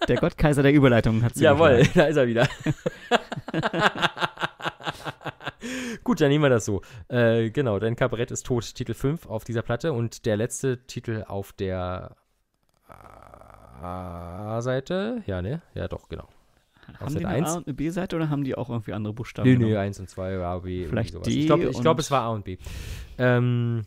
Der Gottkaiser der Überleitungen hat sie. Jawohl, da ist er wieder. Gut, dann nehmen wir das so. Äh, genau, dein Kabarett ist tot, Titel 5 auf dieser Platte und der letzte Titel auf der A-Seite. Ja, ne? Ja, doch, genau. Haben die eine A und eine B-Seite oder haben die auch irgendwie andere Buchstaben? Nö, genommen? nö, 1 und 2, A, B. Vielleicht sowas. D Ich glaube, glaub, es war A und B. Ähm,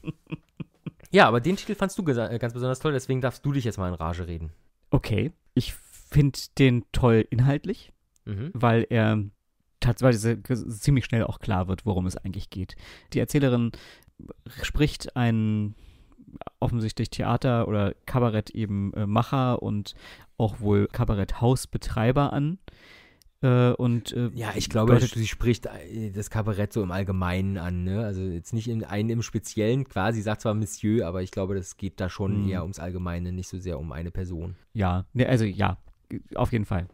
ja, aber den Titel fandst du äh, ganz besonders toll, deswegen darfst du dich jetzt mal in Rage reden. Okay, ich finde den toll inhaltlich, mhm. weil er tatsächlich ziemlich schnell auch klar wird, worum es eigentlich geht. Die Erzählerin spricht einen offensichtlich Theater- oder Kabarett eben äh, Macher und auch wohl Kabaretthausbetreiber an, äh, und, äh, ja, ich glaube, Deutsch sie spricht äh, das Kabarett so im Allgemeinen an. Ne? Also jetzt nicht in einen im Speziellen, quasi sagt zwar Monsieur, aber ich glaube, das geht da schon mhm. eher ums Allgemeine, nicht so sehr um eine Person. Ja, ne, also ja, auf jeden Fall.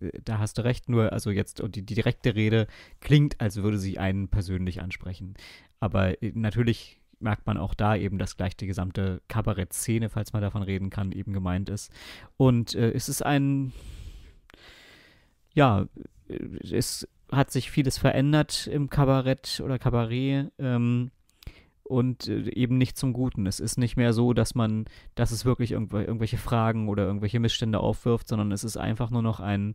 Äh, da hast du recht, nur also jetzt und die, die direkte Rede klingt, als würde sie einen persönlich ansprechen. Aber äh, natürlich merkt man auch da eben, dass gleich die gesamte Kabarettszene, falls man davon reden kann, eben gemeint ist. Und äh, es ist ein ja, äh, es hat sich vieles verändert im Kabarett oder Kabarett. Ähm, und äh, eben nicht zum Guten. Es ist nicht mehr so, dass man, dass es wirklich irgendwelche Fragen oder irgendwelche Missstände aufwirft, sondern es ist einfach nur noch ein,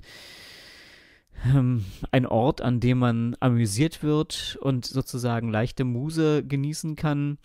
ähm, ein Ort, an dem man amüsiert wird und sozusagen leichte Muse genießen kann,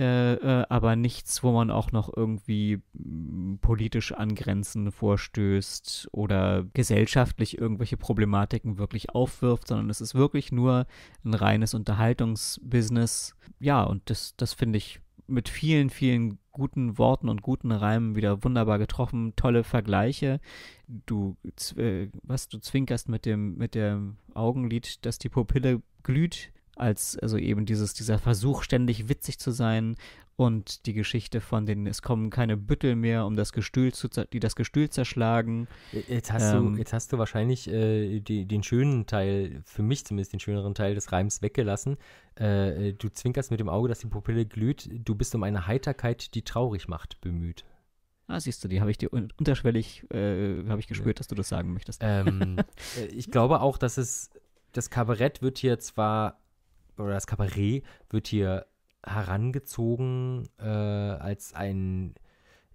äh, äh, aber nichts, wo man auch noch irgendwie mm, politisch an Grenzen vorstößt oder gesellschaftlich irgendwelche Problematiken wirklich aufwirft, sondern es ist wirklich nur ein reines Unterhaltungsbusiness. Ja, und das, das finde ich mit vielen, vielen guten Worten und guten Reimen wieder wunderbar getroffen, tolle Vergleiche. Du, äh, was du zwinkerst mit dem, mit dem Augenlid, dass die Pupille glüht als also eben dieses, dieser Versuch, ständig witzig zu sein und die Geschichte von den, es kommen keine Büttel mehr, um das Gestühl zu, die das Gestühl zerschlagen. Äh, jetzt hast, ähm, du, jetzt hast du wahrscheinlich äh, die, den schönen Teil, für mich zumindest den schöneren Teil des Reims weggelassen. Äh, äh, du zwinkerst mit dem Auge, dass die Pupille glüht. Du bist um eine Heiterkeit, die traurig macht, bemüht. Ah, siehst du, die habe ich dir unterschwellig, äh, habe ich gespürt, dass du das sagen möchtest. Ähm, äh, ich glaube auch, dass es, das Kabarett wird hier zwar oder das Kabarett wird hier herangezogen äh, als ein,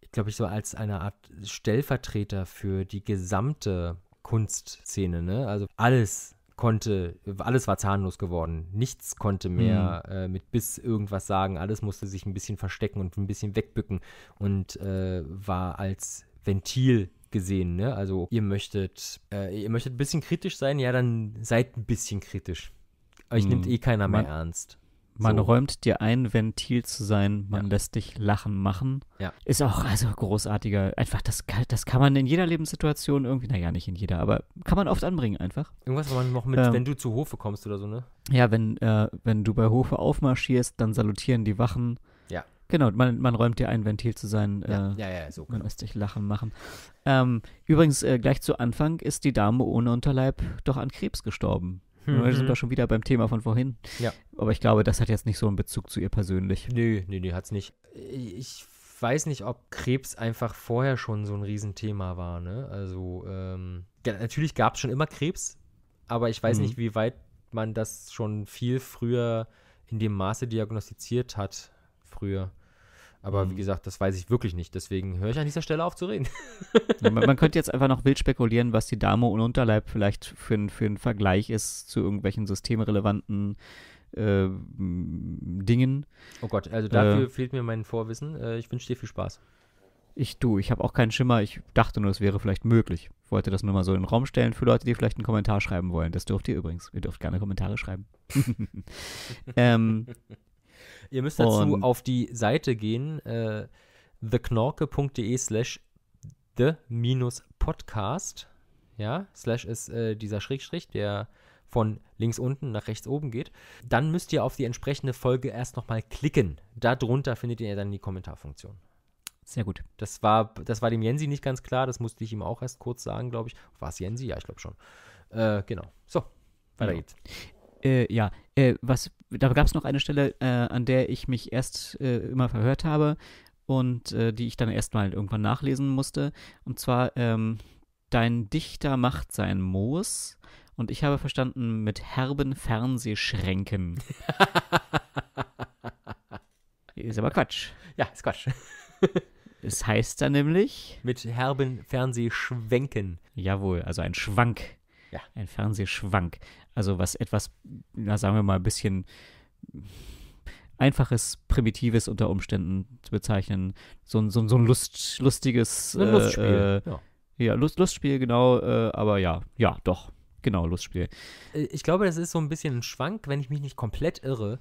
ich glaube ich so als eine Art Stellvertreter für die gesamte Kunstszene. Ne? Also alles konnte, alles war zahnlos geworden. Nichts konnte mehr mhm. äh, mit Biss irgendwas sagen. Alles musste sich ein bisschen verstecken und ein bisschen wegbücken und äh, war als Ventil gesehen. Ne? Also ihr möchtet, äh, ihr möchtet ein bisschen kritisch sein, ja, dann seid ein bisschen kritisch. Euch nimmt mhm. eh keiner man, mehr ernst. Man räumt dir ein, Ventil zu sein, man ja. lässt dich lachen machen. Ja. Ist auch also großartiger, einfach das, das kann man in jeder Lebenssituation irgendwie, naja, nicht in jeder, aber kann man oft anbringen einfach. Irgendwas, was man noch mit, ähm, wenn du zu Hofe kommst oder so, ne? Ja, wenn, äh, wenn du bei Hofe aufmarschierst, dann salutieren die Wachen. Ja. Genau, man, man räumt dir ein, Ventil zu sein. Ja, äh, ja, ja, so. Man genau. lässt dich lachen machen. Ähm, übrigens, äh, gleich zu Anfang ist die Dame ohne Unterleib doch an Krebs gestorben. Mhm. Da sind wir schon wieder beim Thema von vorhin. Ja. Aber ich glaube, das hat jetzt nicht so einen Bezug zu ihr persönlich. Nö, nö, nö, hat's nicht. Ich weiß nicht, ob Krebs einfach vorher schon so ein Riesenthema war, ne? Also, ähm, natürlich gab es schon immer Krebs, aber ich weiß mhm. nicht, wie weit man das schon viel früher in dem Maße diagnostiziert hat, früher. Aber mhm. wie gesagt, das weiß ich wirklich nicht. Deswegen höre ich an dieser Stelle auf zu reden. man, man, könnte jetzt einfach noch wild spekulieren, was die Dame und Unterleib vielleicht für, einen für einen Vergleich ist zu irgendwelchen systemrelevanten äh, Dingen. Oh Gott, also dafür äh, fehlt mir mein Vorwissen. Äh, ich wünsche dir viel Spaß. Ich du, ich habe auch keinen Schimmer. Ich dachte nur, es wäre vielleicht möglich. Ich wollte das nur mal so in den Raum stellen für Leute, die vielleicht einen Kommentar schreiben wollen. Das dürft ihr übrigens. Ihr dürft gerne Kommentare schreiben. ähm, Ihr müsst dazu Und auf die Seite gehen, äh, theknorke.de slash the-podcast. Ja, slash ist äh, dieser Schrägstrich, der von links unten nach rechts oben geht. Dann müsst ihr auf die entsprechende Folge erst nochmal klicken. Darunter findet ihr dann die Kommentarfunktion. Sehr gut. Das war, das war dem Jensi nicht ganz klar, das musste ich ihm auch erst kurz sagen, glaube ich. War es Jensi? Ja, ich glaube schon. Äh, genau. So, weiter genau. geht's. Äh, ja, äh, was da gab es noch eine Stelle, äh, an der ich mich erst äh, immer verhört habe und äh, die ich dann erstmal irgendwann nachlesen musste. Und zwar, ähm, dein Dichter macht sein Moos und ich habe verstanden mit herben Fernsehschränken. ist aber Quatsch. Ja, ist Quatsch. es heißt dann nämlich. Mit herben Fernsehschwenken. Jawohl, also ein Schwank. Ja. Ein Fernsehschwank. Also was etwas, na sagen wir mal, ein bisschen einfaches, primitives unter Umständen zu bezeichnen. So ein, so ein, so ein Lust, lustiges ein äh, Lustspiel. Äh, ja, ja Lust, Lustspiel, genau, äh, aber ja, ja, doch. Genau, Lustspiel. Äh, ich glaube, das ist so ein bisschen ein Schwank, wenn ich mich nicht komplett irre,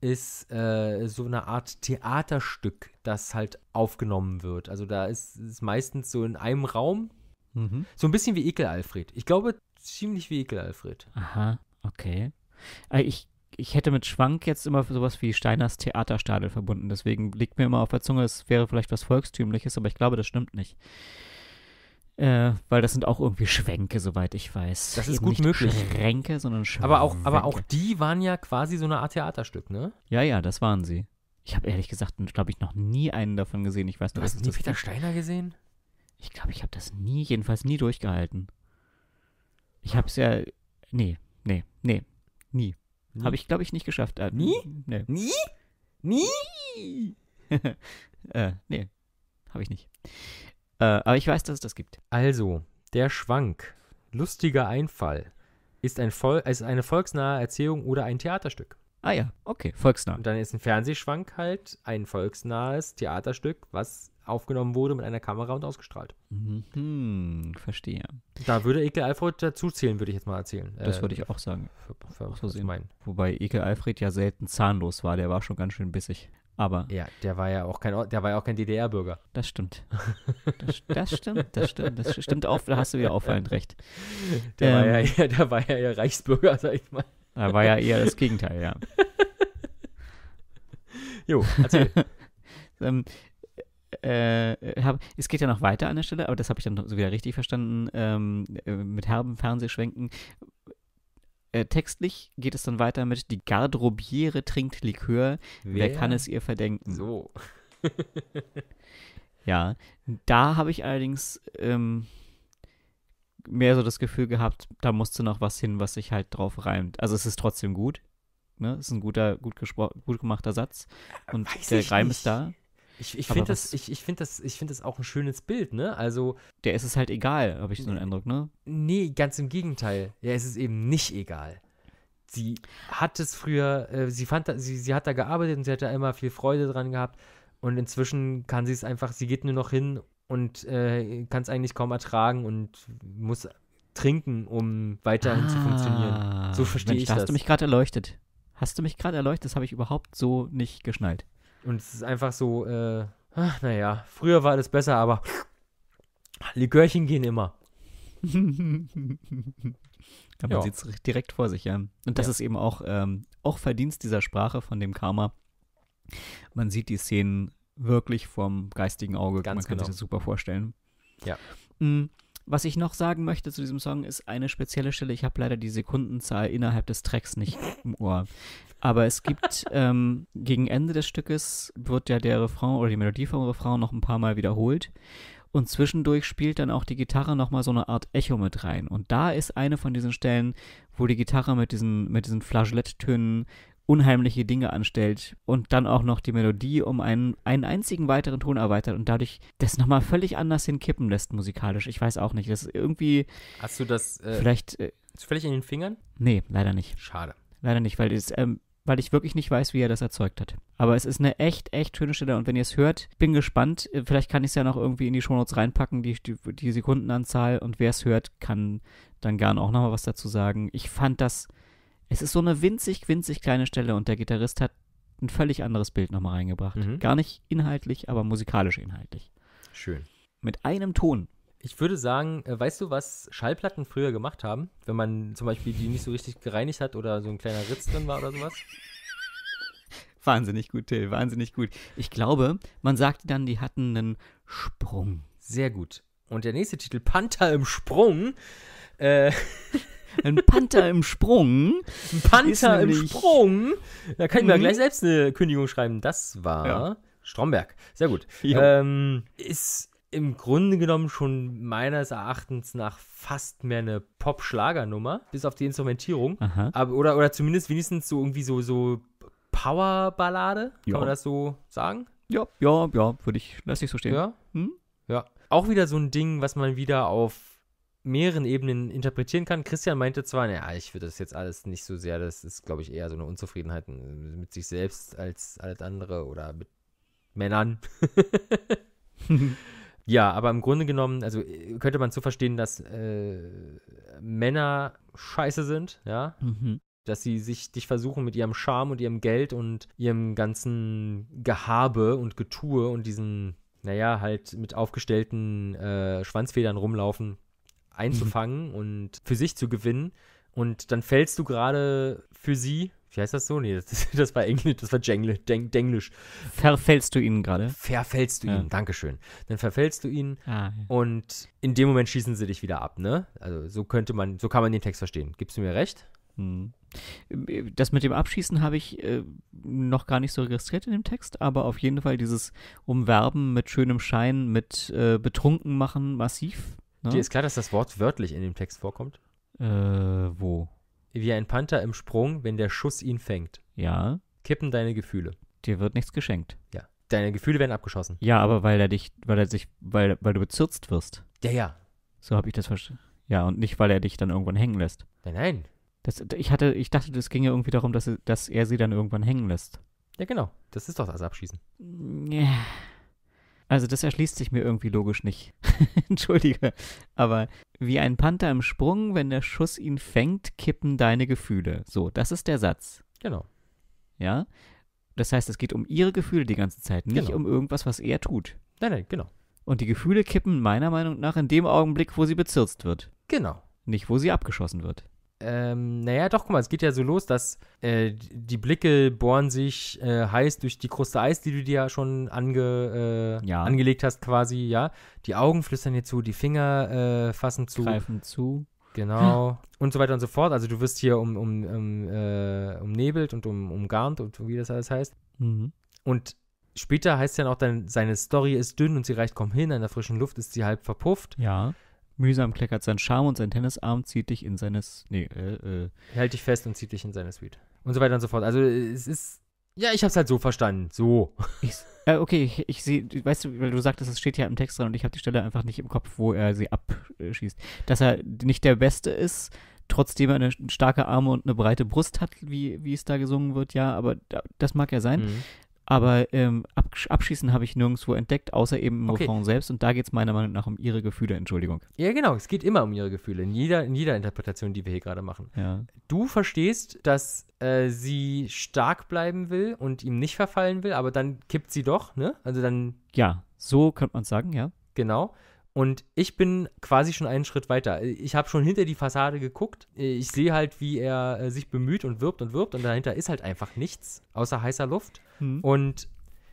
ist äh, so eine Art Theaterstück, das halt aufgenommen wird. Also da ist es meistens so in einem Raum. Mhm. So ein bisschen wie Ekel Alfred. Ich glaube, ziemlich wie Ekel, Alfred. Aha, okay. Äh, ich, ich hätte mit Schwank jetzt immer sowas wie Steiners Theaterstadel verbunden. Deswegen liegt mir immer auf der Zunge, es wäre vielleicht was Volkstümliches, aber ich glaube, das stimmt nicht. Äh, weil das sind auch irgendwie Schwänke, soweit ich weiß. Das ist Eben gut möglich. Schränke, sondern Schwänke. Aber auch, aber auch die waren ja quasi so eine Art Theaterstück, ne? Ja, ja, das waren sie. Ich habe ehrlich gesagt, glaube ich, noch nie einen davon gesehen. Ich weiß du hast nie Peter Steiner gesehen? Ich glaube, ich habe das nie, jedenfalls nie durchgehalten. Ich hab's ja. Nee, nee, nee. Nie. nie. Habe ich, glaube ich, nicht geschafft. Äh, nie? Nee. Nie? Nie? äh, nee. Habe ich nicht. Äh, aber ich weiß, dass es das gibt. Also, der Schwank. Lustiger Einfall. Ist, ein Vol ist eine volksnahe Erzählung oder ein Theaterstück. Ah ja, okay, volksnah. Und dann ist ein Fernsehschwank halt ein volksnahes Theaterstück, was aufgenommen wurde mit einer Kamera und ausgestrahlt. Mhm, verstehe. Da würde Ekel Alfred dazu zählen, würde ich jetzt mal erzählen. Das äh, würde ich auch sagen. Für, für, auch so sehen. Meinen. Wobei Ekel Alfred ja selten zahnlos war, der war schon ganz schön bissig. Aber ja, der war ja auch kein, der war ja auch kein DDR-Bürger. Das stimmt. Das, das, stimmt, das stimmt, das stimmt auch. Da hast du ja auffallend recht. Der, ähm, war ja ähm. der war ja eher Reichsbürger, sag ich mal. Da war ja eher das Gegenteil, ja. jo, erzähl. ähm, äh, hab, es geht ja noch weiter an der Stelle, aber das habe ich dann so wieder richtig verstanden, ähm, äh, mit herben Fernsehschwenken. Äh, textlich geht es dann weiter mit Die Garderobiere trinkt Likör, wer, wer kann es ihr verdenken? So. ja, da habe ich allerdings ähm, mehr so das Gefühl gehabt, da musste noch was hin, was sich halt drauf reimt. Also es ist trotzdem gut, ne? Es ist ein guter, gut, gut gemachter Satz äh, und Weiß der Reim nicht. ist da. Ich, ich finde das, ich, ich find das, find das auch ein schönes Bild, ne? Also. Der ist es halt egal, habe ich so einen Eindruck, ne? Nee, ganz im Gegenteil. Ja, es ist eben nicht egal. Sie hat es früher, äh, sie, fand da, sie, sie hat da gearbeitet und sie hat da immer viel Freude dran gehabt. Und inzwischen kann sie es einfach, sie geht nur noch hin und äh, kann es eigentlich kaum ertragen und muss trinken, um weiterhin ah, zu funktionieren. Ah, so verstehe ich das. Hast du mich gerade erleuchtet? Hast du mich gerade erleuchtet? Das habe ich überhaupt so nicht geschnallt. Und es ist einfach so, äh, ach, naja, früher war alles besser, aber Likörchen gehen immer. ja, man sieht es direkt vor sich, ja. Und das ja. ist eben auch, ähm, auch Verdienst dieser Sprache von dem Karma. Man sieht die Szenen wirklich vom geistigen Auge. Ganz man kann genau. sich das super vorstellen. Ja. Mhm. Was ich noch sagen möchte zu diesem Song ist eine spezielle Stelle. Ich habe leider die Sekundenzahl innerhalb des Tracks nicht im Ohr. Aber es gibt ähm, gegen Ende des Stückes wird ja der Refrain oder die Melodie vom Refrain noch ein paar Mal wiederholt. Und zwischendurch spielt dann auch die Gitarre nochmal so eine Art Echo mit rein. Und da ist eine von diesen Stellen, wo die Gitarre mit diesen, mit diesen Flagellett-Tönen unheimliche Dinge anstellt und dann auch noch die Melodie um einen, einen einzigen weiteren Ton erweitert und dadurch das nochmal völlig anders hinkippen lässt musikalisch. Ich weiß auch nicht. Das ist irgendwie. Hast du das äh, vielleicht äh, zufällig in den Fingern? Nee, leider nicht. Schade. Leider nicht, weil das, ähm, weil ich wirklich nicht weiß, wie er das erzeugt hat. Aber es ist eine echt, echt schöne Stelle. Und wenn ihr es hört, bin gespannt. Äh, vielleicht kann ich es ja noch irgendwie in die Shownotes reinpacken, die, die, Sekundenanzahl. Und wer es hört, kann dann gern auch nochmal was dazu sagen. Ich fand das es ist so eine winzig, winzig kleine Stelle und der Gitarrist hat ein völlig anderes Bild nochmal reingebracht. Mhm. Gar nicht inhaltlich, aber musikalisch inhaltlich. Schön. Mit einem Ton. Ich würde sagen, äh, weißt du, was Schallplatten früher gemacht haben? Wenn man zum Beispiel die nicht so richtig gereinigt hat oder so ein kleiner Ritz drin war oder sowas? Wahnsinnig gut, Till, wahnsinnig gut. Ich glaube, man sagt dann, die hatten einen Sprung. Sehr gut. Und der nächste Titel, Panther im Sprung. Äh, Ein Panther im Sprung. Ein Panther im Sprung? Da kann ich mir mhm. gleich selbst eine Kündigung schreiben. Das war ja. Stromberg. Sehr gut. Ähm, ist im Grunde genommen schon meines Erachtens nach fast mehr eine Pop-Schlagernummer, bis auf die Instrumentierung. Aber, oder, oder zumindest wenigstens so irgendwie so, so Power-Ballade, kann man das so sagen? Ja, ja, ja, würde ich, lass ich so stehen. Ja. Hm? ja. Auch wieder so ein Ding, was man wieder auf mehreren Ebenen interpretieren kann. Christian meinte zwar, naja, ich würde das jetzt alles nicht so sehr, das ist, glaube ich, eher so eine Unzufriedenheit mit sich selbst als alles andere oder mit Männern. ja, aber im Grunde genommen, also äh, könnte man so verstehen, dass äh, Männer scheiße sind, ja. Mhm. Dass sie sich dich versuchen mit ihrem Charme und ihrem Geld und ihrem ganzen Gehabe und Getue und diesen, naja, halt mit aufgestellten äh, Schwanzfedern rumlaufen, Mhm. einzufangen mhm. und für sich zu gewinnen. Und dann fällst du gerade für sie. Wie heißt das so? Nee, das, das war Englisch, das war Jenglisch, Deng, Denglisch. Verfällst du ihnen gerade? Verfällst du ja. ihnen, Dankeschön. Dann verfällst du ihnen ah, ja. und in dem Moment schießen sie dich wieder ab, ne? Also so könnte man, so kann man den Text verstehen. Gibst du mir recht? Hm. Das mit dem Abschießen habe ich äh, noch gar nicht so registriert in dem Text, aber auf jeden Fall dieses Umwerben mit schönem Schein, mit äh, Betrunken machen massiv Ne? Dir ist klar, dass das Wort wörtlich in dem Text vorkommt? Äh, wo? Wie ein Panther im Sprung, wenn der Schuss ihn fängt. Ja. Kippen deine Gefühle. Dir wird nichts geschenkt. Ja. Deine Gefühle werden abgeschossen. Ja, aber weil er dich, weil er sich, weil, weil du bezirzt wirst. Ja, ja. So habe ich das verstanden. Ja, und nicht, weil er dich dann irgendwann hängen lässt. Nein, nein. Das, ich, hatte, ich dachte, das ginge irgendwie darum, dass, dass er sie dann irgendwann hängen lässt. Ja, genau. Das ist doch das Abschießen. Ja. Also das erschließt sich mir irgendwie logisch nicht. Entschuldige. Aber wie ein Panther im Sprung, wenn der Schuss ihn fängt, kippen deine Gefühle. So, das ist der Satz. Genau. Ja? Das heißt, es geht um ihre Gefühle die ganze Zeit, nicht genau. um irgendwas, was er tut. Nein, nein, genau. Und die Gefühle kippen meiner Meinung nach in dem Augenblick, wo sie bezirzt wird. Genau. Nicht, wo sie abgeschossen wird. Ähm, naja, doch, guck mal, es geht ja so los, dass äh, die Blicke bohren sich äh, heiß durch die Kruste Eis, die du dir ja schon ange, äh, ja. angelegt hast, quasi, ja. Die Augen flüstern dir zu, die Finger äh, fassen zu. Greifen zu. Genau. Und so weiter und so fort. Also du wirst hier um, um, um äh, umnebelt und um, umgarnt und wie das alles heißt. Mhm. Und später heißt dann auch, dann, seine Story ist dünn und sie reicht kaum hin, in der frischen Luft ist sie halb verpufft. Ja. Mühsam kleckert sein Charme und sein Tennisarm zieht dich in seine Nee, äh, äh. Hält dich fest und zieht dich in seine Suite. Und so weiter und so fort. Also es ist. Ja, ich hab's halt so verstanden. So. Ich, äh, okay, ich, ich sehe, weißt du, weil du sagtest, es steht ja im Text dran und ich habe die Stelle einfach nicht im Kopf, wo er sie abschießt. Dass er nicht der Beste ist, trotzdem er eine starke Arme und eine breite Brust hat, wie, wie es da gesungen wird, ja, aber das mag ja sein. Mhm. Aber ähm, absch Abschießen habe ich nirgendwo entdeckt, außer eben im okay. selbst. Und da geht es meiner Meinung nach um ihre Gefühle, Entschuldigung. Ja, genau. Es geht immer um ihre Gefühle, in jeder, in jeder Interpretation, die wir hier gerade machen. Ja. Du verstehst, dass äh, sie stark bleiben will und ihm nicht verfallen will, aber dann kippt sie doch, ne? Also dann. Ja, so könnte man es sagen, ja. Genau. Und ich bin quasi schon einen Schritt weiter. Ich habe schon hinter die Fassade geguckt. Ich sehe halt, wie er äh, sich bemüht und wirbt und wirbt. Und dahinter ist halt einfach nichts, außer heißer Luft. Hm. Und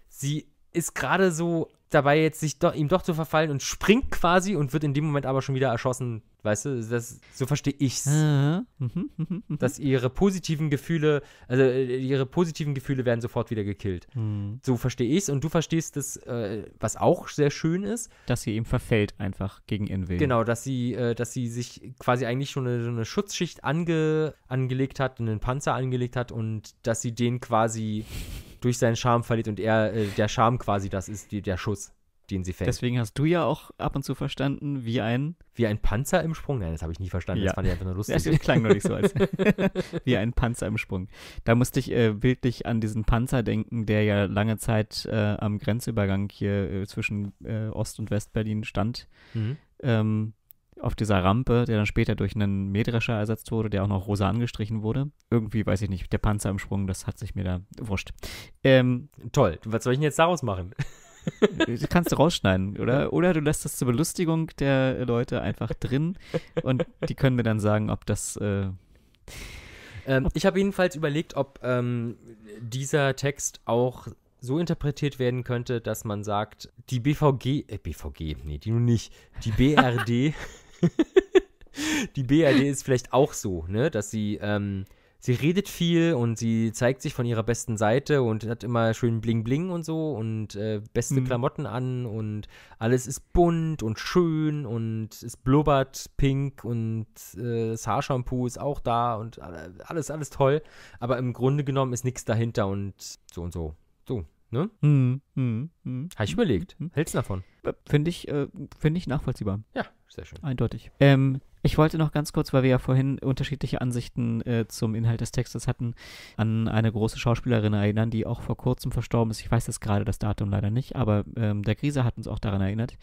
sie ist gerade so dabei, jetzt sich doch, ihm doch zu verfallen und springt quasi und wird in dem Moment aber schon wieder erschossen. Weißt du, das, so verstehe ich's. Äh, mhm, mhm, mhm. dass ihre positiven Gefühle, also äh, ihre positiven Gefühle werden sofort wieder gekillt. Mhm. So verstehe ich's und du verstehst es, äh, was auch sehr schön ist. Dass sie ihm verfällt einfach gegen ihren Willen. Genau, dass sie, äh, dass sie sich quasi eigentlich schon eine, eine Schutzschicht ange, angelegt hat, einen Panzer angelegt hat und dass sie den quasi durch seinen Charme verliert und er, äh, der Charme quasi das ist, die, der Schuss, den sie fängt. Deswegen hast du ja auch ab und zu verstanden, wie ein. Wie ein Panzer im Sprung? Nein, das habe ich nie verstanden. Ja. Das fand ich einfach nur lustig. Das klang nur nicht so als. wie ein Panzer im Sprung. Da musste ich äh, bildlich an diesen Panzer denken, der ja lange Zeit äh, am Grenzübergang hier äh, zwischen äh, Ost- und Westberlin stand. Mhm. Ähm, auf dieser Rampe, der dann später durch einen Mähdrescher ersetzt wurde, der auch noch rosa angestrichen wurde. Irgendwie, weiß ich nicht, der Panzer im Sprung, das hat sich mir da wurscht. Ähm, Toll, was soll ich denn jetzt daraus machen? Das kannst du rausschneiden, oder? Oder du lässt das zur Belustigung der Leute einfach drin und die können mir dann sagen, ob das. Äh, ähm, ich habe jedenfalls überlegt, ob ähm, dieser Text auch so interpretiert werden könnte, dass man sagt, die BVG, äh, BVG, nee, die nun nicht, die BRD die BRD ist vielleicht auch so, ne, dass sie, ähm, sie redet viel und sie zeigt sich von ihrer besten Seite und hat immer schön Bling Bling und so und äh, beste mhm. Klamotten an und alles ist bunt und schön und es blubbert pink und äh, das Haarshampoo ist auch da und äh, alles, alles toll. Aber im Grunde genommen ist nichts dahinter und so und so. So, Ne? Hm, hm, hm. Habe ich hm, überlegt. Hm, hm. Hältst du davon? Äh, Finde ich, äh, find ich nachvollziehbar. Ja, sehr schön. Eindeutig. Ähm, ich wollte noch ganz kurz, weil wir ja vorhin unterschiedliche Ansichten äh, zum Inhalt des Textes hatten, an eine große Schauspielerin erinnern, die auch vor kurzem verstorben ist. Ich weiß jetzt gerade das Datum leider nicht, aber ähm, der Krise hat uns auch daran erinnert,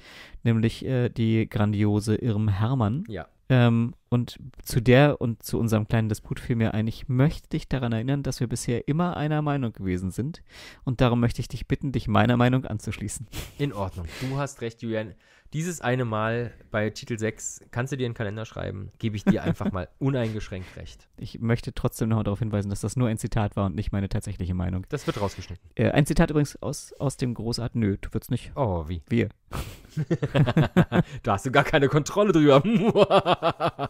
nämlich äh, die grandiose Irm Hermann. Ja. Ähm, und zu der und zu unserem kleinen Disput fiel mir ein, ich möchte dich daran erinnern, dass wir bisher immer einer Meinung gewesen sind. Und darum möchte ich dich bitten, dich meiner Meinung anzuschließen. In Ordnung. Du hast recht, Julian. Dieses eine Mal bei Titel 6 kannst du dir einen Kalender schreiben, gebe ich dir einfach mal uneingeschränkt recht. Ich möchte trotzdem noch darauf hinweisen, dass das nur ein Zitat war und nicht meine tatsächliche Meinung. Das wird rausgeschnitten. Äh, ein Zitat übrigens aus, aus dem Großart, nö, du wird's nicht. Oh, wie? Wir. da hast du gar keine Kontrolle drüber.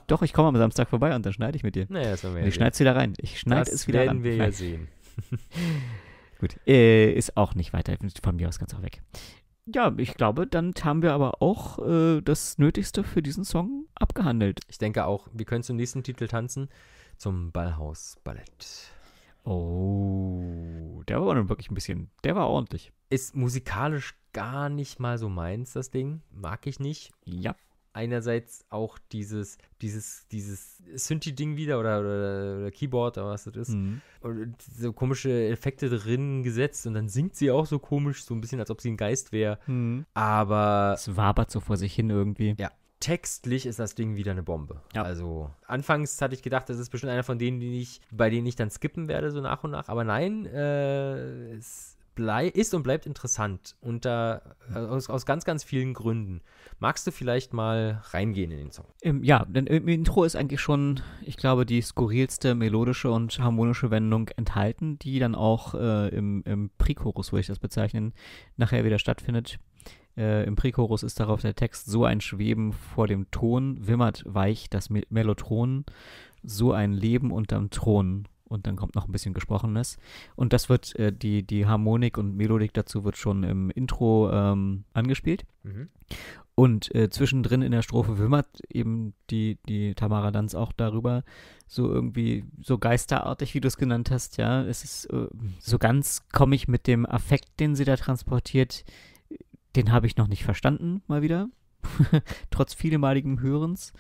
Doch, ich komme am Samstag vorbei und dann schneide ich mit dir. Naja, das wir ich schneide es wieder rein. Ich schneide es wieder rein. Das werden wir ja sehen. Gut, äh, ist auch nicht weiter. Von mir aus ganz auch weg ja, ich glaube, dann haben wir aber auch äh, das Nötigste für diesen Song abgehandelt. Ich denke auch, wir können zum nächsten Titel tanzen, zum Ballhaus Ballett. Oh, der war nun wirklich ein bisschen, der war ordentlich. Ist musikalisch gar nicht mal so meins, das Ding. Mag ich nicht. Ja einerseits auch dieses, dieses, dieses Synthi-Ding wieder oder, oder, oder, Keyboard oder was das ist. Mhm. Und so komische Effekte drin gesetzt und dann singt sie auch so komisch, so ein bisschen, als ob sie ein Geist wäre. Mhm. Aber. Es wabert so vor sich hin irgendwie. Ja. Textlich ist das Ding wieder eine Bombe. Ja. Also, anfangs hatte ich gedacht, das ist bestimmt einer von denen, die ich, bei denen ich dann skippen werde, so nach und nach. Aber nein, äh, es blei ist und bleibt interessant und äh, aus, aus ganz, ganz vielen Gründen. Magst du vielleicht mal reingehen in den Song? Ähm, ja, denn im Intro ist eigentlich schon, ich glaube, die skurrilste melodische und harmonische Wendung enthalten, die dann auch äh, im, im Prichorus, würde ich das bezeichnen, nachher wieder stattfindet. Äh, Im Prichorus ist darauf der Text so ein Schweben vor dem Ton, wimmert weich das Melotron, so ein Leben unterm Thron, und dann kommt noch ein bisschen Gesprochenes. Und das wird, äh, die, die Harmonik und Melodik dazu wird schon im Intro ähm, angespielt. Mhm. Und äh, zwischendrin in der Strophe wimmert eben die, die Tamara Danz auch darüber, so irgendwie, so geisterartig, wie du es genannt hast, ja. Es ist äh, so ganz komme ich mit dem Affekt, den sie da transportiert, den habe ich noch nicht verstanden, mal wieder. Trotz vielmaligem Hörens.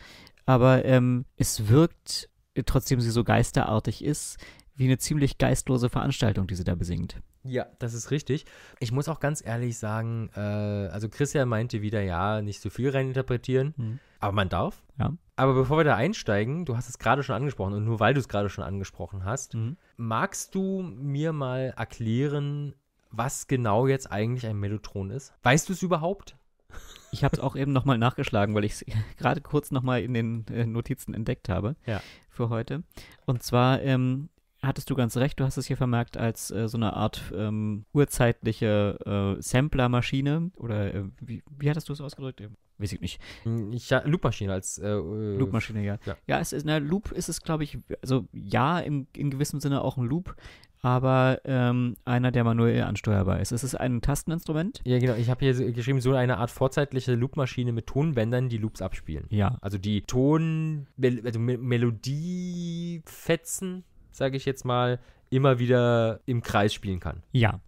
Aber ähm, es wirkt trotzdem sie so geisterartig ist, wie eine ziemlich geistlose Veranstaltung, die sie da besingt. Ja, das ist richtig. Ich muss auch ganz ehrlich sagen, äh, also Christian meinte wieder, ja, nicht so viel reininterpretieren, mhm. aber man darf. Ja. Aber bevor wir da einsteigen, du hast es gerade schon angesprochen und nur weil du es gerade schon angesprochen hast, mhm. magst du mir mal erklären, was genau jetzt eigentlich ein Mellotron ist? Weißt du es überhaupt? Ich habe es auch eben nochmal nachgeschlagen, weil ich es gerade kurz nochmal in den äh, Notizen entdeckt habe ja. für heute. Und zwar ähm, hattest du ganz recht, du hast es hier vermerkt als äh, so eine Art ähm, urzeitliche äh, Sampler-Maschine oder äh, wie, wie hattest du es ausgedrückt? Äh, weiß ich nicht. Hm, ich, ja, Loop-Maschine als äh, äh, Loop-Maschine, ja. ja. Ja, es ist, na, Loop ist es, glaube ich, also ja, im, in gewissem Sinne auch ein Loop, aber ähm, einer, der manuell ansteuerbar ist. Es ist ein Tasteninstrument. Ja, genau. Ich habe hier geschrieben, so eine Art vorzeitliche Loopmaschine mit Tonbändern, die Loops abspielen. Ja. Also die Ton, also Melodiefetzen, sage ich jetzt mal, immer wieder im Kreis spielen kann. Ja.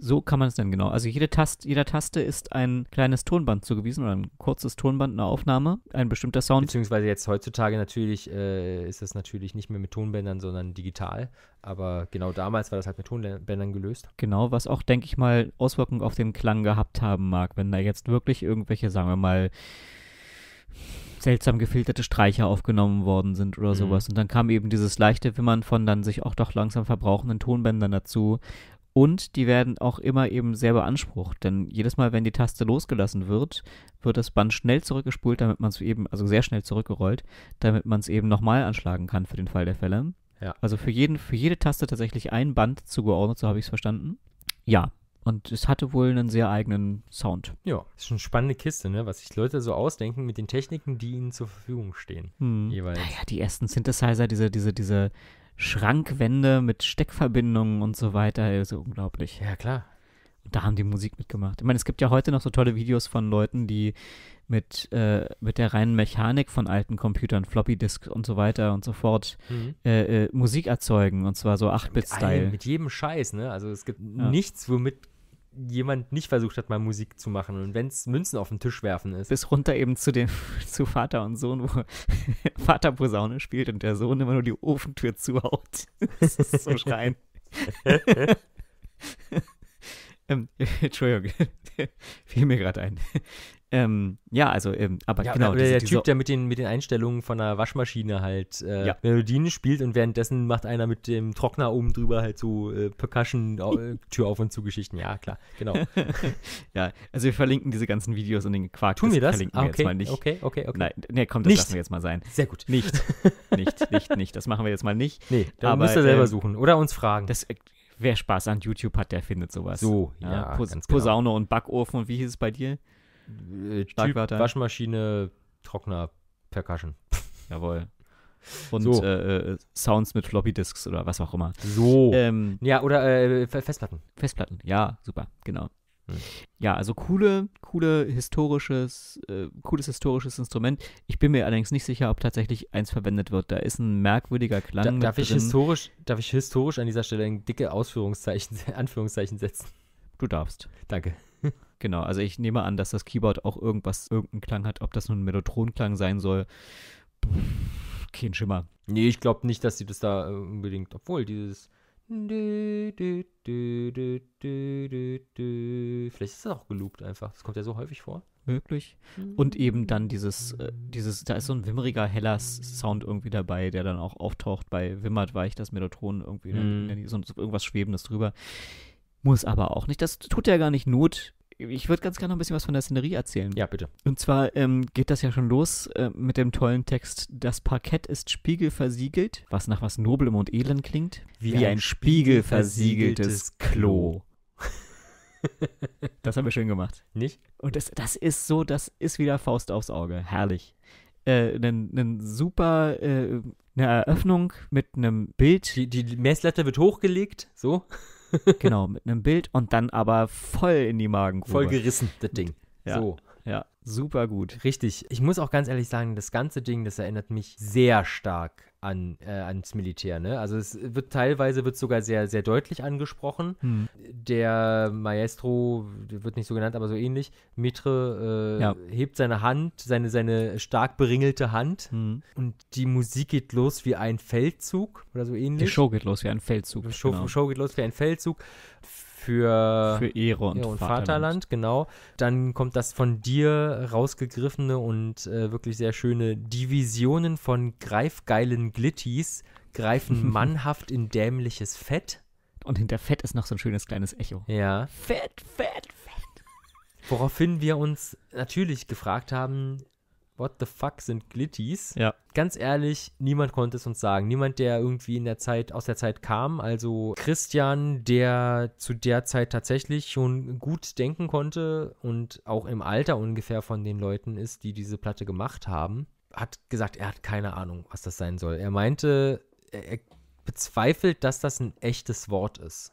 So kann man es denn genau. Also jede Tast, jeder Taste ist ein kleines Tonband zugewiesen oder ein kurzes Tonband, eine Aufnahme, ein bestimmter Sound. Beziehungsweise jetzt heutzutage natürlich äh, ist das natürlich nicht mehr mit Tonbändern, sondern digital. Aber genau damals war das halt mit Tonbändern gelöst. Genau, was auch, denke ich mal, Auswirkungen auf den Klang gehabt haben mag, wenn da jetzt wirklich irgendwelche, sagen wir mal, seltsam gefilterte Streicher aufgenommen worden sind oder mhm. sowas. Und dann kam eben dieses leichte Wimmern von dann sich auch doch langsam verbrauchenden Tonbändern dazu. Und die werden auch immer eben sehr beansprucht, denn jedes Mal, wenn die Taste losgelassen wird, wird das Band schnell zurückgespult, damit man es eben, also sehr schnell zurückgerollt, damit man es eben nochmal anschlagen kann für den Fall der Fälle. Ja. Also für, jeden, für jede Taste tatsächlich ein Band zugeordnet, so habe ich es verstanden. Ja, und es hatte wohl einen sehr eigenen Sound. Ja, ist schon eine spannende Kiste, ne? was sich Leute so ausdenken mit den Techniken, die ihnen zur Verfügung stehen. Hm. Jeweils. Naja, die ersten Synthesizer, diese, diese, diese Schrankwände mit Steckverbindungen und so weiter. Ist so also unglaublich. Ja, klar. Und da haben die Musik mitgemacht. Ich meine, es gibt ja heute noch so tolle Videos von Leuten, die mit, äh, mit der reinen Mechanik von alten Computern, Floppy Disks und so weiter und so fort mhm. äh, äh, Musik erzeugen und zwar so 8-Bit-Style. Mit, mit, jedem Scheiß, ne? Also es gibt ja. nichts, womit jemand nicht versucht hat, mal Musik zu machen. Und wenn es Münzen auf den Tisch werfen ist. Bis runter eben zu den zu Vater und Sohn, wo Vater Posaune spielt und der Sohn immer nur die Ofentür zuhaut. Das ist so schreien. ähm, Entschuldigung, fiel mir gerade ein. Ähm, ja, also, ähm, aber ja, genau. Diese, der Typ, der mit den, mit den Einstellungen von einer Waschmaschine halt äh, ja. Melodien spielt und währenddessen macht einer mit dem Trockner oben drüber halt so äh, Percussion-Tür äh, auf und zu Geschichten. Ja, klar, genau. ja, also wir verlinken diese ganzen Videos und den Quark. Tun wir das? Verlinken ah, okay, wir jetzt mal nicht. Okay, okay, okay. Nein, nee, komm, das nicht. lassen wir jetzt mal sein. Sehr gut. Nicht, nicht, nicht, nicht. Das machen wir jetzt mal nicht. Nee, da müsst ihr selber äh, suchen oder uns fragen. Das, äh, wer Spaß an YouTube hat, der findet sowas. So, ja. ja Pos genau. Posaune und Backofen und wie hieß es bei dir? Äh, typ Waschmaschine, Trockner, Percussion. Jawohl. Und so. äh, äh Sounds mit Floppy Floppydisks oder was auch immer. So. Ähm, ja, oder äh, Festplatten. Festplatten, ja, super, genau. Hm. Ja, also coole, coole historisches, äh, cooles historisches Instrument. Ich bin mir allerdings nicht sicher, ob tatsächlich eins verwendet wird. Da ist ein merkwürdiger Klang. Da, darf, drin. Ich historisch, darf ich historisch an dieser Stelle ein dicke Ausführungszeichen, Anführungszeichen setzen? Du darfst. Danke. Genau, also ich nehme an, dass das Keyboard auch irgendwas, irgendeinen Klang hat, ob das nun ein melotron sein soll. Pff, kein Schimmer. Nee, ich glaube nicht, dass sie das da äh, unbedingt, obwohl dieses Vielleicht ist das auch geloopt einfach. Das kommt ja so häufig vor. Möglich. Mhm. Und eben dann dieses, äh, dieses, da ist so ein wimmeriger, heller Sound irgendwie dabei, der dann auch auftaucht. Bei Wimmert war ich das Melotron irgendwie, mm. so irgendwas Schwebendes drüber. Muss aber auch nicht. Das tut ja gar nicht Not, ich würde ganz gerne noch ein bisschen was von der Szenerie erzählen. Ja, bitte. Und zwar ähm, geht das ja schon los äh, mit dem tollen Text: Das Parkett ist spiegelversiegelt, was nach was Noblem und Edlem klingt, wie, wie ein, spiegelversiegeltes Spiegel Klo. das haben wir schön gemacht. Nicht? Und das, das ist so, das ist wieder Faust aufs Auge. Herrlich. Äh, ein, super äh, eine Eröffnung mit einem Bild. Die, die Messlatte wird hochgelegt, so genau, mit einem Bild und dann aber voll in die Magengrube. Voll gerissen, das Ding. Ja. So. Ja, super gut. Richtig. Ich muss auch ganz ehrlich sagen, das ganze Ding, das erinnert mich sehr stark an, äh, ans Militär. Ne? Also es wird teilweise wird sogar sehr, sehr deutlich angesprochen. Hm. Der Maestro, der wird nicht so genannt, aber so ähnlich, Mitre äh, ja. hebt seine Hand, seine, seine stark beringelte Hand hm. und die Musik geht los wie ein Feldzug oder so ähnlich. Die Show geht los wie ein Feldzug. Die Show, genau. Show geht los wie ein Feldzug für, für Ehre und, Ehre und Vaterland. genau. Dann kommt das von dir rausgegriffene und äh, wirklich sehr schöne Divisionen von greifgeilen Glittis greifen mannhaft in dämliches Fett. Und hinter Fett ist noch so ein schönes kleines Echo. Ja. Fett, Fett, Fett. Woraufhin wir uns natürlich gefragt haben, what the fuck sind Glitties? Ja. Ganz ehrlich, niemand konnte es uns sagen. Niemand, der irgendwie in der Zeit, aus der Zeit kam. Also Christian, der zu der Zeit tatsächlich schon gut denken konnte und auch im Alter ungefähr von den Leuten ist, die diese Platte gemacht haben, hat gesagt, er hat keine Ahnung, was das sein soll. Er meinte, er, er bezweifelt, dass das ein echtes Wort ist.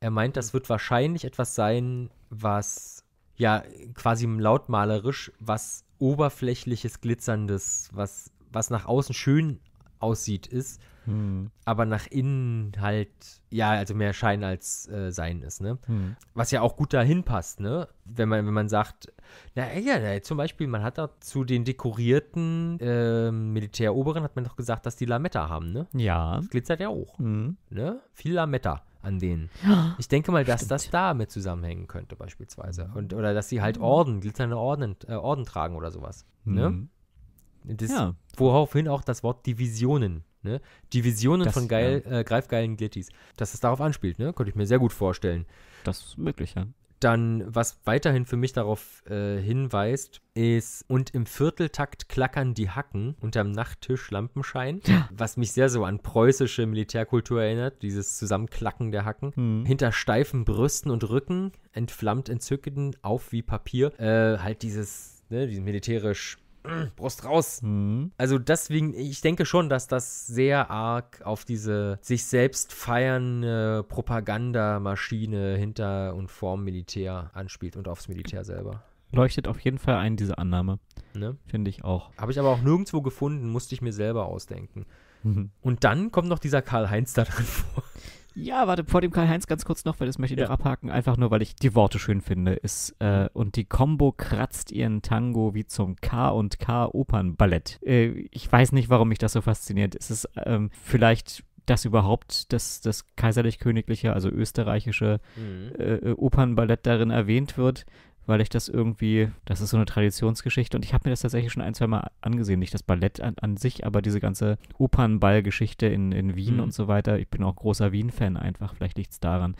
Er meint, das hm. wird wahrscheinlich etwas sein, was ja quasi lautmalerisch was oberflächliches, glitzerndes, was, was nach außen schön aussieht, ist, hm. aber nach innen halt, ja, also mehr Schein als äh, Sein ist, ne? Hm. Was ja auch gut dahin passt, ne? Wenn man, wenn man sagt, naja, na, zum Beispiel, man hat da zu den dekorierten äh, Militäroberen, hat man doch gesagt, dass die Lametta haben, ne? Ja. Das glitzert ja auch, hm. ne? Viel Lametta an denen. Ich denke mal, dass Stimmt. das damit zusammenhängen könnte, beispielsweise. Mhm. Und, oder dass sie halt mhm. Orden, glitzernde Orden, äh, Orden tragen oder sowas. Ne? Mhm. Das, ja. Woraufhin auch das Wort Divisionen. Ne? Divisionen das, von geil, ja. äh, greifgeilen Glitties. Dass es darauf anspielt, ne? Könnte ich mir sehr gut vorstellen. Das ist möglich, ja. Dann, was weiterhin für mich darauf äh, hinweist, ist, und im Vierteltakt klackern die Hacken unterm Nachttisch Lampenschein, was mich sehr so an preußische Militärkultur erinnert, dieses Zusammenklacken der Hacken. Mhm. Hinter steifen Brüsten und Rücken entflammt Entzücken auf wie Papier. Äh, halt dieses, ne, dieses militärisch Brust raus. Mhm. Also deswegen, ich denke schon, dass das sehr arg auf diese sich selbst feiernde Propagandamaschine hinter und vorm Militär anspielt und aufs Militär selber. Leuchtet auf jeden Fall ein, diese Annahme. Ne? Finde ich auch. Habe ich aber auch nirgendwo gefunden, musste ich mir selber ausdenken. Mhm. Und dann kommt noch dieser Karl-Heinz da drin vor. Ja, warte, vor dem Karl-Heinz ganz kurz noch, weil das möchte ich ja. noch abhaken. Einfach nur, weil ich die Worte schön finde. Ist, äh, mhm. und die Combo kratzt ihren Tango wie zum K und K Opernballett. Äh, ich weiß nicht, warum mich das so fasziniert. Es ist ähm, vielleicht dass überhaupt das, das kaiserlich-königliche, also österreichische mhm. äh, Opernballett darin erwähnt wird, weil ich das irgendwie, das ist so eine Traditionsgeschichte und ich habe mir das tatsächlich schon ein, zwei Mal angesehen. Nicht das Ballett an, an sich, aber diese ganze Opernball-Geschichte in, in Wien mhm. und so weiter. Ich bin auch großer Wien-Fan einfach, vielleicht liegt es daran.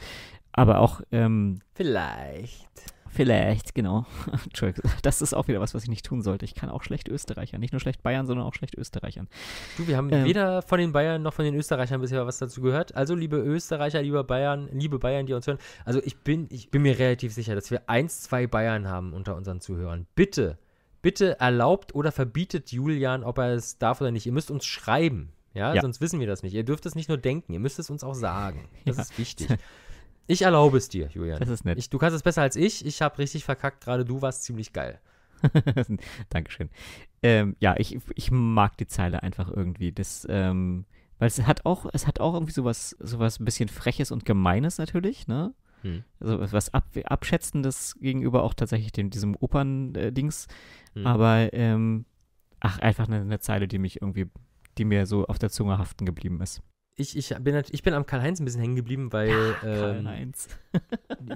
Aber auch. Ähm, vielleicht. Vielleicht, genau. Entschuldigung, das ist auch wieder was, was ich nicht tun sollte. Ich kann auch schlecht Österreichern. Nicht nur schlecht Bayern, sondern auch schlecht Österreichern. Du, wir haben ähm, weder von den Bayern noch von den Österreichern bisher was dazu gehört. Also, liebe Österreicher, liebe Bayern, liebe Bayern, die uns hören. Also, ich bin, ich bin mir relativ sicher, dass wir eins, zwei Bayern haben unter unseren Zuhörern. Bitte, bitte erlaubt oder verbietet Julian, ob er es darf oder nicht. Ihr müsst uns schreiben. Ja, ja, sonst wissen wir das nicht. Ihr dürft es nicht nur denken, ihr müsst es uns auch sagen. Das ja. ist wichtig. Ich erlaube es dir, Julian. Das ist nett. Ich, du kannst es besser als ich. Ich habe richtig verkackt. Gerade du warst ziemlich geil. Dankeschön. Ähm, ja, ich, ich mag die Zeile einfach irgendwie. Das, ähm, weil es hat auch, es hat auch irgendwie sowas, sowas ein bisschen Freches und Gemeines natürlich, ne? Hm. Also was Ab Abschätzendes gegenüber auch tatsächlich dem, diesem Opern-Dings. Hm. Aber ähm, ach, einfach eine, eine Zeile, die mich irgendwie, die mir so auf der Zunge haften geblieben ist ich, ich, bin, ich bin am Karl-Heinz ein bisschen hängen geblieben, weil ja, ähm,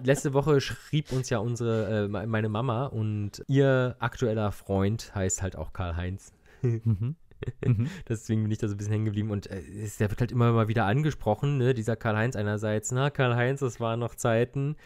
letzte Woche schrieb uns ja unsere, äh, meine Mama und ihr aktueller Freund heißt halt auch Karl-Heinz. Mhm. Mhm. Deswegen bin ich da so ein bisschen hängen geblieben. Und äh, der wird halt immer mal wieder angesprochen, ne? dieser Karl-Heinz einerseits. Na, ne? Karl-Heinz, das waren noch Zeiten.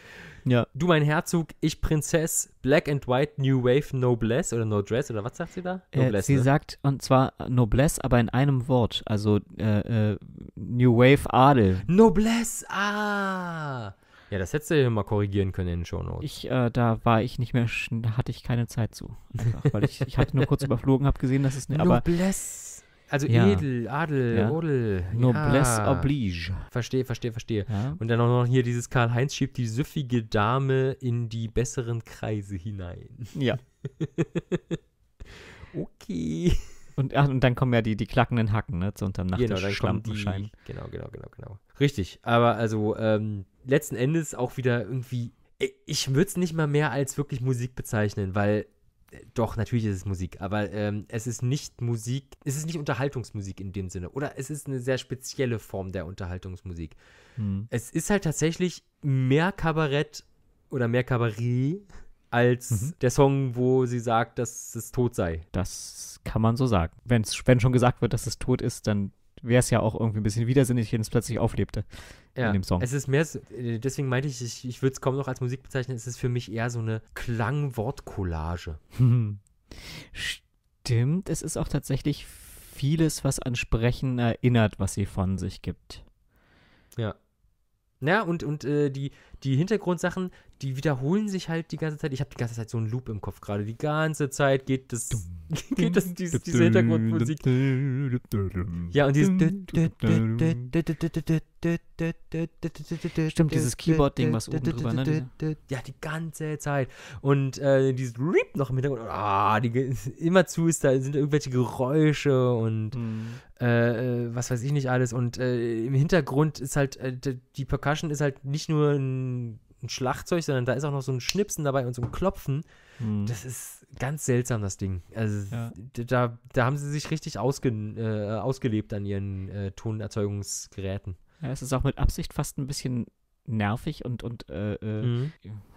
Ja. Du mein Herzog, ich Prinzess, Black and White, New Wave, Noblesse oder No Dress oder was sagt sie da? Noblesse. Äh, sie ne? sagt, und zwar Noblesse, aber in einem Wort. Also äh, äh New Wave Adel. Noblesse, ah! Ja, das hättest du ja mal korrigieren können in den Shownotes. Ich, äh, da war ich nicht mehr, da hatte ich keine Zeit zu. Einfach, weil ich, ich hatte nur kurz überflogen, habe gesehen, dass es nicht. Ne, Noblesse. Also ja. edel, Adel, ja. Odel. Noblesse ja. oblige. Verstehe, verstehe, verstehe. Ja. Und dann auch noch hier dieses Karl-Heinz schiebt die süffige Dame in die besseren Kreise hinein. Ja. okay. Und, ach, und dann kommen ja die, die klackenden Hacken, ne? So unterm Nachttisch genau, dann kommen die, Genau, genau, genau, genau. Richtig. Aber also, ähm, letzten Endes auch wieder irgendwie. Äh, ich würde es nicht mal mehr als wirklich Musik bezeichnen, weil äh, doch, natürlich ist es Musik, aber ähm, es ist nicht Musik, es ist nicht Unterhaltungsmusik in dem Sinne. Oder es ist eine sehr spezielle Form der Unterhaltungsmusik. Hm. Es ist halt tatsächlich mehr Kabarett oder mehr Kabarett als mhm. der Song, wo sie sagt, dass es tot sei. Das kann man so sagen. Wenn's, wenn schon gesagt wird, dass es tot ist, dann wäre es ja auch irgendwie ein bisschen widersinnig, wenn es plötzlich auflebte ja. in dem Song. Es ist mehr, so, äh, deswegen meinte ich, ich, ich würde es kaum noch als Musik bezeichnen, es ist für mich eher so eine Klangwortcollage. Hm. Stimmt, es ist auch tatsächlich vieles, was an Sprechen erinnert, was sie von sich gibt. Ja. Na, ja, und, und äh, die, die Hintergrundsachen, die wiederholen sich halt die ganze Zeit. Ich habe die ganze Zeit so einen Loop im Kopf gerade. Die ganze Zeit geht das, geht das diese, diese Hintergrundmusik. Ja, und dieses Stimmt, dieses Keyboard-Ding, was oben drüber, ne? Ja, die ganze Zeit. Und äh, dieses Reap noch im Hintergrund. Ah, die, immerzu ist da, sind da irgendwelche Geräusche und mhm. äh, was weiß ich nicht alles. Und äh, im Hintergrund ist halt, die Percussion ist halt nicht nur ein ein, Schlagzeug, sondern da ist auch noch so ein Schnipsen dabei und so ein Klopfen. Mhm. Das ist ganz seltsam, das Ding. Also ja. da, da haben sie sich richtig ausge, äh, ausgelebt an ihren äh, Tonerzeugungsgeräten. Ja, es ist auch mit Absicht fast ein bisschen nervig und, und äh, äh mhm.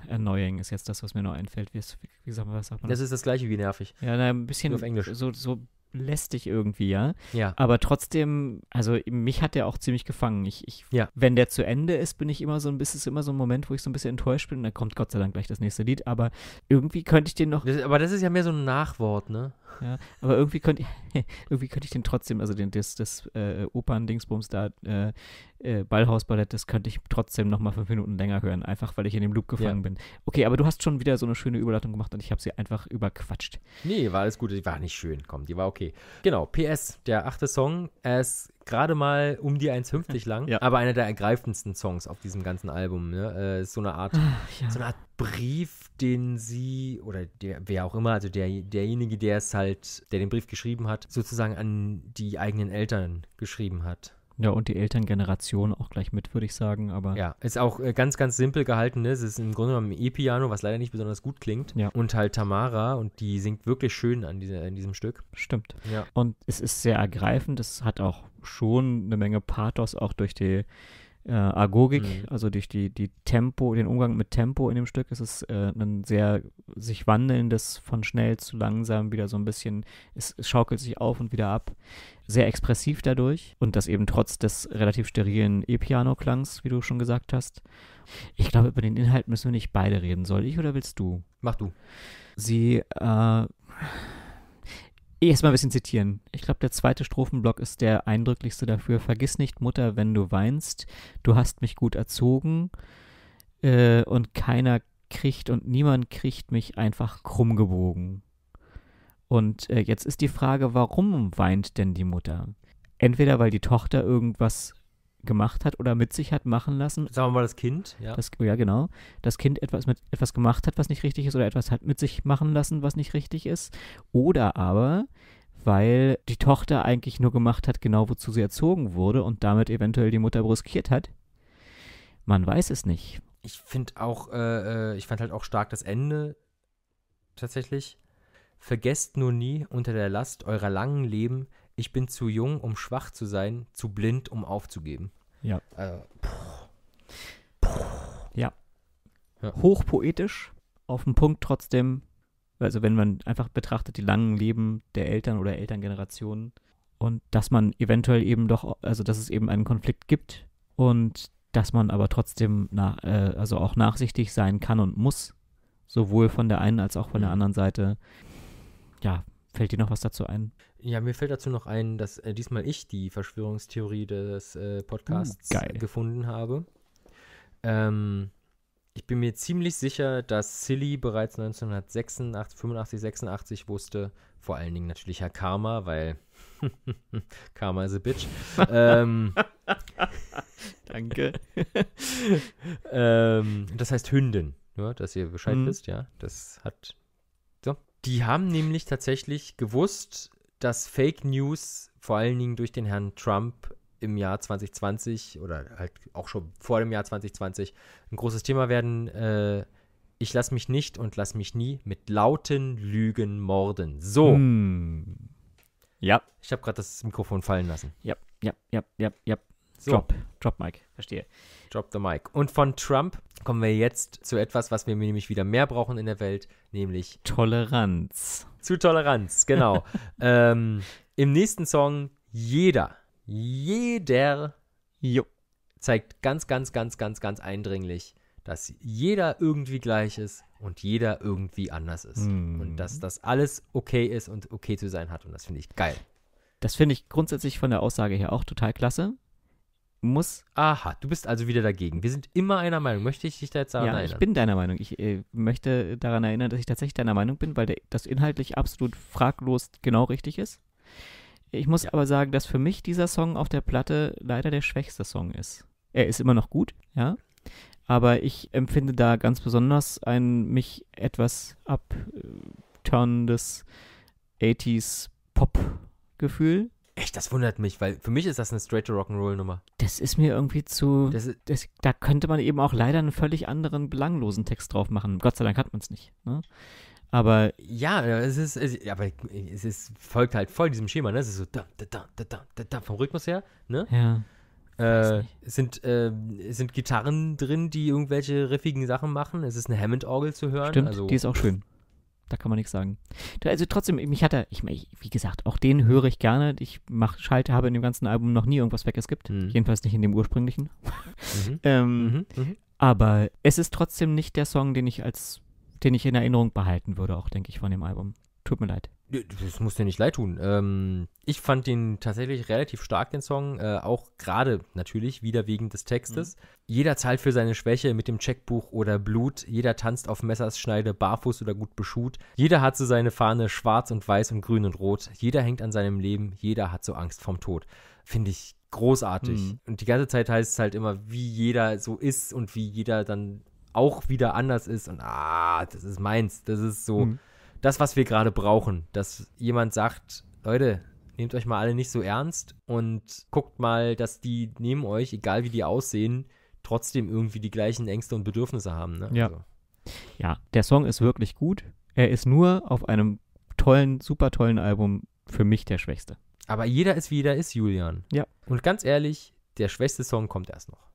annoying ist jetzt das, was mir noch einfällt. Wie, wie, wie sagt man, was sagt man? Das ist das gleiche wie nervig. Ja, na, ein bisschen Nur auf Englisch. So, so lästig irgendwie, ja. Ja. Aber trotzdem, also mich hat der auch ziemlich gefangen. Ich, ich, ja. Wenn der zu Ende ist, bin ich immer so ein bisschen, ist immer so ein Moment, wo ich so ein bisschen enttäuscht bin. Und dann kommt Gott sei Dank gleich das nächste Lied. Aber irgendwie könnte ich den noch. Das, aber das ist ja mehr so ein Nachwort, ne? Ja, aber irgendwie könnte ich, irgendwie könnte ich den trotzdem, also den, das, das äh, Opern-Dingsbums da, äh, äh Ballhausballett, das könnte ich trotzdem nochmal fünf Minuten länger hören, einfach weil ich in dem Loop gefangen ja. bin. Okay, aber du hast schon wieder so eine schöne Überleitung gemacht und ich habe sie einfach überquatscht. Nee, war alles gut, die war nicht schön, komm, die war okay. Genau, PS, der achte Song, es gerade mal um die 1,50 lang, ja. aber einer der ergreifendsten Songs auf diesem ganzen Album. Ne? Äh, ist so eine Art, Ach, ja. so eine Art Brief, den sie oder der, wer auch immer, also der, derjenige, der es halt, der den Brief geschrieben hat, sozusagen an die eigenen Eltern geschrieben hat. Ja, und die Elterngeneration auch gleich mit, würde ich sagen, aber. Ja, ist auch äh, ganz, ganz simpel gehalten. Ne? Es ist im Grunde genommen ein E-Piano, was leider nicht besonders gut klingt. Ja. Und halt Tamara und die singt wirklich schön an diese, in diesem Stück. Stimmt. Ja. Und es ist sehr ergreifend, es hat auch schon eine Menge Pathos auch durch die äh, Agogik, mhm. also durch die, die Tempo, den Umgang mit Tempo in dem Stück. Es ist äh, ein sehr sich wandelndes von schnell zu langsam wieder so ein bisschen, es, es, schaukelt sich auf und wieder ab. Sehr expressiv dadurch und das eben trotz des relativ sterilen E-Piano-Klangs, wie du schon gesagt hast. Ich glaube, über den Inhalt müssen wir nicht beide reden. Soll ich oder willst du? Mach du. Sie äh, erstmal ein bisschen zitieren. Ich glaube, der zweite Strophenblock ist der eindrücklichste dafür. Vergiss nicht, Mutter, wenn du weinst, du hast mich gut erzogen äh, und keiner kriegt und niemand kriegt mich einfach krumm gebogen. Und äh, jetzt ist die Frage, warum weint denn die Mutter? Entweder weil die Tochter irgendwas gemacht hat oder mit sich hat machen lassen. Sagen wir mal das Kind, ja. Das, ja, genau. Das Kind etwas mit etwas gemacht hat, was nicht richtig ist, oder etwas hat mit sich machen lassen, was nicht richtig ist. Oder aber, weil die Tochter eigentlich nur gemacht hat, genau wozu sie erzogen wurde und damit eventuell die Mutter bruskiert hat. Man weiß es nicht. Ich finde auch, äh, äh, ich fand halt auch stark das Ende tatsächlich. Vergesst nur nie unter der Last eurer langen Leben, ich bin zu jung, um schwach zu sein, zu blind, um aufzugeben. Ja. Also, puh, puh. Ja. ja. Hochpoetisch, auf den Punkt trotzdem, also wenn man einfach betrachtet die langen Leben der Eltern oder Elterngenerationen und dass man eventuell eben doch, also dass es eben einen Konflikt gibt und dass man aber trotzdem nach, äh, also auch nachsichtig sein kann und muss, sowohl von der einen als auch von der mhm. anderen Seite. Ja, fällt dir noch was dazu ein? Ja, mir fällt dazu noch ein, dass äh, diesmal ich die Verschwörungstheorie des äh, Podcasts mm, gefunden habe. Ähm, ich bin mir ziemlich sicher, dass Silly bereits 1986, 85, 86 wusste, vor allen Dingen natürlich Herr Karma, weil Karma is a bitch. ähm, Danke. ähm, das heißt Hündin, ja, dass ihr Bescheid mm. wisst, ja. Das hat. So. Die haben nämlich tatsächlich gewusst, dass Fake News vor allen Dingen durch den Herrn Trump im Jahr 2020 oder halt auch schon vor dem Jahr 2020 ein großes Thema werden. Äh, ich lasse mich nicht und lass mich nie mit lauten Lügen morden. So. Hm. Ja. Ich habe gerade das Mikrofon fallen lassen. Ja, ja, ja, ja, ja. So. Drop, Drop, Mike. Verstehe. Drop the mic. Und von Trump kommen wir jetzt zu etwas, was wir nämlich wieder mehr brauchen in der Welt, nämlich Toleranz. Zu Toleranz, genau. ähm, Im nächsten Song jeder, jeder jo. zeigt ganz, ganz, ganz, ganz, ganz eindringlich, dass jeder irgendwie gleich ist und jeder irgendwie anders ist. Mm. Und dass das alles okay ist und okay zu sein hat. Und das finde ich geil. Das finde ich grundsätzlich von der Aussage her auch total klasse muss. Aha, du bist also wieder dagegen. Wir sind immer einer Meinung. Möchte ich dich da jetzt daran ja, erinnern? Ich bin deiner Meinung. Ich äh, möchte daran erinnern, dass ich tatsächlich deiner Meinung bin, weil der, das inhaltlich absolut fraglos genau richtig ist. Ich muss ja. aber sagen, dass für mich dieser Song auf der Platte leider der schwächste Song ist. Er ist immer noch gut, ja. Aber ich empfinde da ganz besonders ein mich etwas abturnendes 80s Pop-Gefühl Echt, das wundert mich, weil für mich ist das eine straight Rock'n'Roll Nummer. Das ist mir irgendwie zu. Das ist, das, da könnte man eben auch leider einen völlig anderen, belanglosen Text drauf machen. Gott sei Dank hat man es nicht. Ne? Aber. Ja, es ist, es, aber es ist, folgt halt voll diesem Schema, ne? Es ist so da, da, da, da, da, da, vom Rhythmus her, ne? Ja. Äh, sind, äh, sind Gitarren drin, die irgendwelche riffigen Sachen machen. Es ist eine Hammond-Orgel zu hören. Stimmt, also, die ist auch schön da kann man nichts sagen. Also trotzdem, mich hat er, ich, wie gesagt, auch den höre ich gerne. Ich mach, schalte, habe in dem ganzen Album noch nie irgendwas weg. weggeskippt. Mhm. Jedenfalls nicht in dem ursprünglichen. Mhm. ähm, mhm. Mhm. Aber es ist trotzdem nicht der Song, den ich als, den ich in Erinnerung behalten würde, auch denke ich, von dem Album. Tut mir leid. Das muss dir nicht leid tun. Ähm, ich fand den tatsächlich relativ stark, den Song. Äh, auch gerade natürlich wieder wegen des Textes. Mhm. Jeder zahlt für seine Schwäche mit dem Checkbuch oder Blut. Jeder tanzt auf Messerschneide, barfuß oder gut beschut. Jeder hat so seine Fahne schwarz und weiß und grün und rot. Jeder hängt an seinem Leben. Jeder hat so Angst vorm Tod. Finde ich großartig. Mhm. Und die ganze Zeit heißt es halt immer, wie jeder so ist und wie jeder dann auch wieder anders ist. Und ah, das ist meins. Das ist so. Mhm das, was wir gerade brauchen. Dass jemand sagt, Leute, nehmt euch mal alle nicht so ernst und guckt mal, dass die neben euch, egal wie die aussehen, trotzdem irgendwie die gleichen Ängste und Bedürfnisse haben. Ne? Ja. Also. ja, der Song ist wirklich gut. Er ist nur auf einem tollen, super tollen Album für mich der schwächste. Aber jeder ist wie jeder ist, Julian. Ja. Und ganz ehrlich, der schwächste Song kommt erst noch.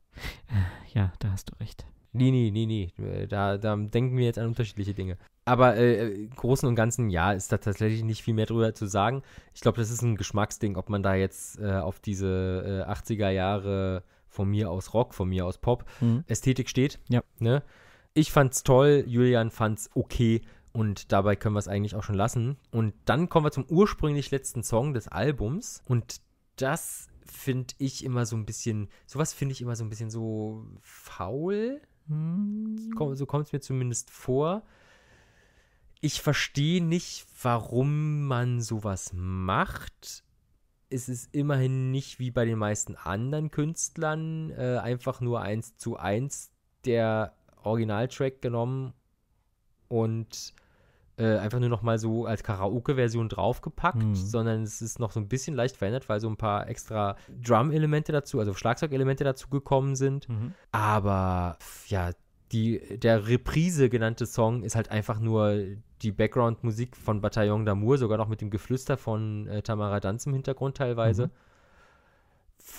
Äh, ja, da hast du recht. Nee, nee, nee, nee. Da, da denken wir jetzt an unterschiedliche Dinge. Aber äh, äh, im Großen und Ganzen, ja, ist da tatsächlich nicht viel mehr drüber zu sagen. Ich glaube, das ist ein Geschmacksding, ob man da jetzt äh, auf diese äh, 80er Jahre von mir aus Rock, von mir aus Pop, mhm. Ästhetik steht. Ja. Ne? Ich fand's toll, Julian fand's okay und dabei können wir es eigentlich auch schon lassen. Und dann kommen wir zum ursprünglich letzten Song des Albums und das finde ich immer so ein bisschen, sowas finde ich immer so ein bisschen so faul so kommt es mir zumindest vor. Ich verstehe nicht, warum man sowas macht. Es ist immerhin nicht wie bei den meisten anderen Künstlern äh, einfach nur eins zu eins der Originaltrack genommen und äh, einfach nur noch mal so als Karaoke-Version draufgepackt, mhm. sondern es ist noch so ein bisschen leicht verändert, weil so ein paar extra Drum-Elemente dazu, also Schlagzeug-Elemente dazu gekommen sind. Mhm. Aber ja, die, der Reprise genannte Song ist halt einfach nur die Background-Musik von Bataillon d'Amour, sogar noch mit dem Geflüster von äh, Tamara Danz im Hintergrund teilweise. Mhm.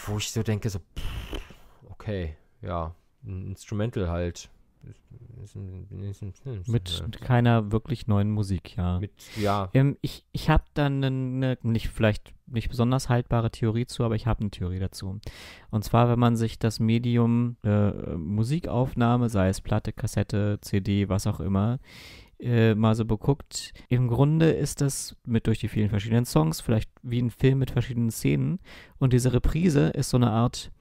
Wo ich so denke, so, pff, okay, ja, ein Instrumental halt. Mit keiner wirklich neuen Musik, ja. Mit, ja. Ähm, ich ich habe dann eine, nicht vielleicht nicht besonders haltbare Theorie zu, aber ich habe eine Theorie dazu. Und zwar, wenn man sich das Medium äh, Musikaufnahme, sei es Platte, Kassette, CD, was auch immer, äh, mal so beguckt, im Grunde ist das mit durch die vielen verschiedenen Songs vielleicht wie ein Film mit verschiedenen Szenen. Und diese Reprise ist so eine Art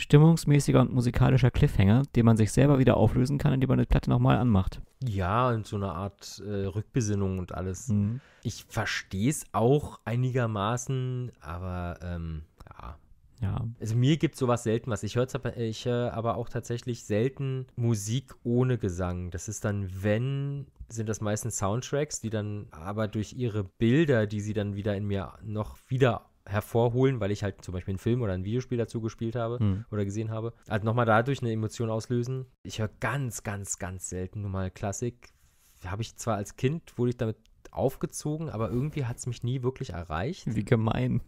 stimmungsmäßiger und musikalischer Cliffhanger, den man sich selber wieder auflösen kann, indem man eine Platte nochmal anmacht. Ja, und so eine Art äh, Rückbesinnung und alles. Mhm. Ich verstehe es auch einigermaßen, aber ähm, ja. Ja. Also mir gibt sowas selten was. Ich höre aber, äh, ich, aber auch tatsächlich selten Musik ohne Gesang. Das ist dann, wenn, sind das meistens Soundtracks, die dann aber durch ihre Bilder, die sie dann wieder in mir noch wieder hervorholen, weil ich halt zum Beispiel einen Film oder ein Videospiel dazu gespielt habe hm. oder gesehen habe. Also nochmal dadurch eine Emotion auslösen. Ich höre ganz, ganz, ganz selten nur mal Klassik. Habe ich zwar als Kind, wurde ich damit aufgezogen, aber irgendwie hat es mich nie wirklich erreicht. Wie gemein.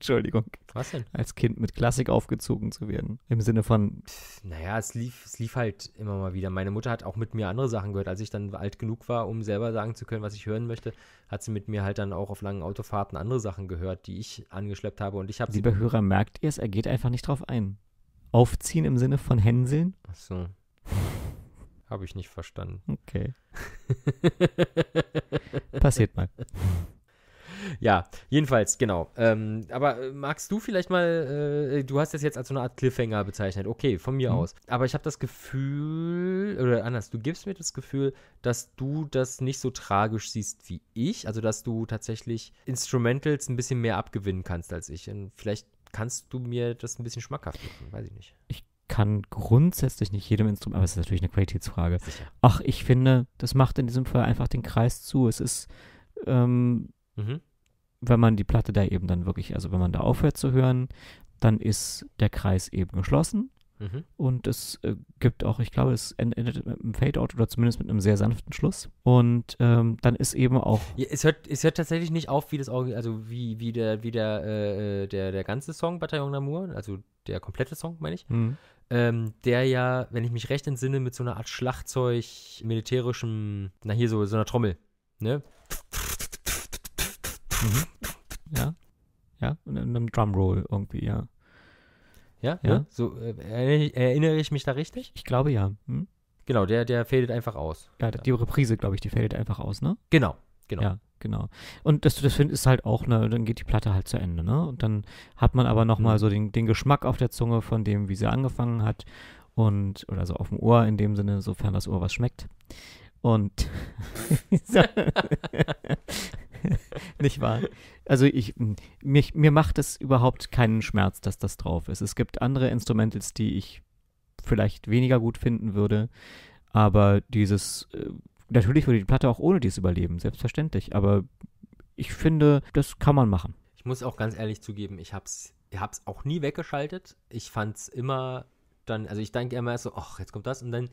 Entschuldigung. Was denn? Als Kind mit Klassik aufgezogen zu werden. Im Sinne von. naja, es lief, es lief halt immer mal wieder. Meine Mutter hat auch mit mir andere Sachen gehört. Als ich dann alt genug war, um selber sagen zu können, was ich hören möchte, hat sie mit mir halt dann auch auf langen Autofahrten andere Sachen gehört, die ich angeschleppt habe. Und ich habe. Lieber Hörer, merkt ihr es? Er geht einfach nicht drauf ein. Aufziehen im Sinne von Hänseln? Ach so. Habe ich nicht verstanden. Okay. Passiert mal. ja, jedenfalls, genau. Ähm, aber äh, magst du vielleicht mal, äh, äh, du hast das jetzt als so eine Art Cliffhanger bezeichnet, okay, von mir mhm. aus. Aber ich habe das Gefühl, oder anders, du gibst mir das Gefühl, dass du das nicht so tragisch siehst wie ich. Also, dass du tatsächlich Instrumentals ein bisschen mehr abgewinnen kannst als ich. Und vielleicht kannst du mir das ein bisschen schmackhaft machen, weiß ich nicht. Ich kann grundsätzlich nicht jedem Instrument, aber es ist natürlich eine Qualitätsfrage. Ach, ich finde, das macht in diesem Fall einfach den Kreis zu. Es ist ähm, mhm wenn man die Platte da eben dann wirklich, also wenn man da aufhört zu hören, dann ist der Kreis eben geschlossen. Mhm. Und es äh, gibt auch, ich glaube, es endet mit einem Fade-Out oder zumindest mit einem sehr sanften Schluss. Und ähm, dann ist eben auch. Ja, es, hört, es hört tatsächlich nicht auf, wie das Auge, also wie, wie der, wie der, äh, äh der, der ganze Song Bataillon Namur, also der komplette Song, meine ich. Mhm. Ähm, der ja, wenn ich mich recht entsinne, mit so einer Art Schlagzeug, militärischem, na hier so, so einer Trommel, ne? Ja. Ja, und einem Drumroll irgendwie, ja. Ja, ja. Ne? So, äh, erinnere ich mich da richtig? Ich glaube ja. Hm? Genau, der, der fadet einfach aus. Ja, die Reprise, glaube ich, die fadet einfach aus, ne? Genau, genau. Ja, genau. Und dass du das findest, ist halt auch, ne, dann geht die Platte halt zu Ende, ne? Und dann hat man aber nochmal mhm. so den, den Geschmack auf der Zunge von dem, wie sie angefangen hat. Und, oder so auf dem Ohr in dem Sinne, sofern das Ohr was schmeckt. Und Nicht wahr? Also ich, hm, mich, mir macht es überhaupt keinen Schmerz, dass das drauf ist. Es gibt andere Instrumentals, die ich vielleicht weniger gut finden würde, aber dieses, äh, natürlich würde die Platte auch ohne dies überleben, selbstverständlich, aber ich finde, das kann man machen. Ich muss auch ganz ehrlich zugeben, ich hab's, ich hab's auch nie weggeschaltet. Ich fand es immer dann, also ich denke immer so, ach, jetzt kommt das und dann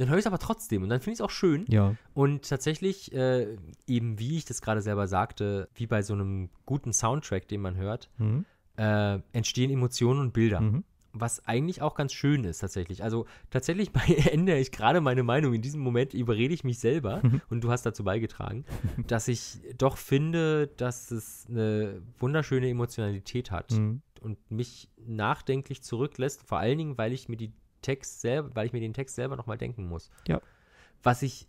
dann höre ich es aber trotzdem und dann finde ich es auch schön. Ja. Und tatsächlich, äh, eben wie ich das gerade selber sagte, wie bei so einem guten Soundtrack, den man hört, mhm. äh, entstehen Emotionen und Bilder. Mhm. Was eigentlich auch ganz schön ist, tatsächlich. Also, tatsächlich ändere ich gerade meine Meinung. In diesem Moment überrede ich mich selber und du hast dazu beigetragen, dass ich doch finde, dass es eine wunderschöne Emotionalität hat mhm. und mich nachdenklich zurücklässt. Vor allen Dingen, weil ich mir die Text selber, weil ich mir den Text selber nochmal denken muss. Ja. Was ich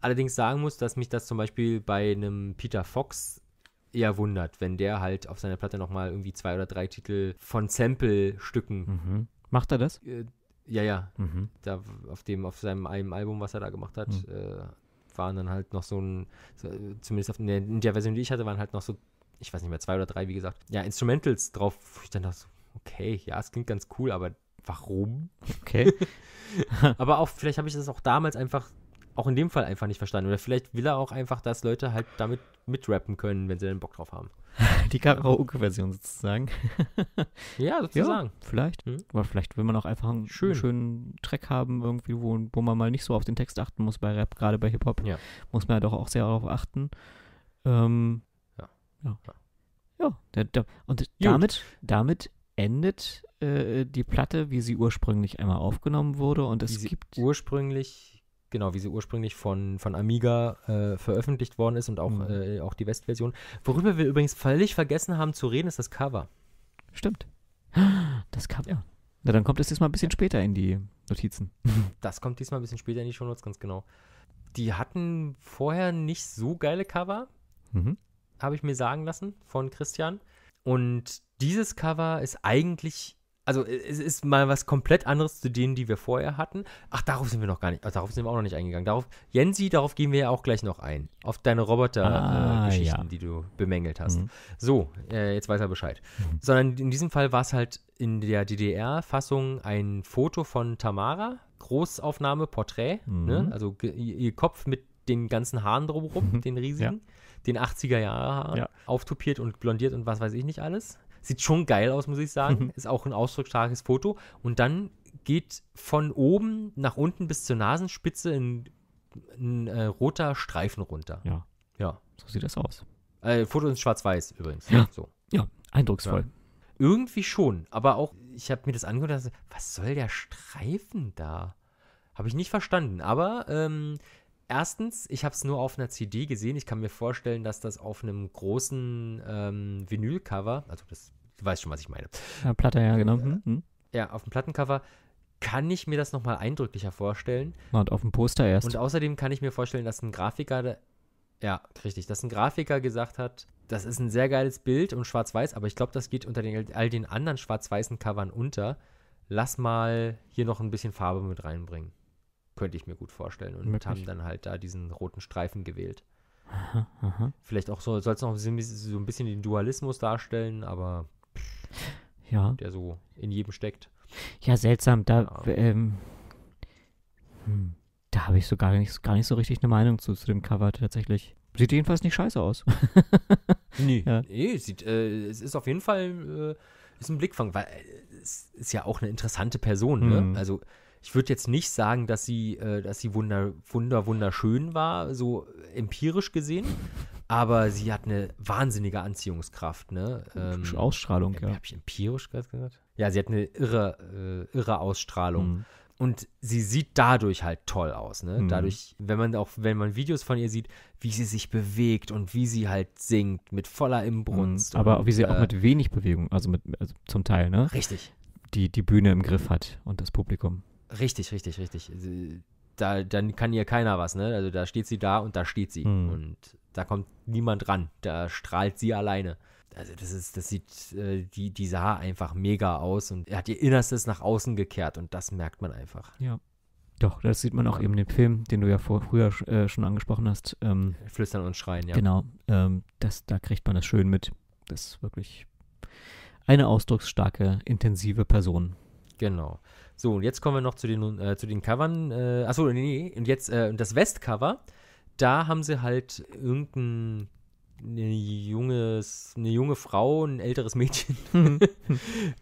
allerdings sagen muss, dass mich das zum Beispiel bei einem Peter Fox eher wundert, wenn der halt auf seiner Platte nochmal irgendwie zwei oder drei Titel von Sample-Stücken. Mhm. Macht er das? Äh, ja, ja. Mhm. Da auf dem, auf seinem einem Album, was er da gemacht hat, mhm. äh, waren dann halt noch so ein, so, zumindest auf, ne, in der Version, die ich hatte, waren halt noch so, ich weiß nicht mehr, zwei oder drei, wie gesagt, ja, Instrumentals drauf, ich dann dachte so, okay, ja, es klingt ganz cool, aber warum? Okay. Aber auch, vielleicht habe ich das auch damals einfach, auch in dem Fall einfach nicht verstanden. Oder vielleicht will er auch einfach, dass Leute halt damit mitrappen können, wenn sie dann Bock drauf haben. Die Karaoke-Version sozusagen. ja, sozusagen. Ja, vielleicht. Mhm. Aber vielleicht will man auch einfach einen Schön. schönen Track haben, irgendwie, wo, wo man mal nicht so auf den Text achten muss bei Rap, gerade bei Hip-Hop. Ja. Muss man ja doch auch sehr darauf achten. Ähm, ja. Ja. ja. ja. und damit, damit endet äh, die Platte, wie sie ursprünglich einmal aufgenommen wurde. Und es gibt. Ursprünglich, genau, wie sie ursprünglich von, von Amiga äh, veröffentlicht worden ist und auch, mhm. äh, auch die West-Version. Worüber wir übrigens völlig vergessen haben zu reden, ist das Cover. Stimmt. Das Cover. Ja. Na, dann kommt es diesmal ein bisschen später in die Notizen. Das kommt diesmal ein bisschen später in die Shownotes, ganz genau. Die hatten vorher nicht so geile Cover, mhm. habe ich mir sagen lassen von Christian. Und dieses Cover ist eigentlich, also äh, es ist mal was komplett anderes zu denen, die wir vorher hatten. Ach, darauf sind wir noch gar nicht, also darauf sind wir auch noch nicht eingegangen. Darauf, Jensi, darauf gehen wir ja auch gleich noch ein. Auf deine Roboter-Geschichten, ah, äh, ja. die du bemängelt hast. Mhm. So, äh, jetzt weiß er Bescheid. Mhm. Sondern in diesem Fall war es halt in der DDR-Fassung ein Foto von Tamara, Großaufnahme, Porträt, ne? mhm. ne? also ihr Kopf mit den ganzen Haaren drumherum, mhm. den riesigen. Ja den 80er Jahren ja. auftopiert und blondiert und was weiß ich nicht alles. Sieht schon geil aus, muss ich sagen. Ist auch ein ausdrucksstarkes Foto. Und dann geht von oben nach unten bis zur Nasenspitze ein, ein äh, roter Streifen runter. Ja. Ja. So sieht das aus. Äh, Foto ist schwarz-weiß übrigens. Ja. So. Ja, eindrucksvoll. Ja. Irgendwie schon, aber auch, ich habe mir das angehört, was soll der Streifen da? Habe ich nicht verstanden, aber ähm, Erstens, ich habe es nur auf einer CD gesehen. Ich kann mir vorstellen, dass das auf einem großen ähm, Vinylcover, also das, du weißt schon, was ich meine. Ja, Platte, ja, genau. Äh, mhm. Ja, auf dem Plattencover kann ich mir das nochmal eindrücklicher vorstellen. Und auf dem Poster erst. Und außerdem kann ich mir vorstellen, dass ein Grafiker, ja, richtig, dass ein Grafiker gesagt hat, das ist ein sehr geiles Bild und schwarz-weiß, aber ich glaube, das geht unter den, all den anderen schwarz-weißen Covern unter. Lass mal hier noch ein bisschen Farbe mit reinbringen. Könnte ich mir gut vorstellen. Und Möglich. haben dann halt da diesen roten Streifen gewählt. Aha, aha. Vielleicht auch so, soll es noch so ein bisschen den Dualismus darstellen, aber ja. der so in jedem steckt. Ja, seltsam. Da, ja. ähm, hm, da habe ich so gar nicht, gar nicht so richtig eine Meinung zu, zu dem Cover tatsächlich. Sieht jedenfalls nicht scheiße aus. nee, ja. nee sieht, äh, es ist auf jeden Fall äh, ist ein Blickfang, weil äh, es ist ja auch eine interessante Person. Mhm. Ne? Hm. Also ich würde jetzt nicht sagen, dass sie, äh, dass sie wunder, wunder, wunderschön war, so empirisch gesehen. Aber sie hat eine wahnsinnige Anziehungskraft, ne? Ähm, Ausstrahlung, äh, ja. Habe ich empirisch gerade gesagt? Ja, sie hat eine irre, äh, irre Ausstrahlung. Mhm. Und sie sieht dadurch halt toll aus, ne? Mhm. Dadurch, wenn man auch, wenn man Videos von ihr sieht, wie sie sich bewegt und wie sie halt singt mit voller Imbrunst. Mhm. Aber und, wie sie äh, auch mit wenig Bewegung, also mit also zum Teil, ne? Richtig. Die, die Bühne im Griff hat und das Publikum. Richtig, richtig, richtig. Da, dann kann ihr keiner was, ne? Also da steht sie da und da steht sie. Mhm. Und da kommt niemand ran. Da strahlt sie alleine. Also das ist, das sieht, äh, die, die sah einfach mega aus und er hat ihr Innerstes nach außen gekehrt und das merkt man einfach. Ja. Doch, das sieht man auch eben im Film, den du ja vor, früher äh, schon angesprochen hast. Ähm, Flüstern und Schreien, ja. Genau. Ähm, das, da kriegt man das schön mit. Das ist wirklich eine ausdrucksstarke, intensive Person. Genau. So, und jetzt kommen wir noch zu den, äh, zu den Covern. Äh, achso, nee, nee, und jetzt äh, das Westcover. da haben sie halt irgendein eine, junges, eine junge Frau, ein älteres Mädchen mhm.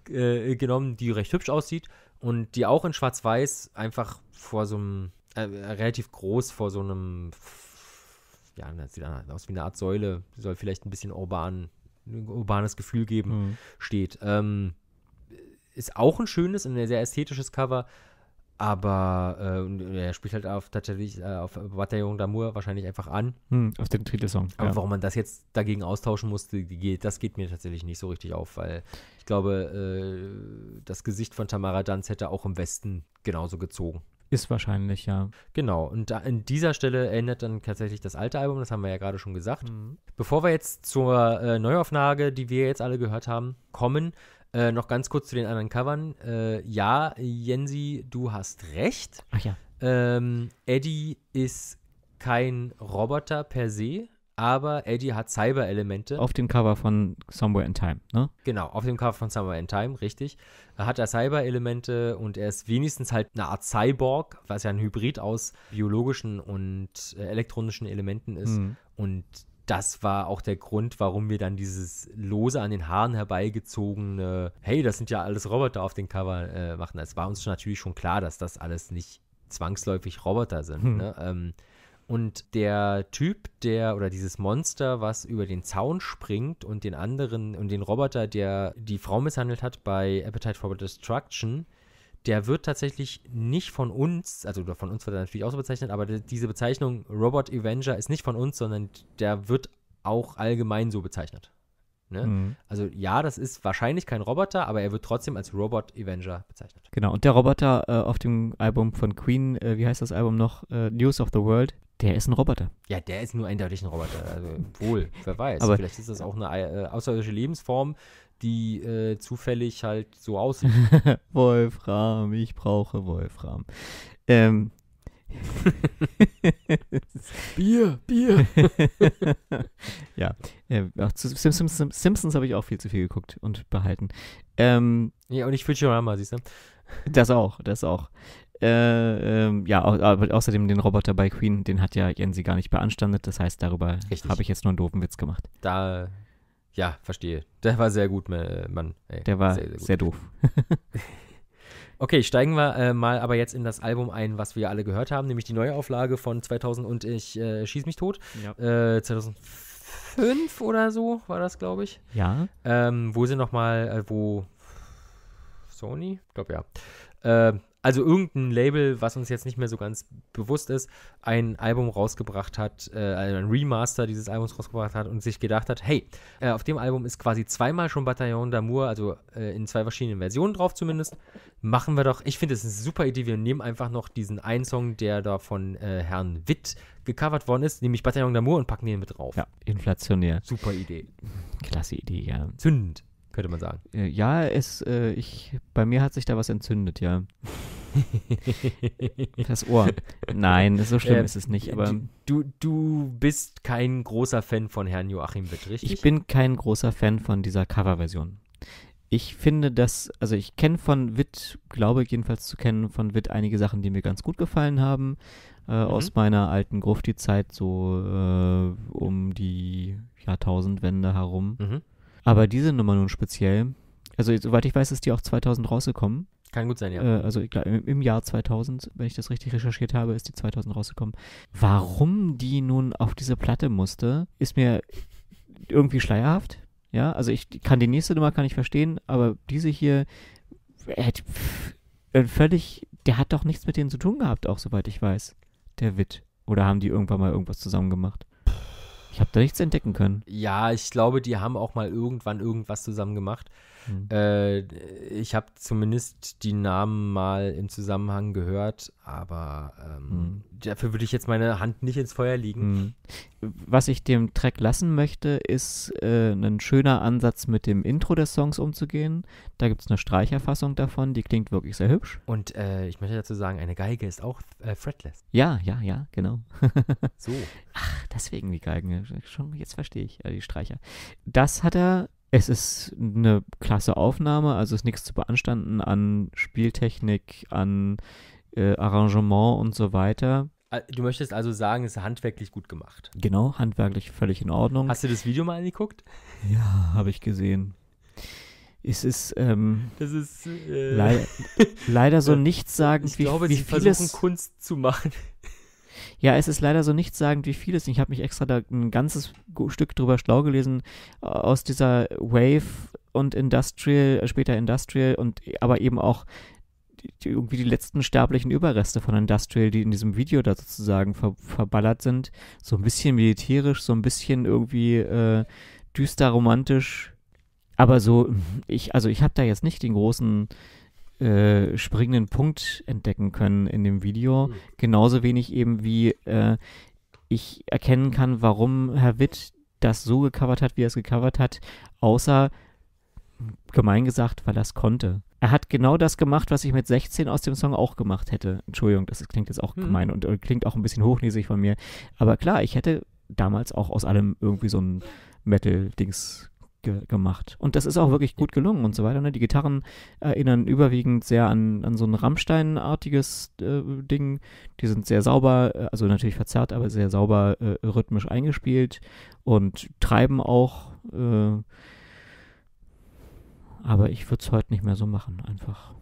äh, genommen, die recht hübsch aussieht und die auch in Schwarz-Weiß einfach vor so einem, äh, relativ groß vor so einem, ja, das sieht aus wie eine Art Säule, soll vielleicht ein bisschen urban, ein urbanes Gefühl geben, mhm. steht. Ähm, ist auch ein schönes und ein sehr ästhetisches Cover. Aber äh, er spielt halt auf tatsächlich äh, auf Bataillon d'Amour wahrscheinlich einfach an. Hm, auf den Titelsong. Aber ja. warum man das jetzt dagegen austauschen musste, geht, das geht mir tatsächlich nicht so richtig auf, weil ich glaube, äh, das Gesicht von Tamara Danz hätte auch im Westen genauso gezogen. Ist wahrscheinlich, ja. Genau. Und da, an dieser Stelle ändert dann tatsächlich das alte Album, das haben wir ja gerade schon gesagt. Mhm. Bevor wir jetzt zur äh, Neuauflage, die wir jetzt alle gehört haben, kommen, äh, noch ganz kurz zu den anderen Covern. Äh, ja, Jensi, du hast recht. Ach ja. Ähm, Eddie ist kein Roboter per se, aber Eddie hat Cyber-Elemente. Auf dem Cover von Somewhere in Time, ne? Genau, auf dem Cover von Somewhere in Time, richtig. Da hat er Cyber-Elemente und er ist wenigstens halt eine Art Cyborg, was ja ein Hybrid aus biologischen und äh, elektronischen Elementen ist. Mhm. Und das war auch der Grund, warum wir dann dieses lose an den Haaren herbeigezogene, hey, das sind ja alles Roboter auf den Cover äh, machen. Es war uns natürlich schon klar, dass das alles nicht zwangsläufig Roboter sind. Hm. Ne? Ähm, und der Typ, der oder dieses Monster, was über den Zaun springt und den anderen und den Roboter, der die Frau misshandelt hat bei Appetite for Destruction, der wird tatsächlich nicht von uns, also von uns wird er natürlich auch so bezeichnet, aber diese Bezeichnung Robot Avenger ist nicht von uns, sondern der wird auch allgemein so bezeichnet. Ne? Mhm. Also ja, das ist wahrscheinlich kein Roboter, aber er wird trotzdem als Robot Avenger bezeichnet. Genau, und der Roboter äh, auf dem Album von Queen, äh, wie heißt das Album noch? Äh, News of the World, der ist ein Roboter. Ja, der ist nur eindeutig ein Roboter. Also wohl, wer weiß. Aber Vielleicht ist das auch eine äh, außerirdische Lebensform, die äh, zufällig halt so aussieht. Wolfram, ich brauche Wolfram. Ähm. Bier, Bier. ja, äh, zu Simpsons, Simpsons habe ich auch viel zu viel geguckt und behalten. Ähm, ja, und ich fühle schon einmal, siehst du? Das auch, das auch. Äh, ähm, ja, au au außerdem den Roboter bei Queen, den hat ja Jensi gar nicht beanstandet. Das heißt, darüber habe ich jetzt nur einen doofen Witz gemacht. Da ja, verstehe. Der war sehr gut, äh, Mann. Ey, der war sehr, sehr, sehr doof. okay, steigen wir äh, mal aber jetzt in das Album ein, was wir alle gehört haben, nämlich die Neuauflage von 2000 und ich äh, schieß mich tot. Ja. Äh, 2005 oder so war das, glaube ich. Ja. Ähm, wo sie nochmal, äh, wo Sony, glaube ja, äh, also irgendein Label, was uns jetzt nicht mehr so ganz bewusst ist, ein Album rausgebracht hat, äh, ein Remaster dieses Albums rausgebracht hat und sich gedacht hat, hey, äh, auf dem Album ist quasi zweimal schon Bataillon d'Amour, also äh, in zwei verschiedenen Versionen drauf zumindest. Machen wir doch, ich finde es eine super Idee, wir nehmen einfach noch diesen einen Song, der da von äh, Herrn Witt gecovert worden ist, nämlich Bataillon d'Amour und packen den mit drauf. Ja, inflationär. Super Idee. Klasse Idee, ja. Zündend könnte man sagen. Äh, ja, es, äh, ich, bei mir hat sich da was entzündet, ja. das Ohr. Nein, so schlimm äh, ist es nicht. Aber du, du bist kein großer Fan von Herrn Joachim Witt, richtig? Ich bin kein großer Fan von dieser Coverversion. Ich finde das, also ich kenne von Witt, glaube ich jedenfalls zu kennen, von Witt einige Sachen, die mir ganz gut gefallen haben. Äh, mhm. Aus meiner alten Grufti-Zeit, so äh, um die Jahrtausendwende herum. Mhm. Aber diese Nummer nun speziell, also soweit ich weiß, ist die auch 2000 rausgekommen. Kann gut sein, ja. Äh, also glaub, im, im Jahr 2000, wenn ich das richtig recherchiert habe, ist die 2000 rausgekommen. Warum die nun auf diese Platte musste, ist mir irgendwie schleierhaft. Ja, also ich kann die nächste Nummer kann ich verstehen, aber diese hier äh, äh völlig, der hat doch nichts mit denen zu tun gehabt, auch soweit ich weiß. Der Witt. Oder haben die irgendwann mal irgendwas zusammen gemacht? Ich habe da nichts entdecken können. Ja, ich glaube, die haben auch mal irgendwann irgendwas zusammen gemacht. Mhm. Äh, ich habe zumindest die Namen mal im Zusammenhang gehört, aber ähm, mhm. dafür würde ich jetzt meine Hand nicht ins Feuer legen. Mhm. Was ich dem Track lassen möchte, ist äh, ein schöner Ansatz, mit dem Intro des Songs umzugehen. Da gibt es eine Streicherfassung davon, die klingt wirklich sehr hübsch. Und äh, ich möchte dazu sagen, eine Geige ist auch äh, fretless. Ja, ja, ja, genau. so. Ach, deswegen die Geigen. Äh, schon, jetzt verstehe ich, äh, die Streicher. Das hat er es ist eine klasse Aufnahme, also ist nichts zu beanstanden an Spieltechnik, an äh, Arrangement und so weiter. Äh, du möchtest also sagen, es ist handwerklich gut gemacht. Genau, handwerklich völlig in Ordnung. Hast du das Video mal angeguckt? Ja, habe ich gesehen. Es ist, ähm, das ist äh, le leider so äh, nichtssagend, ich wie, glaube, wie sie vieles, versuchen Kunst zu machen. Ja, es ist leider so nichtssagend wie viel es ist. Ich habe mich extra da ein ganzes Stück drüber schlau gelesen äh, aus dieser Wave und Industrial, äh, später Industrial und e, aber eben auch die, irgendwie die letzten sterblichen Überreste von Industrial, die in diesem Video da sozusagen ver, verballert sind. So ein bisschen militärisch, so ein bisschen irgendwie äh, düster romantisch. Aber so, ich, also ich habe da jetzt nicht den großen äh, springenden Punkt entdecken können in dem Video. Mhm. Genauso wenig eben wie äh, ich erkennen kann, warum Herr Witt das so gecovert hat, wie er es gecovert hat, außer gemein gesagt, weil er es konnte. Er hat genau das gemacht, was ich mit 16 aus dem Song auch gemacht hätte. Entschuldigung, das klingt jetzt auch mhm. gemein und, und klingt auch ein bisschen hochnäsig von mir. Aber klar, ich hätte damals auch aus allem irgendwie so ein Metal-Dings ge gemacht. Und das ist auch wirklich gut gelungen und so weiter. Ne? Die Gitarren äh, erinnern überwiegend sehr an, an so ein Rammstein-artiges äh, Ding. Die sind sehr sauber, äh, also natürlich verzerrt, aber sehr sauber äh, rhythmisch eingespielt und treiben auch. Äh, aber ich würde es heute nicht mehr so machen, einfach.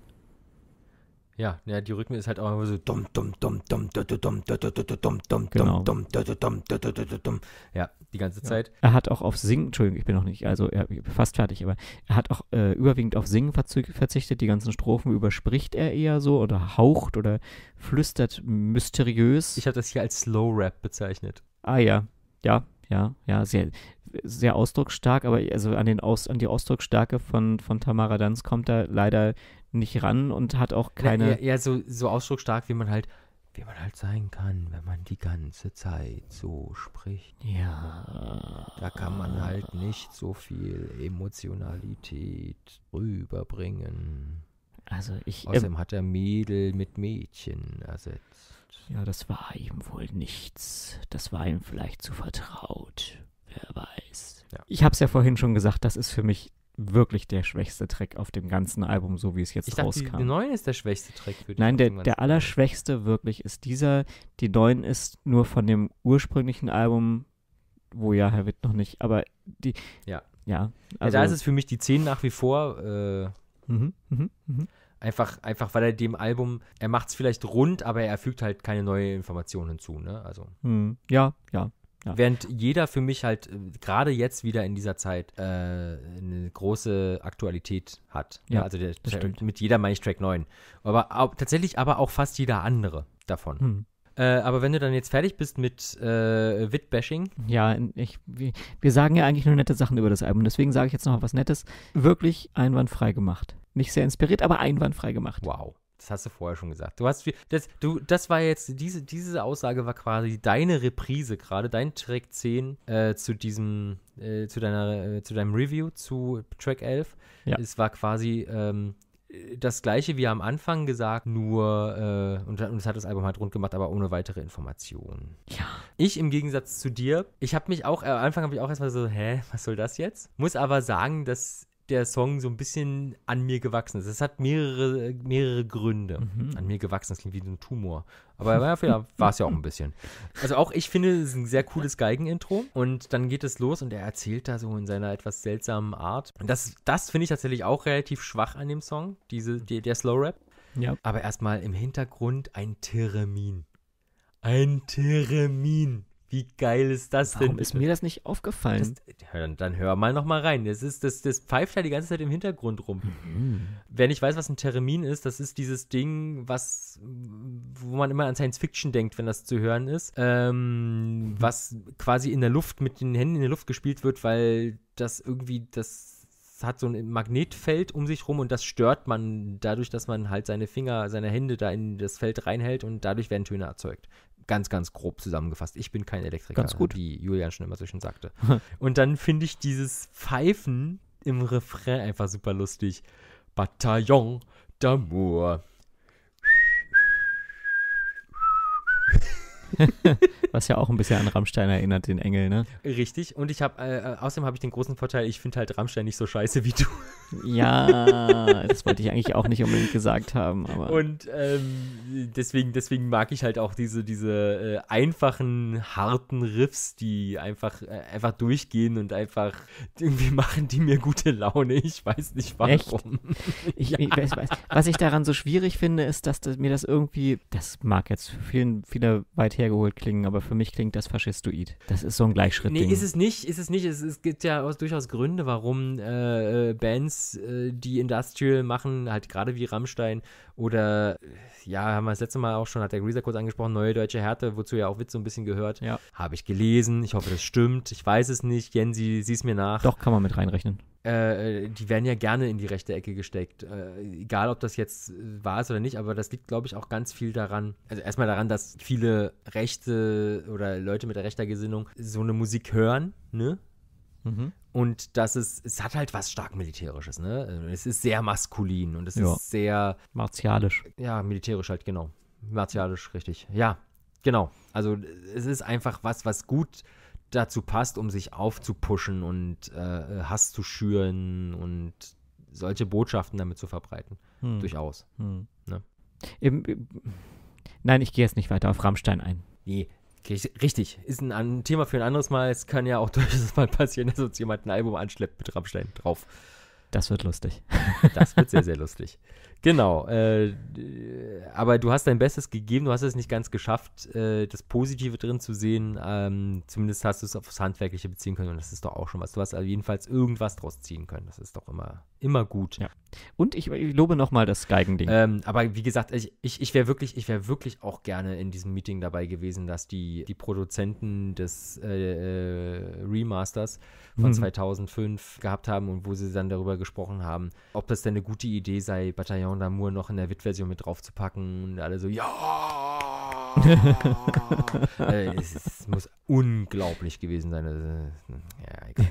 Ja, ja, die Rhythmen ist halt auch immer so dumm, dumm, dumm, dumm, dumm, dumm, dumm, dumm, genau. dumm, dumm, dumm, dumm, dumm, Ja, die ganze Zeit. Er hat auch auf Singen, Entschuldigung, ich bin noch nicht, also er, fast fertig, aber er hat auch äh, überwiegend auf Singen verzichtet. Die ganzen Strophen überspricht er eher so oder haucht oder flüstert mysteriös. Ich habe das hier als Slow Rap bezeichnet. Ah ja, ja, ja, ja, sehr, sehr ausdrucksstark, aber also an, den Aus, an die Ausdrucksstärke von, von Tamara Danz kommt da leider nicht ran und hat auch keine. Ja, so, so ausdrucksstark, wie man halt wie man halt sein kann, wenn man die ganze Zeit so spricht. Ja. Da kann man halt nicht so viel Emotionalität rüberbringen. Also ich. Ähm, Außerdem ähm, hat er Mädel mit Mädchen ersetzt. Ja, das war ihm wohl nichts. Das war ihm vielleicht zu vertraut. Wer weiß. Ja. Ich hab's ja vorhin schon gesagt, das ist für mich wirklich der schwächste Track auf dem ganzen Album, so wie es jetzt ich rauskam. Dachte, die, die 9 ist der schwächste Track für die Nein, der, der allerschwächste wirklich ist dieser. Die 9 ist nur von dem ursprünglichen Album, wo ja Herr Witt noch nicht, aber die. Ja. Ja, also ja, da ist es für mich die 10 nach wie vor. Äh, mhm, Mhm. Mhm. Einfach, einfach, weil er dem Album, er macht es vielleicht rund, aber er fügt halt keine neue Information hinzu, ne? Also. Mhm. Ja, ja, ja. Während jeder für mich halt äh, gerade jetzt wieder in dieser Zeit äh, eine große Aktualität hat. Ja, ne, ja also der, mit jeder meine ich Track 9. Aber auch, tatsächlich aber auch fast jeder andere davon. Hm. Äh, aber wenn du dann jetzt fertig bist mit äh, Witbashing. Ja, ich, wir sagen ja eigentlich nur nette Sachen über das Album. Deswegen sage ich jetzt noch was Nettes. Wirklich einwandfrei gemacht. Nicht sehr inspiriert, aber einwandfrei gemacht. Wow. Das hast du vorher schon gesagt. Du hast viel, das, du, das war jetzt, diese, diese Aussage war quasi deine Reprise gerade, dein Track 10 äh, zu diesem, äh, zu deiner, äh, zu deinem Review zu Track 11. Ja. Es war quasi ähm, das gleiche wie am Anfang gesagt, nur, äh, und, und das hat das Album halt rund gemacht, aber ohne weitere Informationen. Ja. Ich im Gegensatz zu dir, ich habe mich auch, äh, am Anfang habe ich auch erstmal so, hä, was soll das jetzt? Muss aber sagen, dass der Song so ein bisschen an mir gewachsen ist. Es hat mehrere, mehrere Gründe. Mhm. An mir gewachsen, das klingt wie ein Tumor. Aber ja, war es ja auch ein bisschen. Also auch ich finde, es ist ein sehr cooles Geigenintro. Und dann geht es los und er erzählt da so in seiner etwas seltsamen Art. Und das, das finde ich tatsächlich auch relativ schwach an dem Song, diese, die, der Slow Rap. Ja. Aber erstmal im Hintergrund ein Theremin. Ein Theremin. Wie geil ist das Warum denn? Warum ist mir das nicht aufgefallen? Das, dann, dann, hör mal noch mal rein. Das, ist, das, das pfeift ja die ganze Zeit im Hintergrund rum. Mhm. Wer nicht weiß, was ein Termin ist, das ist dieses Ding, was, wo man immer an Science Fiction denkt, wenn das zu hören ist, ähm, mhm. was quasi in der Luft, mit den Händen in der Luft gespielt wird, weil das irgendwie das hat so ein Magnetfeld um sich rum und das stört man dadurch, dass man halt seine Finger, seine Hände da in das Feld reinhält und dadurch werden Töne erzeugt ganz, ganz grob zusammengefasst. Ich bin kein Elektriker, ganz gut. wie Julian schon immer so schön sagte. und dann finde ich dieses Pfeifen im Refrain einfach super lustig. Bataillon d'amour. Was ja auch ein bisschen an Rammstein erinnert, den Engel, ne? Richtig. Und ich habe, äh, äh, außerdem habe ich den großen Vorteil, ich finde halt Rammstein nicht so scheiße wie du. Ja, das wollte ich eigentlich auch nicht unbedingt gesagt haben. Aber. Und ähm, deswegen, deswegen mag ich halt auch diese, diese äh, einfachen, harten Riffs, die einfach, äh, einfach durchgehen und einfach irgendwie machen die mir gute Laune. Ich weiß nicht warum. Ich, ja. ich weiß, was ich daran so schwierig finde, ist, dass das, mir das irgendwie, das mag jetzt vielen, viele weit hergeholt klingen, aber für mich klingt das faschistoid. Das ist so ein Gleichschritt. Nee, ist es nicht, ist es nicht. Es, es gibt ja aus, durchaus Gründe, warum äh, äh Bands, äh, die Industrial machen, halt gerade wie Rammstein, oder, äh, ja, haben wir das letzte Mal auch schon, hat der Greaser kurz angesprochen, Neue Deutsche Härte, wozu ja auch Witz so ein bisschen gehört. Ja. Habe ich gelesen. Ich hoffe, das stimmt. Ich weiß es nicht. Jensi, sieh es mir nach. Doch, kann man mit reinrechnen. Äh, äh, die werden ja gerne in die rechte Ecke gesteckt. Äh, egal, ob das jetzt wahr ist oder nicht, aber das liegt, glaube ich, auch ganz viel daran. Also erstmal daran, dass viele Rechte oder Leute mit der rechter Gesinnung so eine Musik hören, ne? Mhm. Und das ist, es hat halt was stark Militärisches, ne? Es ist sehr maskulin und es ja. ist sehr. Martialisch. Ja, militärisch halt, genau. Martialisch, richtig. Ja, genau. Also es ist einfach was, was gut dazu passt, um sich aufzupuschen und äh, Hass zu schüren und solche Botschaften damit zu verbreiten. Hm. Durchaus. Hm. Ne? Eben, nein, ich gehe jetzt nicht weiter auf Rammstein ein. Nee, Richtig, ist ein, ein, Thema für ein anderes Mal. Es kann ja auch durchaus mal passieren, dass uns jemand ein Album anschleppt mit Rammstein drauf. Das wird lustig. Das wird sehr, sehr lustig. Genau. Äh, aber du hast dein Bestes gegeben, du hast es nicht ganz geschafft, äh, das Positive drin zu sehen. Ähm, zumindest hast du es aufs Handwerkliche beziehen können und das ist doch auch schon was. Du hast also jedenfalls irgendwas draus ziehen können. Das ist doch immer, immer gut. Ja. Und ich, ich lobe nochmal das Geigending. Ähm, aber wie gesagt, ich, ich, ich wäre wirklich, ich wirklich auch gerne in diesem Meeting dabei gewesen, dass die, die Produzenten des äh, äh Remasters von mhm. 2005 gehabt haben und wo sie dann darüber gesprochen haben, ob das denn eine gute Idee sei, Bataillon da Moore noch in der WIT-Version mit draufzupacken und alle so, ja! Äh, es, es, muss unglaublich gewesen sein. Also, ja, egal.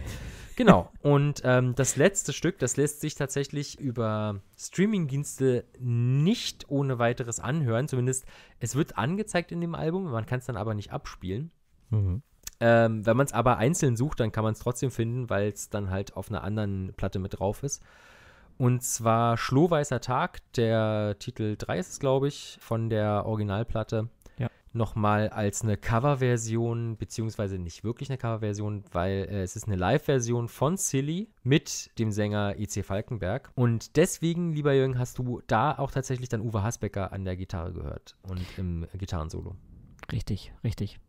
Genau. Und ähm, das letzte Stück, das lässt sich tatsächlich über Streamingdienste nicht ohne weiteres anhören. Zumindest es wird angezeigt in dem Album, man kann es dann aber nicht abspielen. Mhm. Ähm, wenn man es aber einzeln sucht, dann kann man es trotzdem finden, weil es dann halt auf einer anderen Platte mit drauf ist. Und zwar Schlohweißer Tag, der Titel 3 ist es, glaube ich, von der Originalplatte. Ja. Nochmal als eine Coverversion, beziehungsweise nicht wirklich eine Coverversion, weil äh, es ist eine Live-Version von Silly mit dem Sänger IC e Falkenberg. Und deswegen, lieber Jürgen, hast du da auch tatsächlich dann Uwe Hasbecker an der Gitarre gehört und im Gitarrensolo. Richtig, richtig.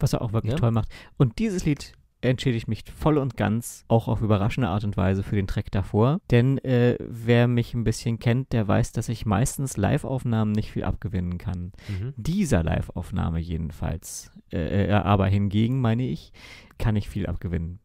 Was er auch wirklich ja. toll macht. Und dieses Lied entscheide ich mich voll und ganz, auch auf überraschende Art und Weise, für den Track davor. Denn äh, wer mich ein bisschen kennt, der weiß, dass ich meistens Live-Aufnahmen nicht viel abgewinnen kann. Mhm. Dieser Live-Aufnahme jedenfalls. Äh, äh aber hingegen, meine ich, kann ich viel abgewinnen.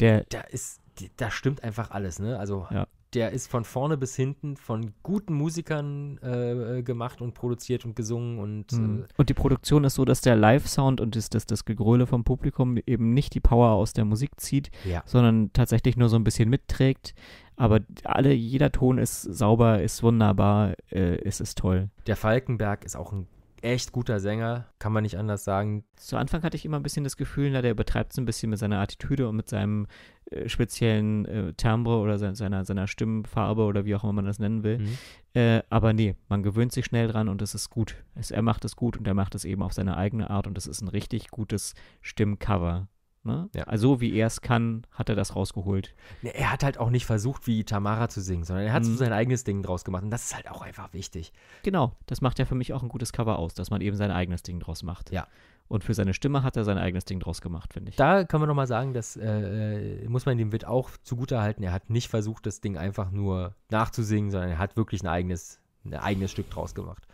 Der, da, ist, da stimmt einfach alles, ne? Also ja der ist von vorne bis hinten von guten Musikern äh, äh gemacht und produziert und gesungen und mhm. äh, und die Produktion ist so, dass der Live-Sound und das, das, das Gegröle vom Publikum eben nicht die Power aus der Musik zieht, ja. sondern tatsächlich nur so ein bisschen mitträgt. Aber alle, jeder Ton ist sauber, ist wunderbar, äh, ist, ist toll. Der Falkenberg ist auch ein echt guter Sänger, kann man nicht anders sagen. Zu Anfang hatte ich immer ein bisschen das Gefühl, na, der übertreibt es ein bisschen mit seiner Attitüde und mit seinem äh, speziellen äh, Timbre oder se seiner, seiner Stimmfarbe oder wie auch immer man das nennen will. Mhm. Äh, aber nee, man gewöhnt sich schnell dran und es ist gut. Es, er macht es gut und er macht es eben auf seine eigene Art und es ist ein richtig gutes Stimmcover. Ne? Ja. Also wie er es kann, hat er das rausgeholt. Ne, er hat halt auch nicht versucht, wie Tamara zu singen, sondern er hat mhm. so sein eigenes Ding draus gemacht. Und das ist halt auch einfach wichtig. Genau, das macht ja für mich auch ein gutes Cover aus, dass man eben sein eigenes Ding draus macht. Ja. Und für seine Stimme hat er sein eigenes Ding draus gemacht, finde ich. Da kann man nochmal sagen, das äh, äh, muss man dem Witt auch zugutehalten. Er hat nicht versucht, das Ding einfach nur nachzusingen, sondern er hat wirklich ein eigenes, ein eigenes Stück draus gemacht.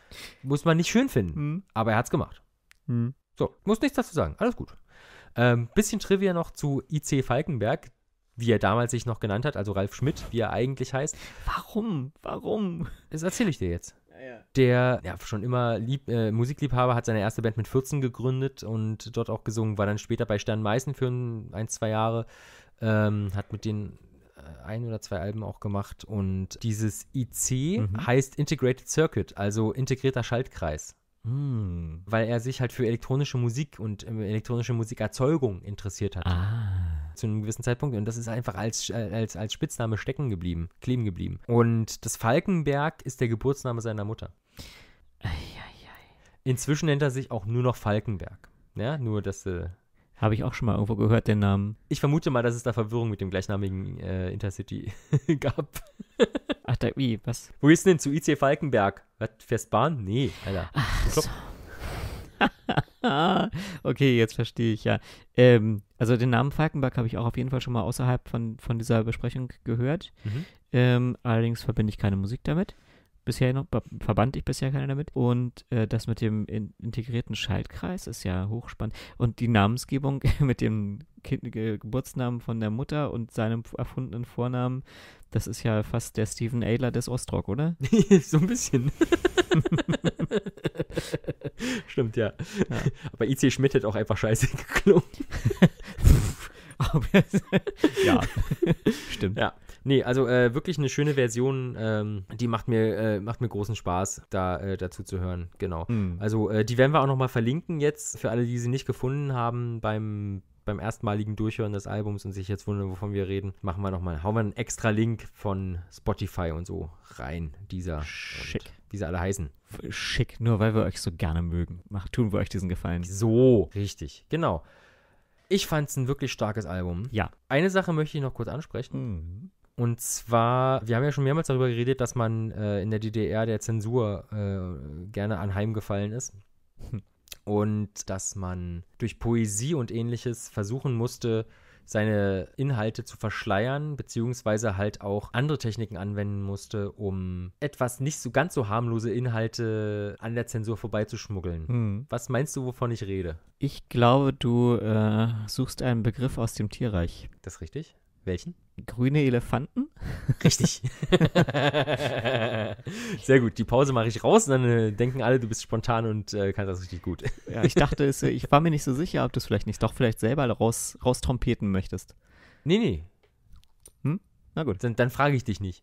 Muss man nicht schön finden, mhm. aber er hat es gemacht. Mhm. So, muss nichts dazu sagen. Alles gut. Ähm, bisschen Trivia noch zu IC Falkenberg, wie er damals sich noch genannt hat, also Ralf Schmidt, wie er eigentlich heißt. Warum? Warum? Das erzähle ich dir jetzt. Der ja, schon immer Lieb, äh, Musikliebhaber hat seine erste Band mit 14 gegründet und dort auch gesungen, war dann später bei Stern Meißen für ein, ein zwei Jahre, ähm, hat mit den äh, ein oder zwei Alben auch gemacht. Und dieses IC mhm. heißt Integrated Circuit, also integrierter Schaltkreis. Hm. Weil er sich halt für elektronische Musik und ähm, elektronische Musikerzeugung interessiert hat. Ah. Zu einem gewissen Zeitpunkt. Und das ist einfach als, äh, als, als Spitzname stecken geblieben, kleben geblieben. Und das Falkenberg ist der Geburtsname seiner Mutter. Eieiei. Inzwischen nennt er sich auch nur noch Falkenberg. Ja, nur, dass du äh, habe ich auch schon mal irgendwo gehört, den Namen. Ich vermute mal, dass es da Verwirrung mit dem gleichnamigen äh, Intercity gab. Ach, da, wie, was? Wo ist denn zu IC Falkenberg? Was, fährst Bahn? Nee, Alter. Ach, so. okay, jetzt verstehe ich, ja. Ähm, also den Namen Falkenberg habe ich auch auf jeden Fall schon mal außerhalb von, von dieser Besprechung gehört. Mhm. Ähm, allerdings verbinde ich keine Musik damit bisher noch, verband ich bisher keine damit. Und äh, das mit dem in, integrierten Schaltkreis ist ja hochspannend. Und die Namensgebung mit dem kind, Ge Geburtsnamen von der Mutter und seinem erfundenen Vornamen, das ist ja fast der Steven Adler des Ostrock, oder? so ein bisschen. Stimmt, ja. ja. Aber IC Schmidt hat auch einfach scheiße geklungen. ja, stimmt. Ja. Nee, also äh, wirklich eine schöne Version. Ähm, die macht mir, äh, macht mir großen Spaß, da äh, dazu zu hören. Genau. Mhm. Also äh, die werden wir auch nochmal verlinken jetzt für alle, die sie nicht gefunden haben beim beim erstmaligen Durchhören des Albums und sich jetzt wundern, wovon wir reden, machen wir nochmal, hauen wir einen extra Link von Spotify und so rein, dieser. Schick. Wie sie alle heißen. Schick, nur weil wir euch so gerne mögen. Macht, tun wir euch diesen Gefallen. So, richtig, genau. Ich fand es ein wirklich starkes Album. Ja. Eine Sache möchte ich noch kurz ansprechen. Mhm. Und zwar, wir haben ja schon mehrmals darüber geredet, dass man äh, in der DDR der Zensur äh, gerne anheimgefallen ist. Und dass man durch Poesie und ähnliches versuchen musste, seine Inhalte zu verschleiern, beziehungsweise halt auch andere Techniken anwenden musste, um etwas nicht so ganz so harmlose Inhalte an der Zensur vorbeizuschmuggeln. Hm. Was meinst du, wovon ich rede? Ich glaube, du äh, suchst einen Begriff aus dem Tierreich. Das ist richtig? Welchen? Grüne Elefanten? Richtig. Sehr gut. Die Pause mache ich raus und dann äh, denken alle, du bist spontan und äh, kannst das richtig gut. Ja, ich dachte, es, äh, ich war mir nicht so sicher, ob du es vielleicht nicht doch vielleicht selber raus, raustompeten möchtest. Nee, nee. Hm? Na gut. Dann, dann frage ich dich nicht.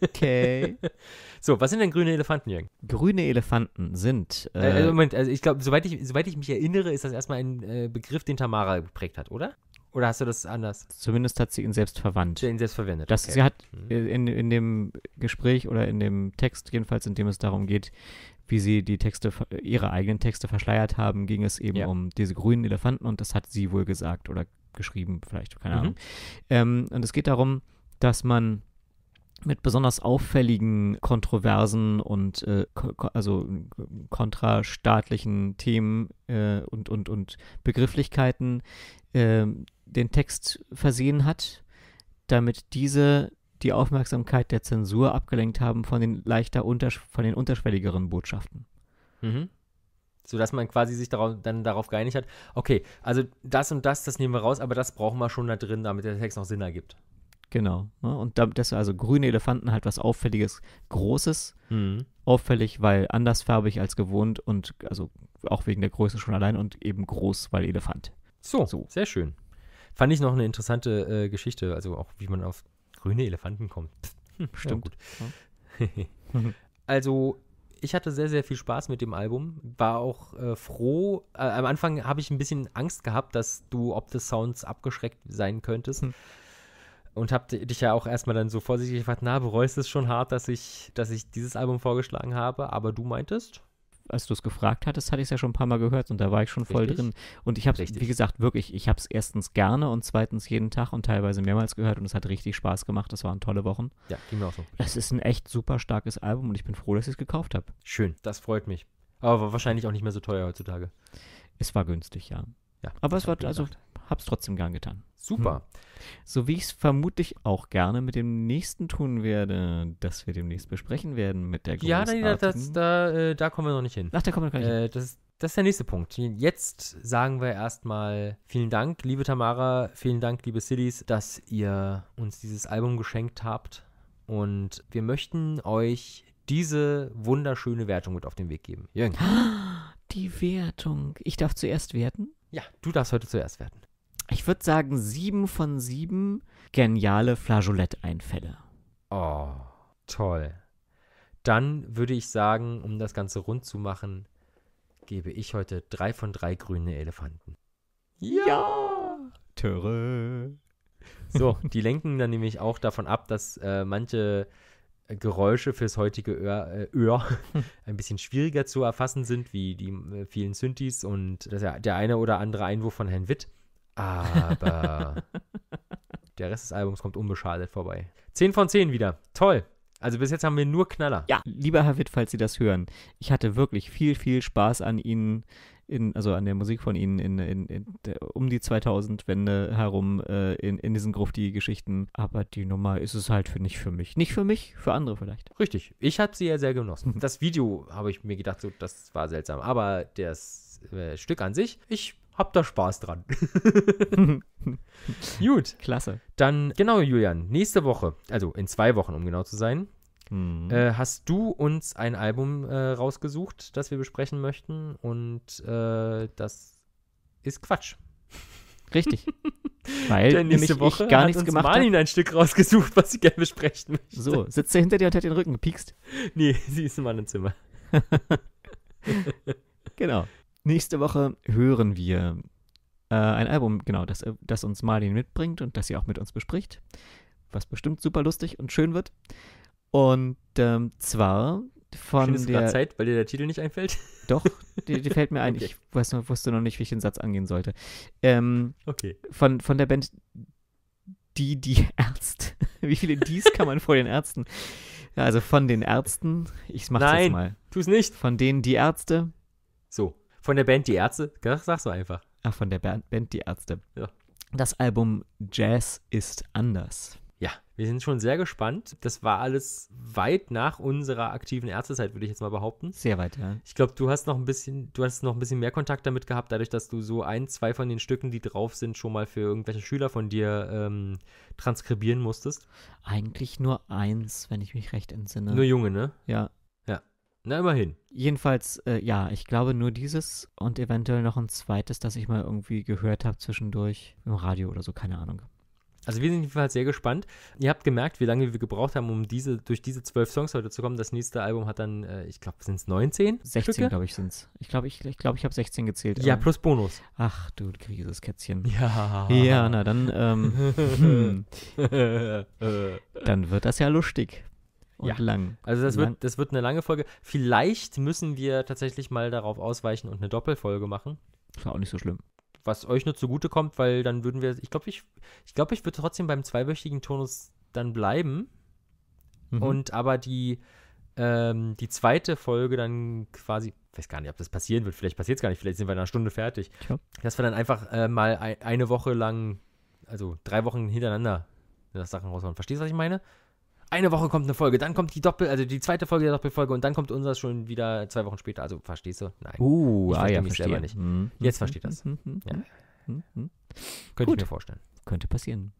Okay. So, was sind denn grüne Elefanten, Jürgen? Grüne Elefanten sind. Äh, also Moment, also ich glaube, soweit ich, soweit ich mich erinnere, ist das erstmal ein äh, Begriff, den Tamara geprägt hat, oder? Oder hast du das anders? Zumindest hat sie ihn selbst verwandt. Sie hat ihn selbst verwendet. Das, okay. Sie hat mhm. äh, in, in dem Gespräch oder in dem Text, jedenfalls in dem es darum geht, wie sie die Texte, äh, ihre eigenen Texte verschleiert haben, ging es eben ja. um diese grünen Elefanten und das hat sie wohl gesagt oder geschrieben, vielleicht, keine mhm. Ahnung. Ähm, und es geht darum, dass man mit besonders auffälligen Kontroversen und äh, also kontrastaatlichen Themen äh, und, und, und Begrifflichkeiten äh, den Text versehen hat, damit diese die Aufmerksamkeit der Zensur abgelenkt haben von den leichter untersch von den unterschwelligeren Botschaften. Mhm sodass man quasi sich darauf, dann darauf geeinigt hat, okay, also das und das, das nehmen wir raus, aber das brauchen wir schon da drin, damit der Text noch Sinn ergibt. Genau. Ne? Und da, dass also grüne Elefanten halt was Auffälliges, Großes, mhm. auffällig, weil andersfarbig als gewohnt und also auch wegen der Größe schon allein und eben groß, weil Elefant. So, so. sehr schön. Fand ich noch eine interessante äh, Geschichte, also auch wie man auf grüne Elefanten kommt. Hm, Stimmt. Ja, gut. also ich hatte sehr, sehr viel Spaß mit dem Album. War auch äh, froh. Äh, am Anfang habe ich ein bisschen Angst gehabt, dass du ob des Sounds abgeschreckt sein könntest. Hm und hab dich ja auch erstmal dann so vorsichtig gefragt, na, bereust es schon hart, dass ich, dass ich dieses Album vorgeschlagen habe, aber du meintest? Als du es gefragt hattest, hatte ich es ja schon ein paar Mal gehört und da war ich schon voll Richtig. drin. Und ich habe es, wie gesagt, wirklich, ich habe es erstens gerne und zweitens jeden Tag und teilweise mehrmals gehört und es hat richtig Spaß gemacht. Das waren tolle Wochen. Ja, ging mir auch so. Es ist ein echt super starkes Album und ich bin froh, dass ich es gekauft habe. Schön, das freut mich. Aber wahrscheinlich auch nicht mehr so teuer heutzutage. Es war günstig, ja. ja Aber es war, also, hab's trotzdem gern getan. Super. Hm. So wie ich es vermutlich auch gerne mit dem nächsten tun werde, das wir demnächst besprechen werden mit der Ja, nein, da, das, da, äh, da kommen wir noch nicht hin. Ach, da kommen wir noch nicht äh, hin. Das ist, das ist der nächste Punkt. Jetzt sagen wir erstmal vielen Dank, liebe Tamara, vielen Dank, liebe Cities, dass ihr uns dieses Album geschenkt habt. Und wir möchten euch diese wunderschöne Wertung mit auf den Weg geben. Jürgen. Die Wertung. Ich darf zuerst werten? Ja, du darfst heute zuerst werten ich würde sagen, sieben von sieben geniale Flageolett-Einfälle. Oh, toll. Dann würde ich sagen, um das Ganze rund zu machen, gebe ich heute drei von drei grüne Elefanten. Ja! ja. Töre. So, die lenken dann nämlich auch davon ab, dass äh, manche Geräusche fürs heutige Öhr, äh, Öhr ein bisschen schwieriger zu erfassen sind, wie die äh, vielen Synthis und äh, das, der eine oder andere Einwurf von Herrn Witt. Aber der Rest des Albums kommt unbeschadet vorbei. 10 von 10 wieder. Toll. Also bis jetzt haben wir nur Knaller. Ja, lieber Herr Witt, falls Sie das hören, ich hatte wirklich viel, viel Spaß an Ihnen, in, also an der Musik von Ihnen in, in, in der, um die 2000-Wende herum äh, in, in diesen Grufti-Geschichten. Aber die Nummer ist es halt für nicht für mich. Nicht für mich, für andere vielleicht. Richtig, ich habe sie ja sehr genossen. Das Video habe ich mir gedacht, so, das war seltsam. Aber das äh, Stück an sich, ich habt da Spaß dran. Gut. Klasse. Dann, genau, Julian, nächste Woche, also in zwei Wochen, um genau zu sein, mhm. äh, hast du uns ein Album äh, rausgesucht, das wir besprechen möchten. Und äh, das ist Quatsch. Richtig. Weil Denn nächste Woche ich gar nichts gemacht hat. Marlin ein Stück rausgesucht, was sie gerne besprechen möchte. So, sitzt er hinter dir und hat den Rücken gepiekst? Nee, sie ist in meinem Zimmer. genau. Nächste Woche hören wir äh, ein Album, genau, das, äh, das uns Marlin mitbringt und das sie auch mit uns bespricht, was bestimmt super lustig und schön wird. Und ähm, zwar von Findest der... Zeit, weil dir der Titel nicht einfällt? Doch, die, die fällt mir ein. Okay. Ich weiß, wusste noch nicht, wie ich den Satz angehen sollte. Ähm, okay. Von, von der Band Die, die Ärzte. Wie viele Dies kann man vor den Ärzten? also von den Ärzten. Ich mach's Nein, jetzt mal. Nein, tu's nicht. Von denen die Ärzte. So. Von der Band Die Ärzte? Sag's so einfach. Ach, von der Band, Band Die Ärzte. Ja. Das Album Jazz ist anders. Ja, wir sind schon sehr gespannt. Das war alles weit nach unserer aktiven Ärztezeit, würde ich jetzt mal behaupten. Sehr weit, ja. Ich glaube, du hast noch ein bisschen, du hast noch ein bisschen mehr Kontakt damit gehabt, dadurch, dass du so ein, zwei von den Stücken, die drauf sind, schon mal für irgendwelche Schüler von dir ähm, transkribieren musstest. Eigentlich nur eins, wenn ich mich recht entsinne. Nur Junge, ne? Ja. Na, immerhin. Jedenfalls, äh, ja, ich glaube nur dieses und eventuell noch ein zweites, das ich mal irgendwie gehört habe zwischendurch im Radio oder so, keine Ahnung. Also wir sind jedenfalls sehr gespannt. Ihr habt gemerkt, wie lange wir gebraucht haben, um diese, durch diese zwölf Songs heute zu kommen. Das nächste Album hat dann, äh, ich glaube, sind es 19? 16, glaube ich, sind es. Ich glaube, ich, ich, glaub, ich habe 16 gezählt. Ja, plus Bonus. Ach du krieses Kätzchen. Ja. Ja, na dann, ähm, dann wird das ja lustig und ja. lang. Also das wird, das wird eine lange Folge. Vielleicht müssen wir tatsächlich mal darauf ausweichen und eine Doppelfolge machen. Das Ist auch nicht so schlimm. Was euch nur zugute kommt, weil dann würden wir, ich glaube, ich, ich glaube, ich würde trotzdem beim zweiwöchigen Turnus dann bleiben. Mhm. Und aber die, ähm, die zweite Folge dann quasi, ich weiß gar nicht, ob das passieren wird, vielleicht passiert es gar nicht, vielleicht sind wir in einer Stunde fertig. Ja. Dass wir dann einfach äh, mal eine Woche lang, also drei Wochen hintereinander, das Sachen raushauen. Verstehst du, was ich meine? eine Woche kommt eine Folge, dann kommt die Doppel, also die zweite Folge der Doppelfolge und dann kommt unser schon wieder zwei Wochen später. Also verstehst du? Nein. Uh, ich ah, ja, mich verstehe. selber nicht. Mhm. Jetzt hm, versteht das. Mhm. Hm, ja. Mhm. Könnte Gut. ich mir vorstellen. Könnte passieren.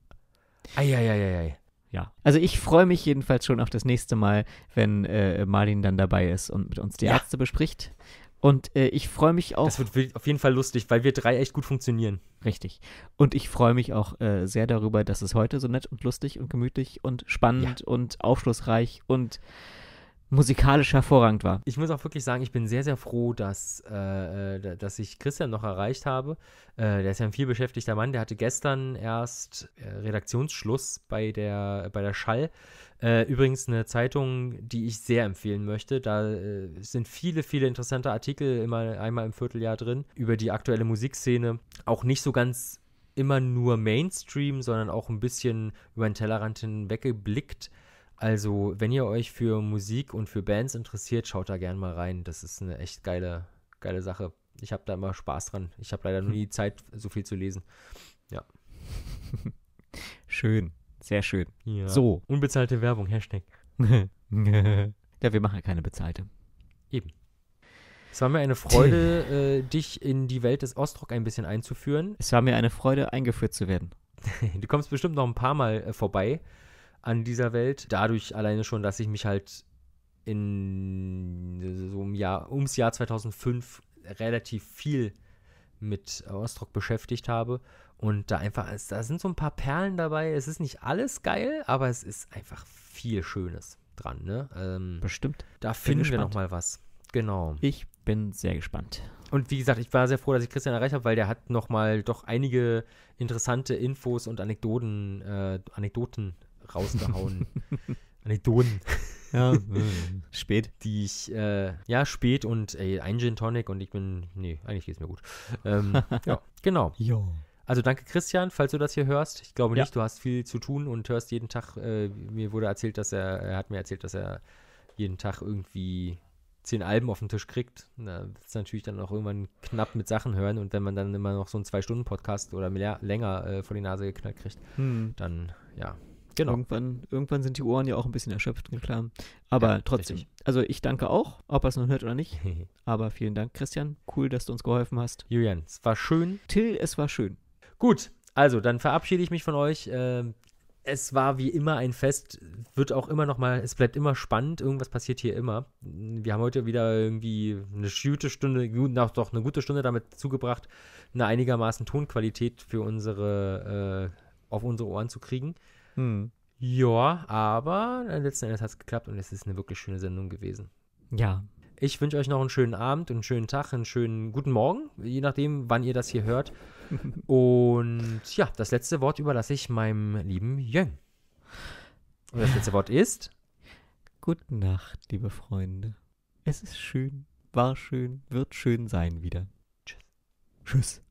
Eieieiei. Ja. Also ich freue mich jedenfalls schon auf das nächste Mal, wenn äh, Marlin dann dabei ist und mit uns die ja. Ärzte bespricht. Und äh, ich freue mich auch. Das wird auf jeden Fall lustig, weil wir drei echt gut funktionieren. Richtig. Und ich freue mich auch äh, sehr darüber, dass es heute so nett und lustig und gemütlich und spannend ja. und aufschlussreich und musikalisch hervorragend war. Ich muss auch wirklich sagen, ich bin sehr, sehr froh, dass, äh, äh dass ich Christian noch erreicht habe. Äh, der ist ja ein vielbeschäftigter Mann. Der hatte gestern erst äh, Redaktionsschluss bei der, bei der Schall. Äh, übrigens eine Zeitung, die ich sehr empfehlen möchte. Da äh, sind viele, viele interessante Artikel immer einmal im Vierteljahr drin über die aktuelle Musikszene. Auch nicht so ganz immer nur Mainstream, sondern auch ein bisschen über den Tellerrand hinweggeblickt. Also, wenn ihr euch für Musik und für Bands interessiert, schaut da gerne mal rein. Das ist eine echt geile, geile Sache. Ich habe da immer Spaß dran. Ich habe leider nie Zeit, so viel zu lesen. Ja. Schön. Sehr schön. Ja. So. Unbezahlte Werbung, Hashtag. ja, wir machen ja keine bezahlte. Eben. Es war mir eine Freude, äh, dich in die Welt des Ostrock ein bisschen einzuführen. Es war mir eine Freude, eingeführt zu werden. du kommst bestimmt noch ein paar Mal äh, vorbei an dieser Welt. Dadurch alleine schon, dass ich mich halt in äh, so einem Jahr, ums Jahr 2005 relativ viel mit äh, Ostrock beschäftigt habe und da einfach, da sind so ein paar Perlen dabei. Es ist nicht alles geil, aber es ist einfach viel Schönes dran. Ne? Ähm, Bestimmt. Da finden wir nochmal was. Genau. Ich bin sehr gespannt. Und wie gesagt, ich war sehr froh, dass ich Christian erreicht habe, weil der hat nochmal doch einige interessante Infos und Anekdoten, äh, Anekdoten rausgehauen. Anekdoten. ja, äh, spät. Die ich, äh, ja, spät und ey, ein Gin Tonic und ich bin, nee, eigentlich geht es mir gut. Ähm, ja, genau. Jo. Also danke Christian, falls du das hier hörst. Ich glaube ja. nicht, du hast viel zu tun und hörst jeden Tag, äh, mir wurde erzählt, dass er, er hat mir erzählt, dass er jeden Tag irgendwie zehn Alben auf den Tisch kriegt. Da ist natürlich dann auch irgendwann knapp mit Sachen hören und wenn man dann immer noch so einen Zwei-Stunden-Podcast oder mehr, länger äh, vor die Nase geknallt kriegt, hm. dann ja. Genau. Irgendwann, irgendwann sind die Ohren ja auch ein bisschen erschöpft, klar. Aber ja, trotzdem. Richtig. Also ich danke auch, ob er es nun hört oder nicht. Aber vielen Dank, Christian. Cool, dass du uns geholfen hast. Julian, es war schön. Till, es war schön. Gut, also dann verabschiede ich mich von euch. Ähm, es war wie immer ein Fest, wird auch immer noch mal, es bleibt immer spannend, irgendwas passiert hier immer. Wir haben heute wieder irgendwie eine gute Stunde, noch doch eine gute Stunde damit zugebracht, eine einigermaßen Tonqualität für unsere, äh, auf unsere Ohren zu kriegen. Hm. Ja, aber letzten Endes hat es geklappt und es ist eine wirklich schöne Sendung gewesen. Ja. Ich wünsche euch noch einen schönen Abend, einen schönen Tag, einen schönen guten Morgen, je nachdem, wann ihr das hier hört. Und ja, das letzte Wort überlasse ich meinem lieben Jöng. Und das letzte Wort ist. Gute Nacht, liebe Freunde. Es ist schön, war schön, wird schön sein wieder. Tschüss. Tschüss.